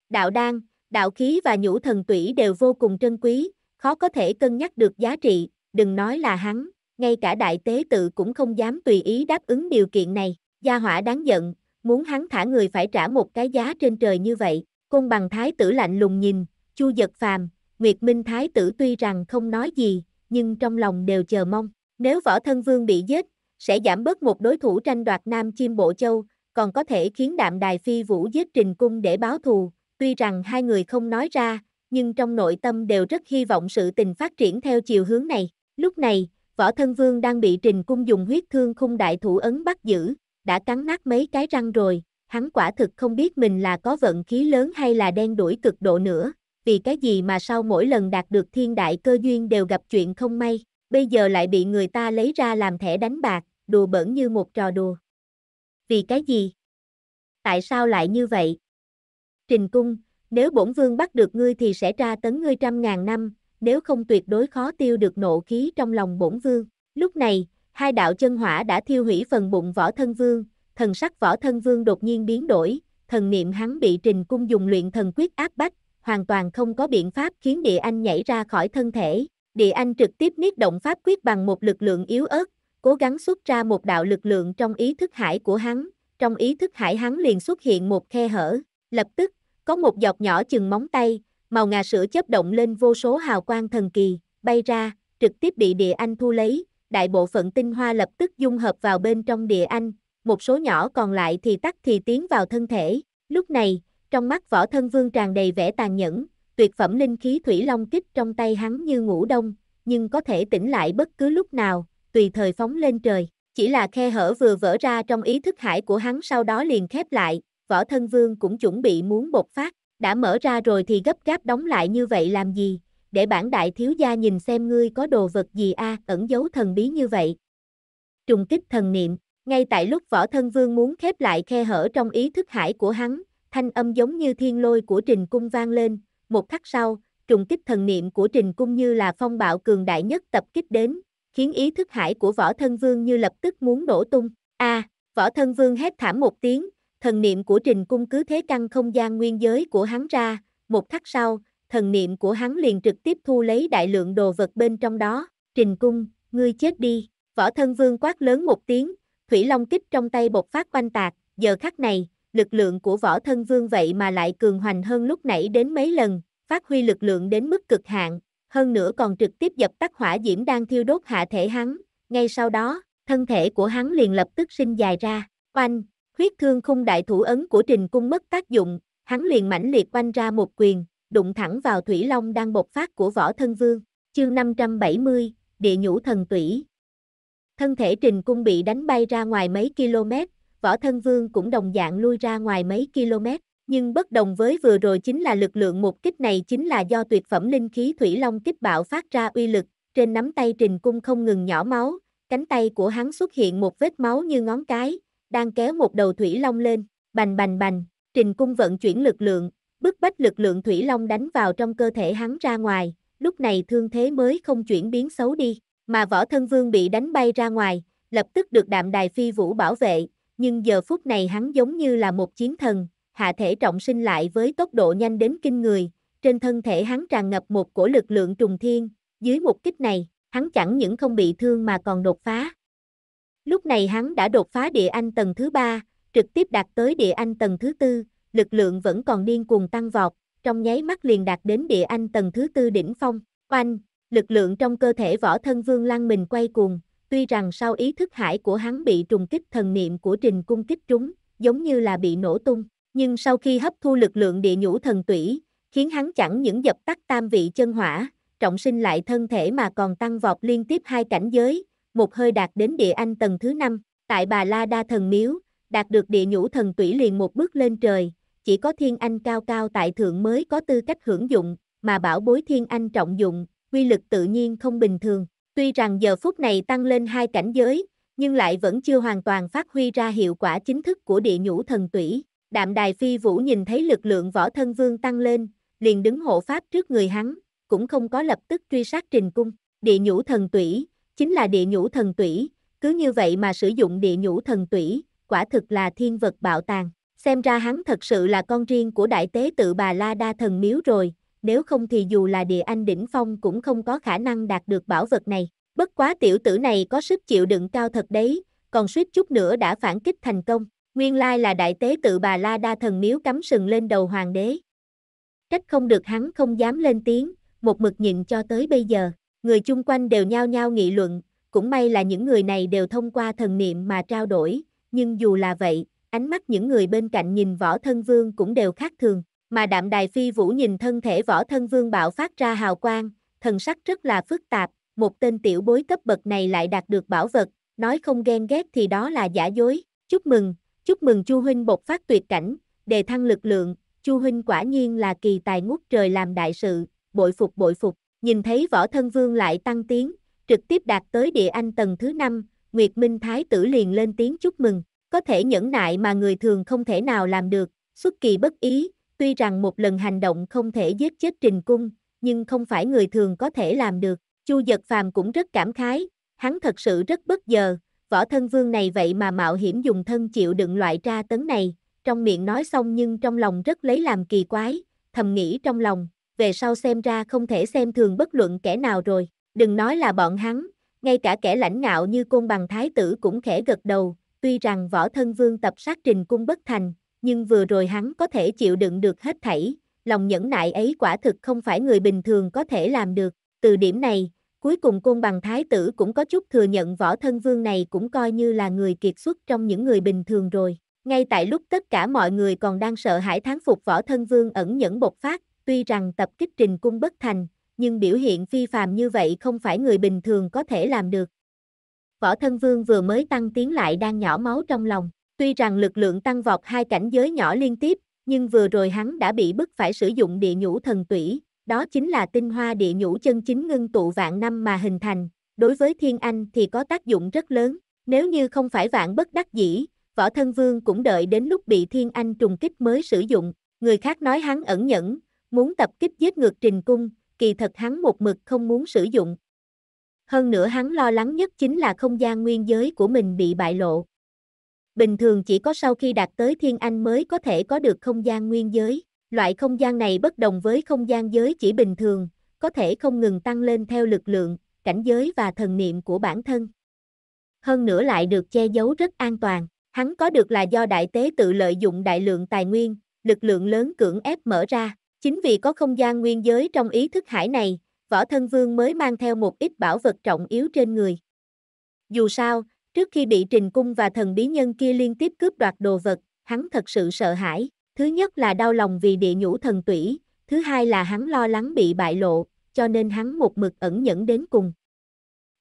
[SPEAKER 1] Đạo đan, đạo khí và nhũ thần tủy đều vô cùng trân quý, khó có thể cân nhắc được giá trị, đừng nói là hắn, ngay cả đại tế tự cũng không dám tùy ý đáp ứng điều kiện này, gia hỏa đáng giận, muốn hắn thả người phải trả một cái giá trên trời như vậy, cung bằng thái tử lạnh lùng nhìn, chu giật phàm, Nguyệt Minh Thái tử tuy rằng không nói gì, nhưng trong lòng đều chờ mong. Nếu võ thân vương bị giết, sẽ giảm bớt một đối thủ tranh đoạt Nam chim Bộ Châu, còn có thể khiến đạm đài phi vũ giết trình cung để báo thù. Tuy rằng hai người không nói ra, nhưng trong nội tâm đều rất hy vọng sự tình phát triển theo chiều hướng này. Lúc này, võ thân vương đang bị trình cung dùng huyết thương khung đại thủ ấn bắt giữ, đã cắn nát mấy cái răng rồi. Hắn quả thực không biết mình là có vận khí lớn hay là đen đuổi cực độ nữa, vì cái gì mà sau mỗi lần đạt được thiên đại cơ duyên đều gặp chuyện không may bây giờ lại bị người ta lấy ra làm thẻ đánh bạc, đùa bỡn như một trò đùa. Vì cái gì? Tại sao lại như vậy? Trình cung, nếu bổn vương bắt được ngươi thì sẽ tra tấn ngươi trăm ngàn năm, nếu không tuyệt đối khó tiêu được nộ khí trong lòng bổn vương. Lúc này, hai đạo chân hỏa đã thiêu hủy phần bụng võ thân vương, thần sắc võ thân vương đột nhiên biến đổi, thần niệm hắn bị trình cung dùng luyện thần quyết áp bách, hoàn toàn không có biện pháp khiến địa anh nhảy ra khỏi thân thể, Địa Anh trực tiếp niết động pháp quyết bằng một lực lượng yếu ớt, cố gắng xuất ra một đạo lực lượng trong ý thức hải của hắn, trong ý thức hải hắn liền xuất hiện một khe hở, lập tức, có một giọt nhỏ chừng móng tay, màu ngà sữa chớp động lên vô số hào quang thần kỳ, bay ra, trực tiếp bị địa anh thu lấy, đại bộ phận tinh hoa lập tức dung hợp vào bên trong địa anh, một số nhỏ còn lại thì tắt thì tiến vào thân thể, lúc này, trong mắt võ thân vương tràn đầy vẻ tàn nhẫn, tuyệt phẩm linh khí thủy long kích trong tay hắn như ngủ đông, nhưng có thể tỉnh lại bất cứ lúc nào, tùy thời phóng lên trời. Chỉ là khe hở vừa vỡ ra trong ý thức hải của hắn sau đó liền khép lại, võ thân vương cũng chuẩn bị muốn bột phát, đã mở ra rồi thì gấp gáp đóng lại như vậy làm gì, để bản đại thiếu gia nhìn xem ngươi có đồ vật gì a ẩn giấu thần bí như vậy. Trùng kích thần niệm, ngay tại lúc võ thân vương muốn khép lại khe hở trong ý thức hải của hắn, thanh âm giống như thiên lôi của trình cung vang lên, một khắc sau, trùng kích thần niệm của Trình Cung như là phong bạo cường đại nhất tập kích đến, khiến ý thức hải của võ thân vương như lập tức muốn nổ tung. A, à, võ thân vương hét thảm một tiếng, thần niệm của Trình Cung cứ thế căng không gian nguyên giới của hắn ra, một khắc sau, thần niệm của hắn liền trực tiếp thu lấy đại lượng đồ vật bên trong đó. Trình Cung, ngươi chết đi, võ thân vương quát lớn một tiếng, thủy long kích trong tay bột phát quanh tạc, giờ khắc này, lực lượng của võ thân vương vậy mà lại cường hoành hơn lúc nãy đến mấy lần, phát huy lực lượng đến mức cực hạn, hơn nữa còn trực tiếp dập tắt hỏa diễm đang thiêu đốt hạ thể hắn, ngay sau đó, thân thể của hắn liền lập tức sinh dài ra, oanh, huyết thương khung đại thủ ấn của trình cung mất tác dụng, hắn liền mãnh liệt oanh ra một quyền, đụng thẳng vào thủy long đang bộc phát của võ thân vương, chương 570, địa nhũ thần tủy. Thân thể trình cung bị đánh bay ra ngoài mấy km, võ thân vương cũng đồng dạng lui ra ngoài mấy km, nhưng bất đồng với vừa rồi chính là lực lượng một kích này chính là do tuyệt phẩm linh khí thủy long kích bạo phát ra uy lực, trên nắm tay trình cung không ngừng nhỏ máu, cánh tay của hắn xuất hiện một vết máu như ngón cái, đang kéo một đầu thủy long lên, bành bành bành, trình cung vận chuyển lực lượng, bức bách lực lượng thủy long đánh vào trong cơ thể hắn ra ngoài, lúc này thương thế mới không chuyển biến xấu đi, mà võ thân vương bị đánh bay ra ngoài, lập tức được đạm đài phi vũ bảo vệ, nhưng giờ phút này hắn giống như là một chiến thần, hạ thể trọng sinh lại với tốc độ nhanh đến kinh người, trên thân thể hắn tràn ngập một cổ lực lượng trùng thiên, dưới một kích này, hắn chẳng những không bị thương mà còn đột phá. Lúc này hắn đã đột phá địa anh tầng thứ ba, trực tiếp đạt tới địa anh tầng thứ tư, lực lượng vẫn còn điên cuồng tăng vọt, trong nháy mắt liền đạt đến địa anh tầng thứ tư đỉnh phong, oanh, lực lượng trong cơ thể võ thân vương lăng mình quay cuồng, Tuy rằng sau ý thức hải của hắn bị trùng kích thần niệm của trình cung kích trúng, giống như là bị nổ tung, nhưng sau khi hấp thu lực lượng địa nhũ thần tủy, khiến hắn chẳng những dập tắt tam vị chân hỏa, trọng sinh lại thân thể mà còn tăng vọt liên tiếp hai cảnh giới, một hơi đạt đến địa anh tầng thứ năm, tại bà La Đa Thần Miếu, đạt được địa nhũ thần tủy liền một bước lên trời, chỉ có thiên anh cao cao tại thượng mới có tư cách hưởng dụng, mà bảo bối thiên anh trọng dụng, quy lực tự nhiên không bình thường. Tuy rằng giờ phút này tăng lên hai cảnh giới, nhưng lại vẫn chưa hoàn toàn phát huy ra hiệu quả chính thức của địa nhũ thần tủy. Đạm Đài Phi Vũ nhìn thấy lực lượng võ thân vương tăng lên, liền đứng hộ pháp trước người hắn, cũng không có lập tức truy sát trình cung. Địa nhũ thần tủy, chính là địa nhũ thần tủy, cứ như vậy mà sử dụng địa nhũ thần tủy, quả thực là thiên vật bạo tàng. Xem ra hắn thật sự là con riêng của đại tế tự bà La Đa Thần Miếu rồi, nếu không thì dù là địa anh đỉnh phong cũng không có khả năng đạt được bảo vật này. Bất quá tiểu tử này có sức chịu đựng cao thật đấy, còn suýt chút nữa đã phản kích thành công. Nguyên lai là đại tế tự bà La Đa thần miếu cắm sừng lên đầu hoàng đế. Trách không được hắn không dám lên tiếng, một mực nhịn cho tới bây giờ. Người chung quanh đều nhao nhao nghị luận, cũng may là những người này đều thông qua thần niệm mà trao đổi. Nhưng dù là vậy, ánh mắt những người bên cạnh nhìn võ thân vương cũng đều khác thường mà đạm đài phi vũ nhìn thân thể võ thân vương bạo phát ra hào quang, thần sắc rất là phức tạp, một tên tiểu bối cấp bậc này lại đạt được bảo vật, nói không ghen ghét thì đó là giả dối, chúc mừng, chúc mừng Chu Huynh bộc phát tuyệt cảnh, đề thăng lực lượng, Chu Huynh quả nhiên là kỳ tài ngút trời làm đại sự, bội phục bội phục, nhìn thấy võ thân vương lại tăng tiến, trực tiếp đạt tới địa anh tầng thứ 5, Nguyệt Minh Thái tử liền lên tiếng chúc mừng, có thể nhẫn nại mà người thường không thể nào làm được, xuất kỳ bất ý, Tuy rằng một lần hành động không thể giết chết Trình Cung, nhưng không phải người thường có thể làm được. Chu Dật Phàm cũng rất cảm khái, hắn thật sự rất bất giờ, võ thân vương này vậy mà mạo hiểm dùng thân chịu đựng loại tra tấn này, trong miệng nói xong nhưng trong lòng rất lấy làm kỳ quái, thầm nghĩ trong lòng, về sau xem ra không thể xem thường bất luận kẻ nào rồi, đừng nói là bọn hắn, ngay cả kẻ lãnh ngạo như côn bằng thái tử cũng khẽ gật đầu, tuy rằng võ thân vương tập sát trình cung bất thành, nhưng vừa rồi hắn có thể chịu đựng được hết thảy, lòng nhẫn nại ấy quả thực không phải người bình thường có thể làm được. Từ điểm này, cuối cùng côn bằng thái tử cũng có chút thừa nhận võ thân vương này cũng coi như là người kiệt xuất trong những người bình thường rồi. Ngay tại lúc tất cả mọi người còn đang sợ hãi thán phục võ thân vương ẩn nhẫn bộc phát, tuy rằng tập kích trình cung bất thành, nhưng biểu hiện phi phàm như vậy không phải người bình thường có thể làm được. Võ thân vương vừa mới tăng tiến lại đang nhỏ máu trong lòng. Tuy rằng lực lượng tăng vọt hai cảnh giới nhỏ liên tiếp, nhưng vừa rồi hắn đã bị bức phải sử dụng địa nhũ thần tủy, đó chính là tinh hoa địa nhũ chân chính ngưng tụ vạn năm mà hình thành, đối với Thiên Anh thì có tác dụng rất lớn, nếu như không phải vạn bất đắc dĩ, võ thân vương cũng đợi đến lúc bị Thiên Anh trùng kích mới sử dụng, người khác nói hắn ẩn nhẫn, muốn tập kích giết ngược trình cung, kỳ thật hắn một mực không muốn sử dụng. Hơn nữa hắn lo lắng nhất chính là không gian nguyên giới của mình bị bại lộ bình thường chỉ có sau khi đạt tới thiên anh mới có thể có được không gian nguyên giới. Loại không gian này bất đồng với không gian giới chỉ bình thường, có thể không ngừng tăng lên theo lực lượng, cảnh giới và thần niệm của bản thân. Hơn nữa lại được che giấu rất an toàn, hắn có được là do đại tế tự lợi dụng đại lượng tài nguyên, lực lượng lớn cưỡng ép mở ra. Chính vì có không gian nguyên giới trong ý thức hải này, võ thân vương mới mang theo một ít bảo vật trọng yếu trên người. Dù sao, Trước khi bị trình cung và thần bí nhân kia liên tiếp cướp đoạt đồ vật, hắn thật sự sợ hãi. Thứ nhất là đau lòng vì địa nhũ thần tủy, thứ hai là hắn lo lắng bị bại lộ, cho nên hắn một mực ẩn nhẫn đến cùng.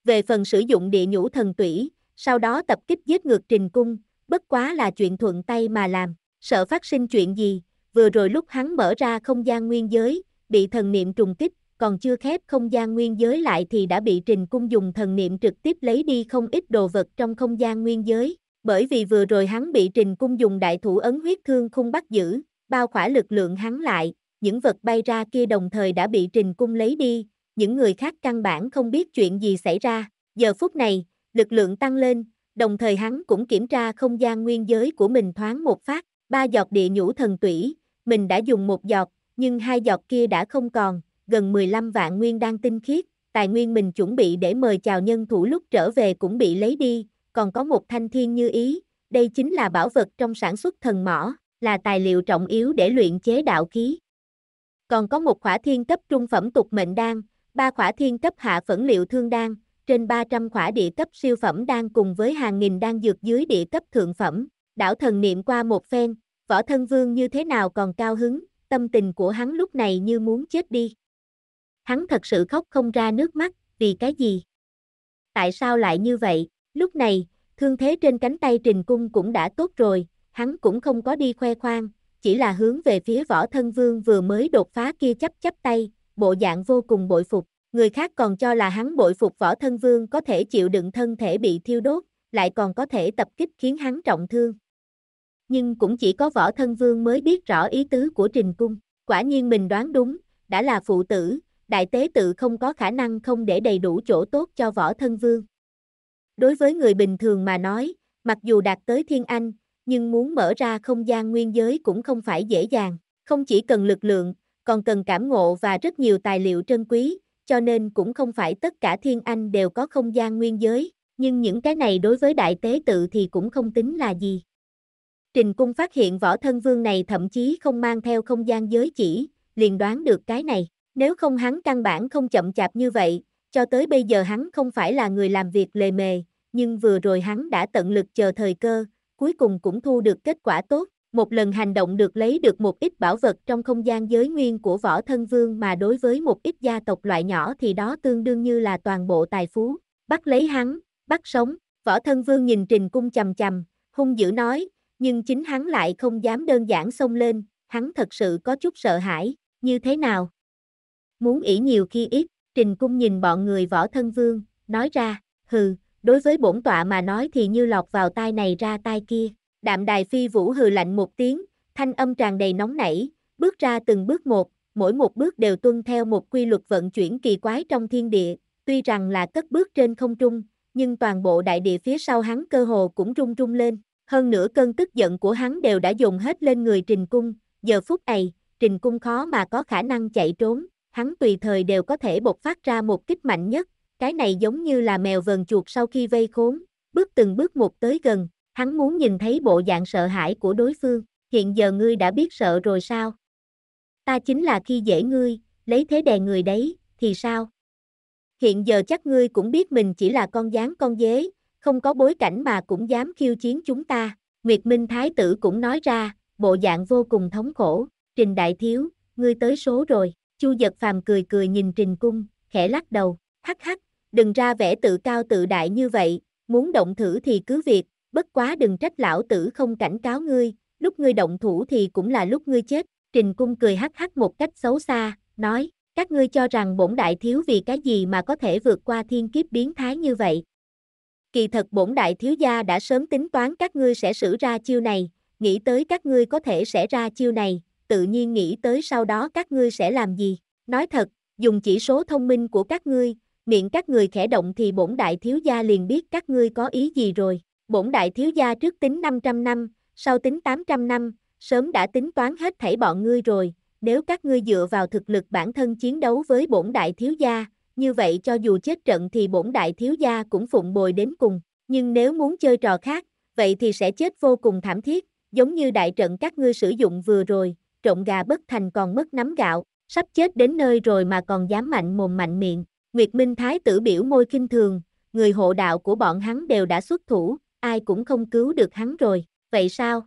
[SPEAKER 1] Về phần sử dụng địa nhũ thần tủy, sau đó tập kích giết ngược trình cung, bất quá là chuyện thuận tay mà làm, sợ phát sinh chuyện gì, vừa rồi lúc hắn mở ra không gian nguyên giới, bị thần niệm trùng kích, còn chưa khép không gian nguyên giới lại thì đã bị Trình Cung dùng thần niệm trực tiếp lấy đi không ít đồ vật trong không gian nguyên giới, bởi vì vừa rồi hắn bị Trình Cung dùng đại thủ ấn huyết thương khung bắt giữ, bao khỏa lực lượng hắn lại, những vật bay ra kia đồng thời đã bị Trình Cung lấy đi, những người khác căn bản không biết chuyện gì xảy ra, giờ phút này, lực lượng tăng lên, đồng thời hắn cũng kiểm tra không gian nguyên giới của mình thoáng một phát, ba giọt địa nhũ thần tủy, mình đã dùng một giọt, nhưng hai giọt kia đã không còn, gần 15 vạn nguyên đang tinh khiết, tài nguyên mình chuẩn bị để mời chào nhân thủ lúc trở về cũng bị lấy đi, còn có một thanh thiên như ý, đây chính là bảo vật trong sản xuất thần mỏ, là tài liệu trọng yếu để luyện chế đạo khí. Còn có một khỏa thiên cấp trung phẩm tục mệnh đan, ba khỏa thiên cấp hạ phẫn liệu thương đan, trên 300 khỏa địa cấp siêu phẩm đan cùng với hàng nghìn đan dược dưới địa cấp thượng phẩm. Đảo thần niệm qua một phen, võ thân vương như thế nào còn cao hứng, tâm tình của hắn lúc này như muốn chết đi hắn thật sự khóc không ra nước mắt, vì cái gì? Tại sao lại như vậy? Lúc này, thương thế trên cánh tay Trình Cung cũng đã tốt rồi, hắn cũng không có đi khoe khoang, chỉ là hướng về phía võ thân vương vừa mới đột phá kia chấp chấp tay, bộ dạng vô cùng bội phục. Người khác còn cho là hắn bội phục võ thân vương có thể chịu đựng thân thể bị thiêu đốt, lại còn có thể tập kích khiến hắn trọng thương. Nhưng cũng chỉ có võ thân vương mới biết rõ ý tứ của trình cung, quả nhiên mình đoán đúng, đã là phụ tử, đại tế tự không có khả năng không để đầy đủ chỗ tốt cho võ thân vương. Đối với người bình thường mà nói, mặc dù đạt tới thiên anh, nhưng muốn mở ra không gian nguyên giới cũng không phải dễ dàng, không chỉ cần lực lượng, còn cần cảm ngộ và rất nhiều tài liệu trân quý, cho nên cũng không phải tất cả thiên anh đều có không gian nguyên giới, nhưng những cái này đối với đại tế tự thì cũng không tính là gì. Trình cung phát hiện võ thân vương này thậm chí không mang theo không gian giới chỉ, liền đoán được cái này. Nếu không hắn căn bản không chậm chạp như vậy, cho tới bây giờ hắn không phải là người làm việc lề mề, nhưng vừa rồi hắn đã tận lực chờ thời cơ, cuối cùng cũng thu được kết quả tốt. Một lần hành động được lấy được một ít bảo vật trong không gian giới nguyên của võ thân vương mà đối với một ít gia tộc loại nhỏ thì đó tương đương như là toàn bộ tài phú. Bắt lấy hắn, bắt sống, võ thân vương nhìn trình cung chầm chầm, hung dữ nói, nhưng chính hắn lại không dám đơn giản xông lên, hắn thật sự có chút sợ hãi, như thế nào? muốn ỷ nhiều khi ít, trình cung nhìn bọn người võ thân vương, nói ra, hừ, đối với bổn tọa mà nói thì như lọt vào tai này ra tai kia, đạm đài phi vũ hừ lạnh một tiếng, thanh âm tràn đầy nóng nảy, bước ra từng bước một, mỗi một bước đều tuân theo một quy luật vận chuyển kỳ quái trong thiên địa, tuy rằng là cất bước trên không trung, nhưng toàn bộ đại địa phía sau hắn cơ hồ cũng rung rung lên, hơn nữa cơn tức giận của hắn đều đã dùng hết lên người Trình Cung, giờ phút này, Trình Cung khó mà có khả năng chạy trốn, hắn tùy thời đều có thể bộc phát ra một kích mạnh nhất, cái này giống như là mèo vờn chuột sau khi vây khốn, bước từng bước một tới gần, hắn muốn nhìn thấy bộ dạng sợ hãi của đối phương, hiện giờ ngươi đã biết sợ rồi sao? Ta chính là khi dễ ngươi, lấy thế đè người đấy, thì sao? Hiện giờ chắc ngươi cũng biết mình chỉ là con gián con dế, không có bối cảnh mà cũng dám khiêu chiến chúng ta, Nguyệt Minh Thái tử cũng nói ra, bộ dạng vô cùng thống khổ, Trình Đại Thiếu, ngươi tới số rồi. Chu giật phàm cười cười nhìn Trình Cung, khẽ lắc đầu, hắc hắc, đừng ra vẻ tự cao tự đại như vậy, muốn động thử thì cứ việc, bất quá đừng trách lão tử không cảnh cáo ngươi, lúc ngươi động thủ thì cũng là lúc ngươi chết. Trình Cung cười hắc hắc một cách xấu xa, nói, các ngươi cho rằng bổn đại thiếu vì cái gì mà có thể vượt qua thiên kiếp biến thái như vậy. Kỳ thật bổn đại thiếu gia đã sớm tính toán các ngươi sẽ xử ra chiêu này, nghĩ tới các ngươi có thể sẽ ra chiêu này, tự nhiên nghĩ tới sau đó các ngươi sẽ làm gì. Nói thật, dùng chỉ số thông minh của các ngươi, miệng các người khẽ động thì bổn đại thiếu gia liền biết các ngươi có ý gì rồi. Bổn đại thiếu gia trước tính 500 năm, sau tính 800 năm, sớm đã tính toán hết thảy bọn ngươi rồi. Nếu các ngươi dựa vào thực lực bản thân chiến đấu với bổn đại thiếu gia, như vậy cho dù chết trận thì bổn đại thiếu gia cũng phụng bồi đến cùng. Nhưng nếu muốn chơi trò khác, vậy thì sẽ chết vô cùng thảm thiết, giống như đại trận các ngươi sử dụng vừa rồi, trộn gà bất thành còn mất nắm gạo, sắp chết đến nơi rồi mà còn dám mạnh mồm mạnh miệng. Nguyệt Minh Thái tử biểu môi kinh thường, người hộ đạo của bọn hắn đều đã xuất thủ, ai cũng không cứu được hắn rồi, vậy sao?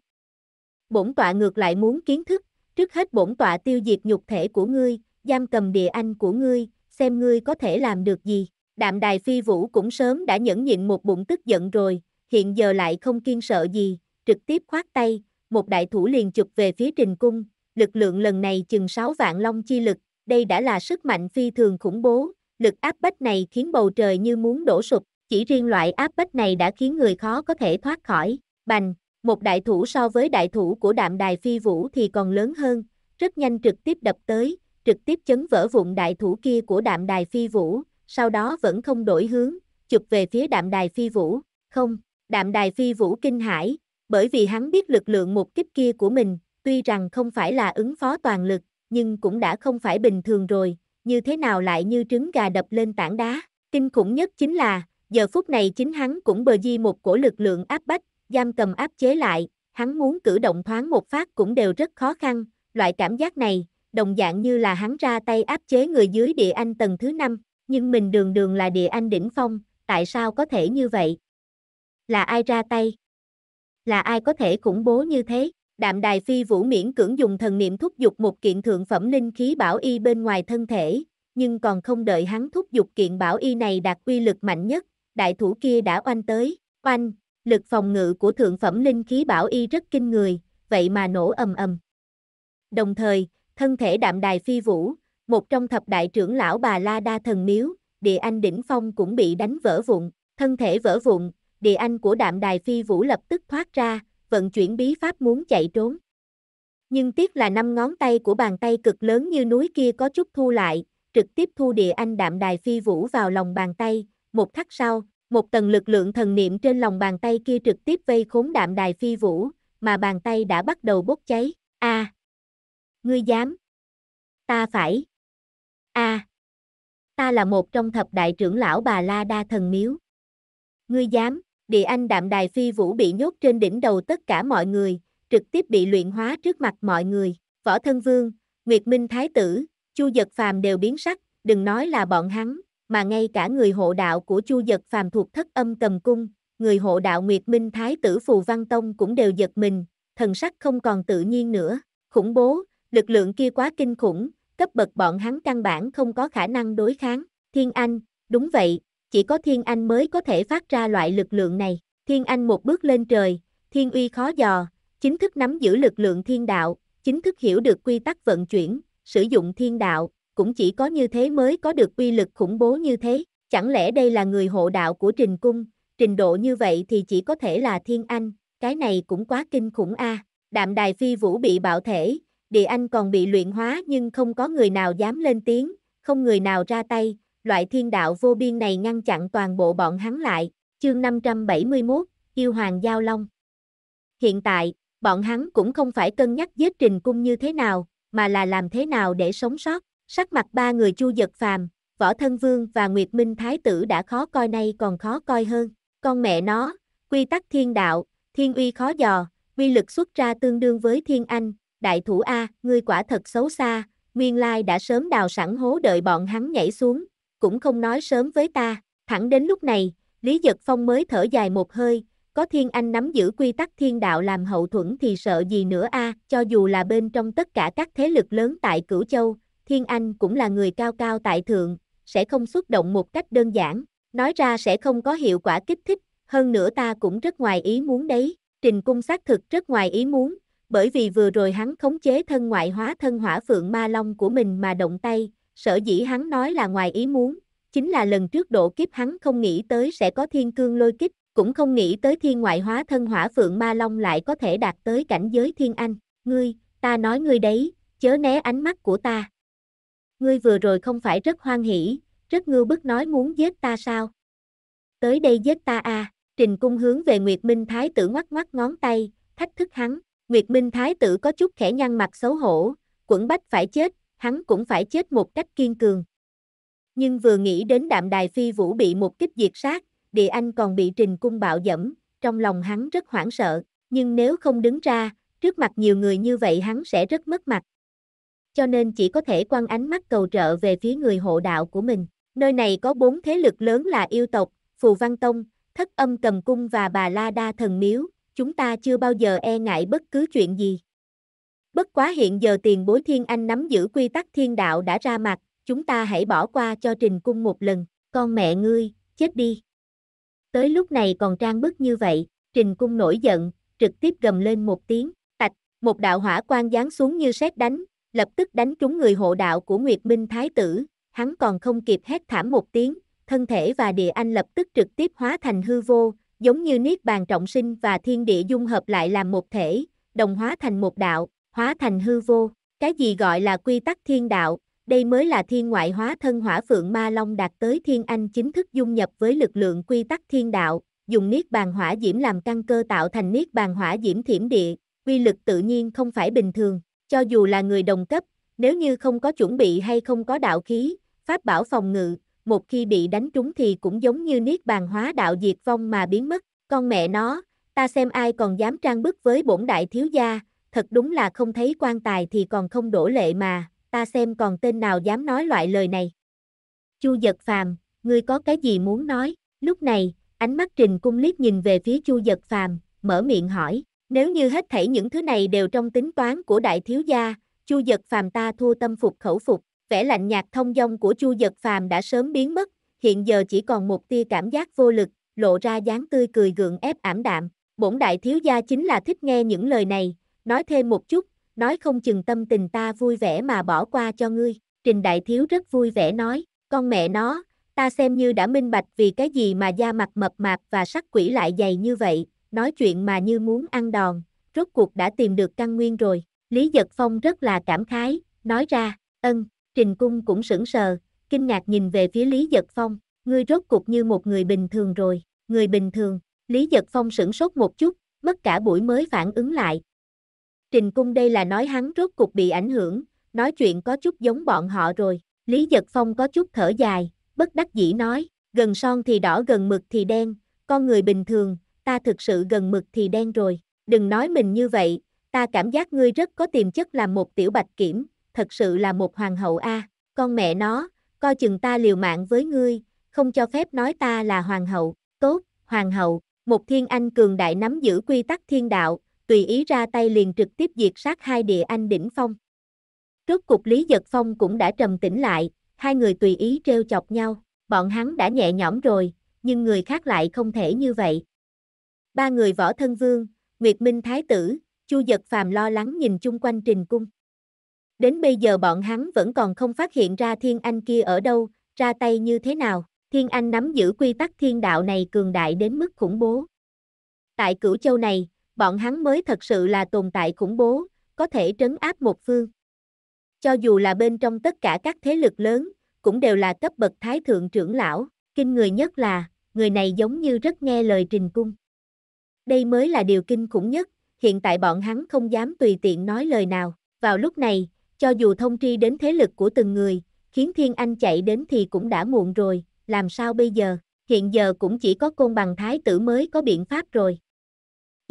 [SPEAKER 1] Bổn tọa ngược lại muốn kiến thức, trước hết bổn tọa tiêu diệt nhục thể của ngươi, giam cầm địa anh của ngươi, xem ngươi có thể làm được gì. Đạm đài phi vũ cũng sớm đã nhẫn nhịn một bụng tức giận rồi, hiện giờ lại không kiên sợ gì, trực tiếp khoát tay, một đại thủ liền chụp về phía trình cung, lực lượng lần này chừng 6 vạn long chi lực, đây đã là sức mạnh phi thường khủng bố, lực áp bách này khiến bầu trời như muốn đổ sụp, chỉ riêng loại áp bách này đã khiến người khó có thể thoát khỏi, bành, một đại thủ so với đại thủ của đạm đài phi vũ thì còn lớn hơn, rất nhanh trực tiếp đập tới, trực tiếp chấn vỡ vụn đại thủ kia của đạm đài phi vũ, sau đó vẫn không đổi hướng, chụp về phía đạm đài phi vũ, không, đạm đài phi vũ kinh hãi, bởi vì hắn biết lực lượng một kích kia của mình, Tuy rằng không phải là ứng phó toàn lực, nhưng cũng đã không phải bình thường rồi, như thế nào lại như trứng gà đập lên tảng đá. Kinh khủng nhất chính là, giờ phút này chính hắn cũng bờ di một cổ lực lượng áp bách, giam cầm áp chế lại, hắn muốn cử động thoáng một phát cũng đều rất khó khăn, loại cảm giác này, đồng dạng như là hắn ra tay áp chế người dưới địa anh tầng thứ 5, nhưng mình đường đường là địa anh đỉnh phong, tại sao có thể như vậy? Là ai ra tay? Là ai có thể khủng bố như thế? Đạm Đài Phi Vũ miễn cưỡng dùng thần niệm thúc dục một kiện thượng phẩm linh khí bảo y bên ngoài thân thể, nhưng còn không đợi hắn thúc dục kiện bảo y này đạt quy lực mạnh nhất, đại thủ kia đã oanh tới, oanh, lực phòng ngự của thượng phẩm linh khí bảo y rất kinh người, vậy mà nổ ầm ầm. Đồng thời, thân thể đạm đài phi vũ, một trong thập đại trưởng lão bà La Đa Thần Miếu, địa anh đỉnh phong cũng bị đánh vỡ vụn, thân thể vỡ vụn, địa anh của đạm đài phi vũ lập tức thoát ra, vận chuyển bí pháp muốn chạy trốn. Nhưng tiếc là năm ngón tay của bàn tay cực lớn như núi kia có chút thu lại, trực tiếp thu địa anh đạm đài phi vũ vào lòng bàn tay, một khắc sau, một tầng lực lượng thần niệm trên lòng bàn tay kia trực tiếp vây khốn đạm đài phi vũ, mà bàn tay đã bắt đầu bốc cháy. A. À. Ngươi dám. Ta phải. A. À. Ta là một trong thập đại trưởng lão bà La Đa thần miếu. Ngươi dám địa anh đạm đài phi vũ bị nhốt trên đỉnh đầu tất cả mọi người, trực tiếp bị luyện hóa trước mặt mọi người, võ thân vương, nguyệt minh thái tử, chu giật phàm đều biến sắc, đừng nói là bọn hắn, mà ngay cả người hộ đạo của chu giật phàm thuộc thất âm cầm cung, người hộ đạo nguyệt minh thái tử phù văn tông cũng đều giật mình, thần sắc không còn tự nhiên nữa, khủng bố, lực lượng kia quá kinh khủng, cấp bậc bọn hắn căn bản không có khả năng đối kháng, thiên anh, đúng vậy, chỉ có Thiên Anh mới có thể phát ra loại lực lượng này. Thiên Anh một bước lên trời, thiên uy khó dò, chính thức nắm giữ lực lượng thiên đạo, chính thức hiểu được quy tắc vận chuyển, sử dụng thiên đạo, cũng chỉ có như thế mới có được uy lực khủng bố như thế. Chẳng lẽ đây là người hộ đạo của Trình Cung, trình độ như vậy thì chỉ có thể là Thiên Anh, cái này cũng quá kinh khủng a. Đạm đài phi vũ bị bạo thể, địa anh còn bị luyện hóa nhưng không có người nào dám lên tiếng, không người nào ra tay, loại thiên đạo vô biên này ngăn chặn toàn bộ bọn hắn lại, chương 571, yêu hoàng giao long. Hiện tại, bọn hắn cũng không phải cân nhắc giết trình cung như thế nào, mà là làm thế nào để sống sót, sắc mặt ba người chu giật phàm, võ thân vương và nguyệt minh thái tử đã khó coi nay còn khó coi hơn, con mẹ nó, quy tắc thiên đạo, thiên uy khó dò, uy lực xuất ra tương đương với thiên anh, đại thủ A, ngươi quả thật xấu xa, nguyên lai đã sớm đào sẵn hố đợi bọn hắn nhảy xuống, cũng không nói sớm với ta, thẳng đến lúc này, Lý Giật Phong mới thở dài một hơi, có Thiên Anh nắm giữ quy tắc thiên đạo làm hậu thuẫn thì sợ gì nữa a? cho dù là bên trong tất cả các thế lực lớn tại Cửu Châu, Thiên Anh cũng là người cao cao tại thượng, sẽ không xuất động một cách đơn giản, nói ra sẽ không có hiệu quả kích thích, hơn nữa ta cũng rất ngoài ý muốn đấy, Trình Cung xác thực rất ngoài ý muốn, bởi vì vừa rồi hắn khống chế thân ngoại hóa thân hỏa phượng ma long của mình mà động tay, sở dĩ hắn nói là ngoài ý muốn, chính là lần trước độ kiếp hắn không nghĩ tới sẽ có thiên cương lôi kích, cũng không nghĩ tới thiên ngoại hóa thân hỏa phượng ma long lại có thể đạt tới cảnh giới thiên anh. Ngươi, ta nói ngươi đấy, chớ né ánh mắt của ta. Ngươi vừa rồi không phải rất hoan hỷ, rất ngư bức nói muốn giết ta sao? Tới đây giết ta à. Trình cung hướng về Nguyệt Minh Thái tử ngoắc ngoắc ngón tay, thách thức hắn. Nguyệt Minh Thái tử có chút khẽ nhăn mặt xấu hổ, quẩn bách phải chết, hắn cũng phải chết một cách kiên cường. Nhưng vừa nghĩ đến đạm đài phi vũ bị một kích diệt sát, địa anh còn bị trình cung bạo dẫm, trong lòng hắn rất hoảng sợ, nhưng nếu không đứng ra, trước mặt nhiều người như vậy hắn sẽ rất mất mặt. Cho nên chỉ có thể quan ánh mắt cầu trợ về phía người hộ đạo của mình. Nơi này có bốn thế lực lớn là yêu tộc, Phù Văn Tông, Thất Âm Cầm Cung và Bà La Đa Thần Miếu, chúng ta chưa bao giờ e ngại bất cứ chuyện gì. Bất quá hiện giờ tiền bối thiên anh nắm giữ quy tắc thiên đạo đã ra mặt, chúng ta hãy bỏ qua cho trình cung một lần, con mẹ ngươi, chết đi. Tới lúc này còn trang bức như vậy, trình cung nổi giận, trực tiếp gầm lên một tiếng, tạch, một đạo hỏa quang giáng xuống như sét đánh, lập tức đánh trúng người hộ đạo của Nguyệt Minh Thái Tử, hắn còn không kịp hét thảm một tiếng, thân thể và địa anh lập tức trực tiếp hóa thành hư vô, giống như niết bàn trọng sinh và thiên địa dung hợp lại làm một thể, đồng hóa thành một đạo, hóa thành hư vô. Cái gì gọi là quy tắc thiên đạo, đây mới là thiên ngoại hóa thân hỏa phượng ma long đạt tới thiên anh chính thức dung nhập với lực lượng quy tắc thiên đạo, dùng niết bàn hỏa diễm làm căn cơ tạo thành niết bàn hỏa diễm thiểm địa, quy lực tự nhiên không phải bình thường, cho dù là người đồng cấp, nếu như không có chuẩn bị hay không có đạo khí, pháp bảo phòng ngự, một khi bị đánh trúng thì cũng giống như niết bàn hóa đạo diệt vong mà biến mất, con mẹ nó, ta xem ai còn dám trang bức với bổn đại thiếu gia, thật đúng là không thấy quan tài thì còn không đổ lệ mà, ta xem còn tên nào dám nói loại lời này. Chu giật phàm, ngươi có cái gì muốn nói, lúc này, ánh mắt trình cung liếc nhìn về phía chu giật phàm, mở miệng hỏi, nếu như hết thảy những thứ này đều trong tính toán của đại thiếu gia, chu giật phàm ta thua tâm phục khẩu phục, vẻ lạnh nhạt thông dong của chu giật phàm đã sớm biến mất, hiện giờ chỉ còn một tia cảm giác vô lực, lộ ra dáng tươi cười gượng ép ảm đạm, bổn đại thiếu gia chính là thích nghe những lời này, nói thêm một chút, nói không chừng tâm tình ta vui vẻ mà bỏ qua cho ngươi. Trình Đại Thiếu rất vui vẻ nói, con mẹ nó, ta xem như đã minh bạch vì cái gì mà da mặt mập mạp và sắc quỷ lại dày như vậy, nói chuyện mà như muốn ăn đòn, rốt cuộc đã tìm được căn nguyên rồi. Lý Giật Phong rất là cảm khái, nói ra, ân, Trình Cung cũng sững sờ, kinh ngạc nhìn về phía Lý Giật Phong, ngươi rốt cuộc như một người bình thường rồi, người bình thường, Lý Giật Phong sững sốt một chút, mất cả buổi mới phản ứng lại, Trình Cung đây là nói hắn rốt cục bị ảnh hưởng, nói chuyện có chút giống bọn họ rồi. Lý Giật Phong có chút thở dài, bất đắc dĩ nói, gần son thì đỏ gần mực thì đen, con người bình thường, ta thực sự gần mực thì đen rồi. Đừng nói mình như vậy, ta cảm giác ngươi rất có tiềm chất làm một tiểu bạch kiểm, thật sự là một hoàng hậu a. Con mẹ nó, coi chừng ta liều mạng với ngươi, không cho phép nói ta là hoàng hậu, tốt, hoàng hậu, một thiên anh cường đại nắm giữ quy tắc thiên đạo, tùy ý ra tay liền trực tiếp diệt sát hai địa anh đỉnh phong. Rốt cục Lý Giật Phong cũng đã trầm tĩnh lại, hai người tùy ý treo chọc nhau, bọn hắn đã nhẹ nhõm rồi, nhưng người khác lại không thể như vậy. Ba người võ thân vương, Nguyệt Minh Thái Tử, Chu Giật Phàm lo lắng nhìn chung quanh trình cung. Đến bây giờ bọn hắn vẫn còn không phát hiện ra Thiên Anh kia ở đâu, ra tay như thế nào. Thiên Anh nắm giữ quy tắc thiên đạo này cường đại đến mức khủng bố. Tại cửu châu này, bọn hắn mới thật sự là tồn tại khủng bố, có thể trấn áp một phương. Cho dù là bên trong tất cả các thế lực lớn, cũng đều là cấp bậc thái thượng trưởng lão, kinh người nhất là, người này giống như rất nghe lời trình cung. Đây mới là điều kinh khủng nhất, hiện tại bọn hắn không dám tùy tiện nói lời nào, vào lúc này, cho dù thông tri đến thế lực của từng người, khiến Thiên Anh chạy đến thì cũng đã muộn rồi, làm sao bây giờ, hiện giờ cũng chỉ có côn bằng thái tử mới có biện pháp rồi,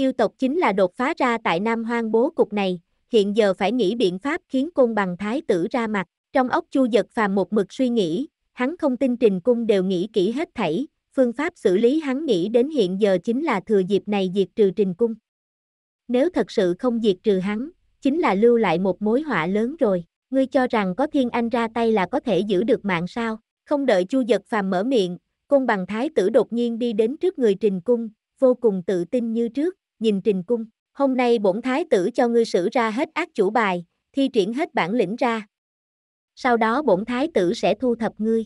[SPEAKER 1] Yêu tộc chính là đột phá ra tại Nam Hoang bố cục này, hiện giờ phải nghĩ biện pháp khiến Cung bằng thái tử ra mặt. Trong ốc chu giật phàm một mực suy nghĩ, hắn không tin trình cung đều nghĩ kỹ hết thảy, phương pháp xử lý hắn nghĩ đến hiện giờ chính là thừa dịp này diệt trừ trình cung. Nếu thật sự không diệt trừ hắn, chính là lưu lại một mối họa lớn rồi, ngươi cho rằng có thiên anh ra tay là có thể giữ được mạng sao, không đợi chu giật phàm mở miệng, Cung bằng thái tử đột nhiên đi đến trước người trình cung, vô cùng tự tin như trước, nhìn Trình Cung, hôm nay bổn thái tử cho ngươi sử ra hết ác chủ bài, thi triển hết bản lĩnh ra. Sau đó bổn thái tử sẽ thu thập ngươi.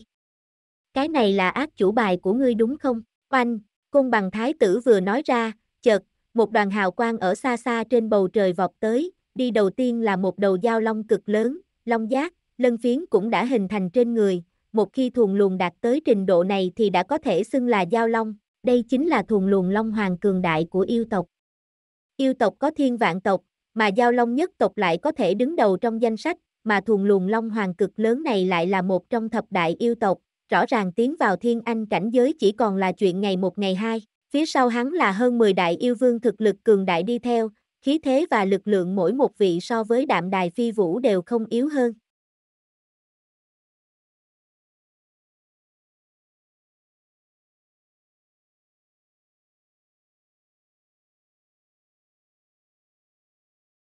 [SPEAKER 1] Cái này là ác chủ bài của ngươi đúng không? Oanh, cung bằng thái tử vừa nói ra, chợt, một đoàn hào quang ở xa xa trên bầu trời vọt tới, đi đầu tiên là một đầu dao long cực lớn, long giác, lân phiến cũng đã hình thành trên người, một khi thuồng luồng đạt tới trình độ này thì đã có thể xưng là dao long, đây chính là thuồng luồng long hoàng cường đại của yêu tộc. Yêu tộc có thiên vạn tộc, mà giao long nhất tộc lại có thể đứng đầu trong danh sách, mà thùng luồng long hoàng cực lớn này lại là một trong thập đại yêu tộc, rõ ràng tiến vào thiên anh cảnh giới chỉ còn là chuyện ngày một ngày hai, phía sau hắn là hơn 10 đại yêu vương thực lực cường đại đi theo, khí thế và lực lượng mỗi một vị so với đạm đài phi vũ đều không yếu hơn.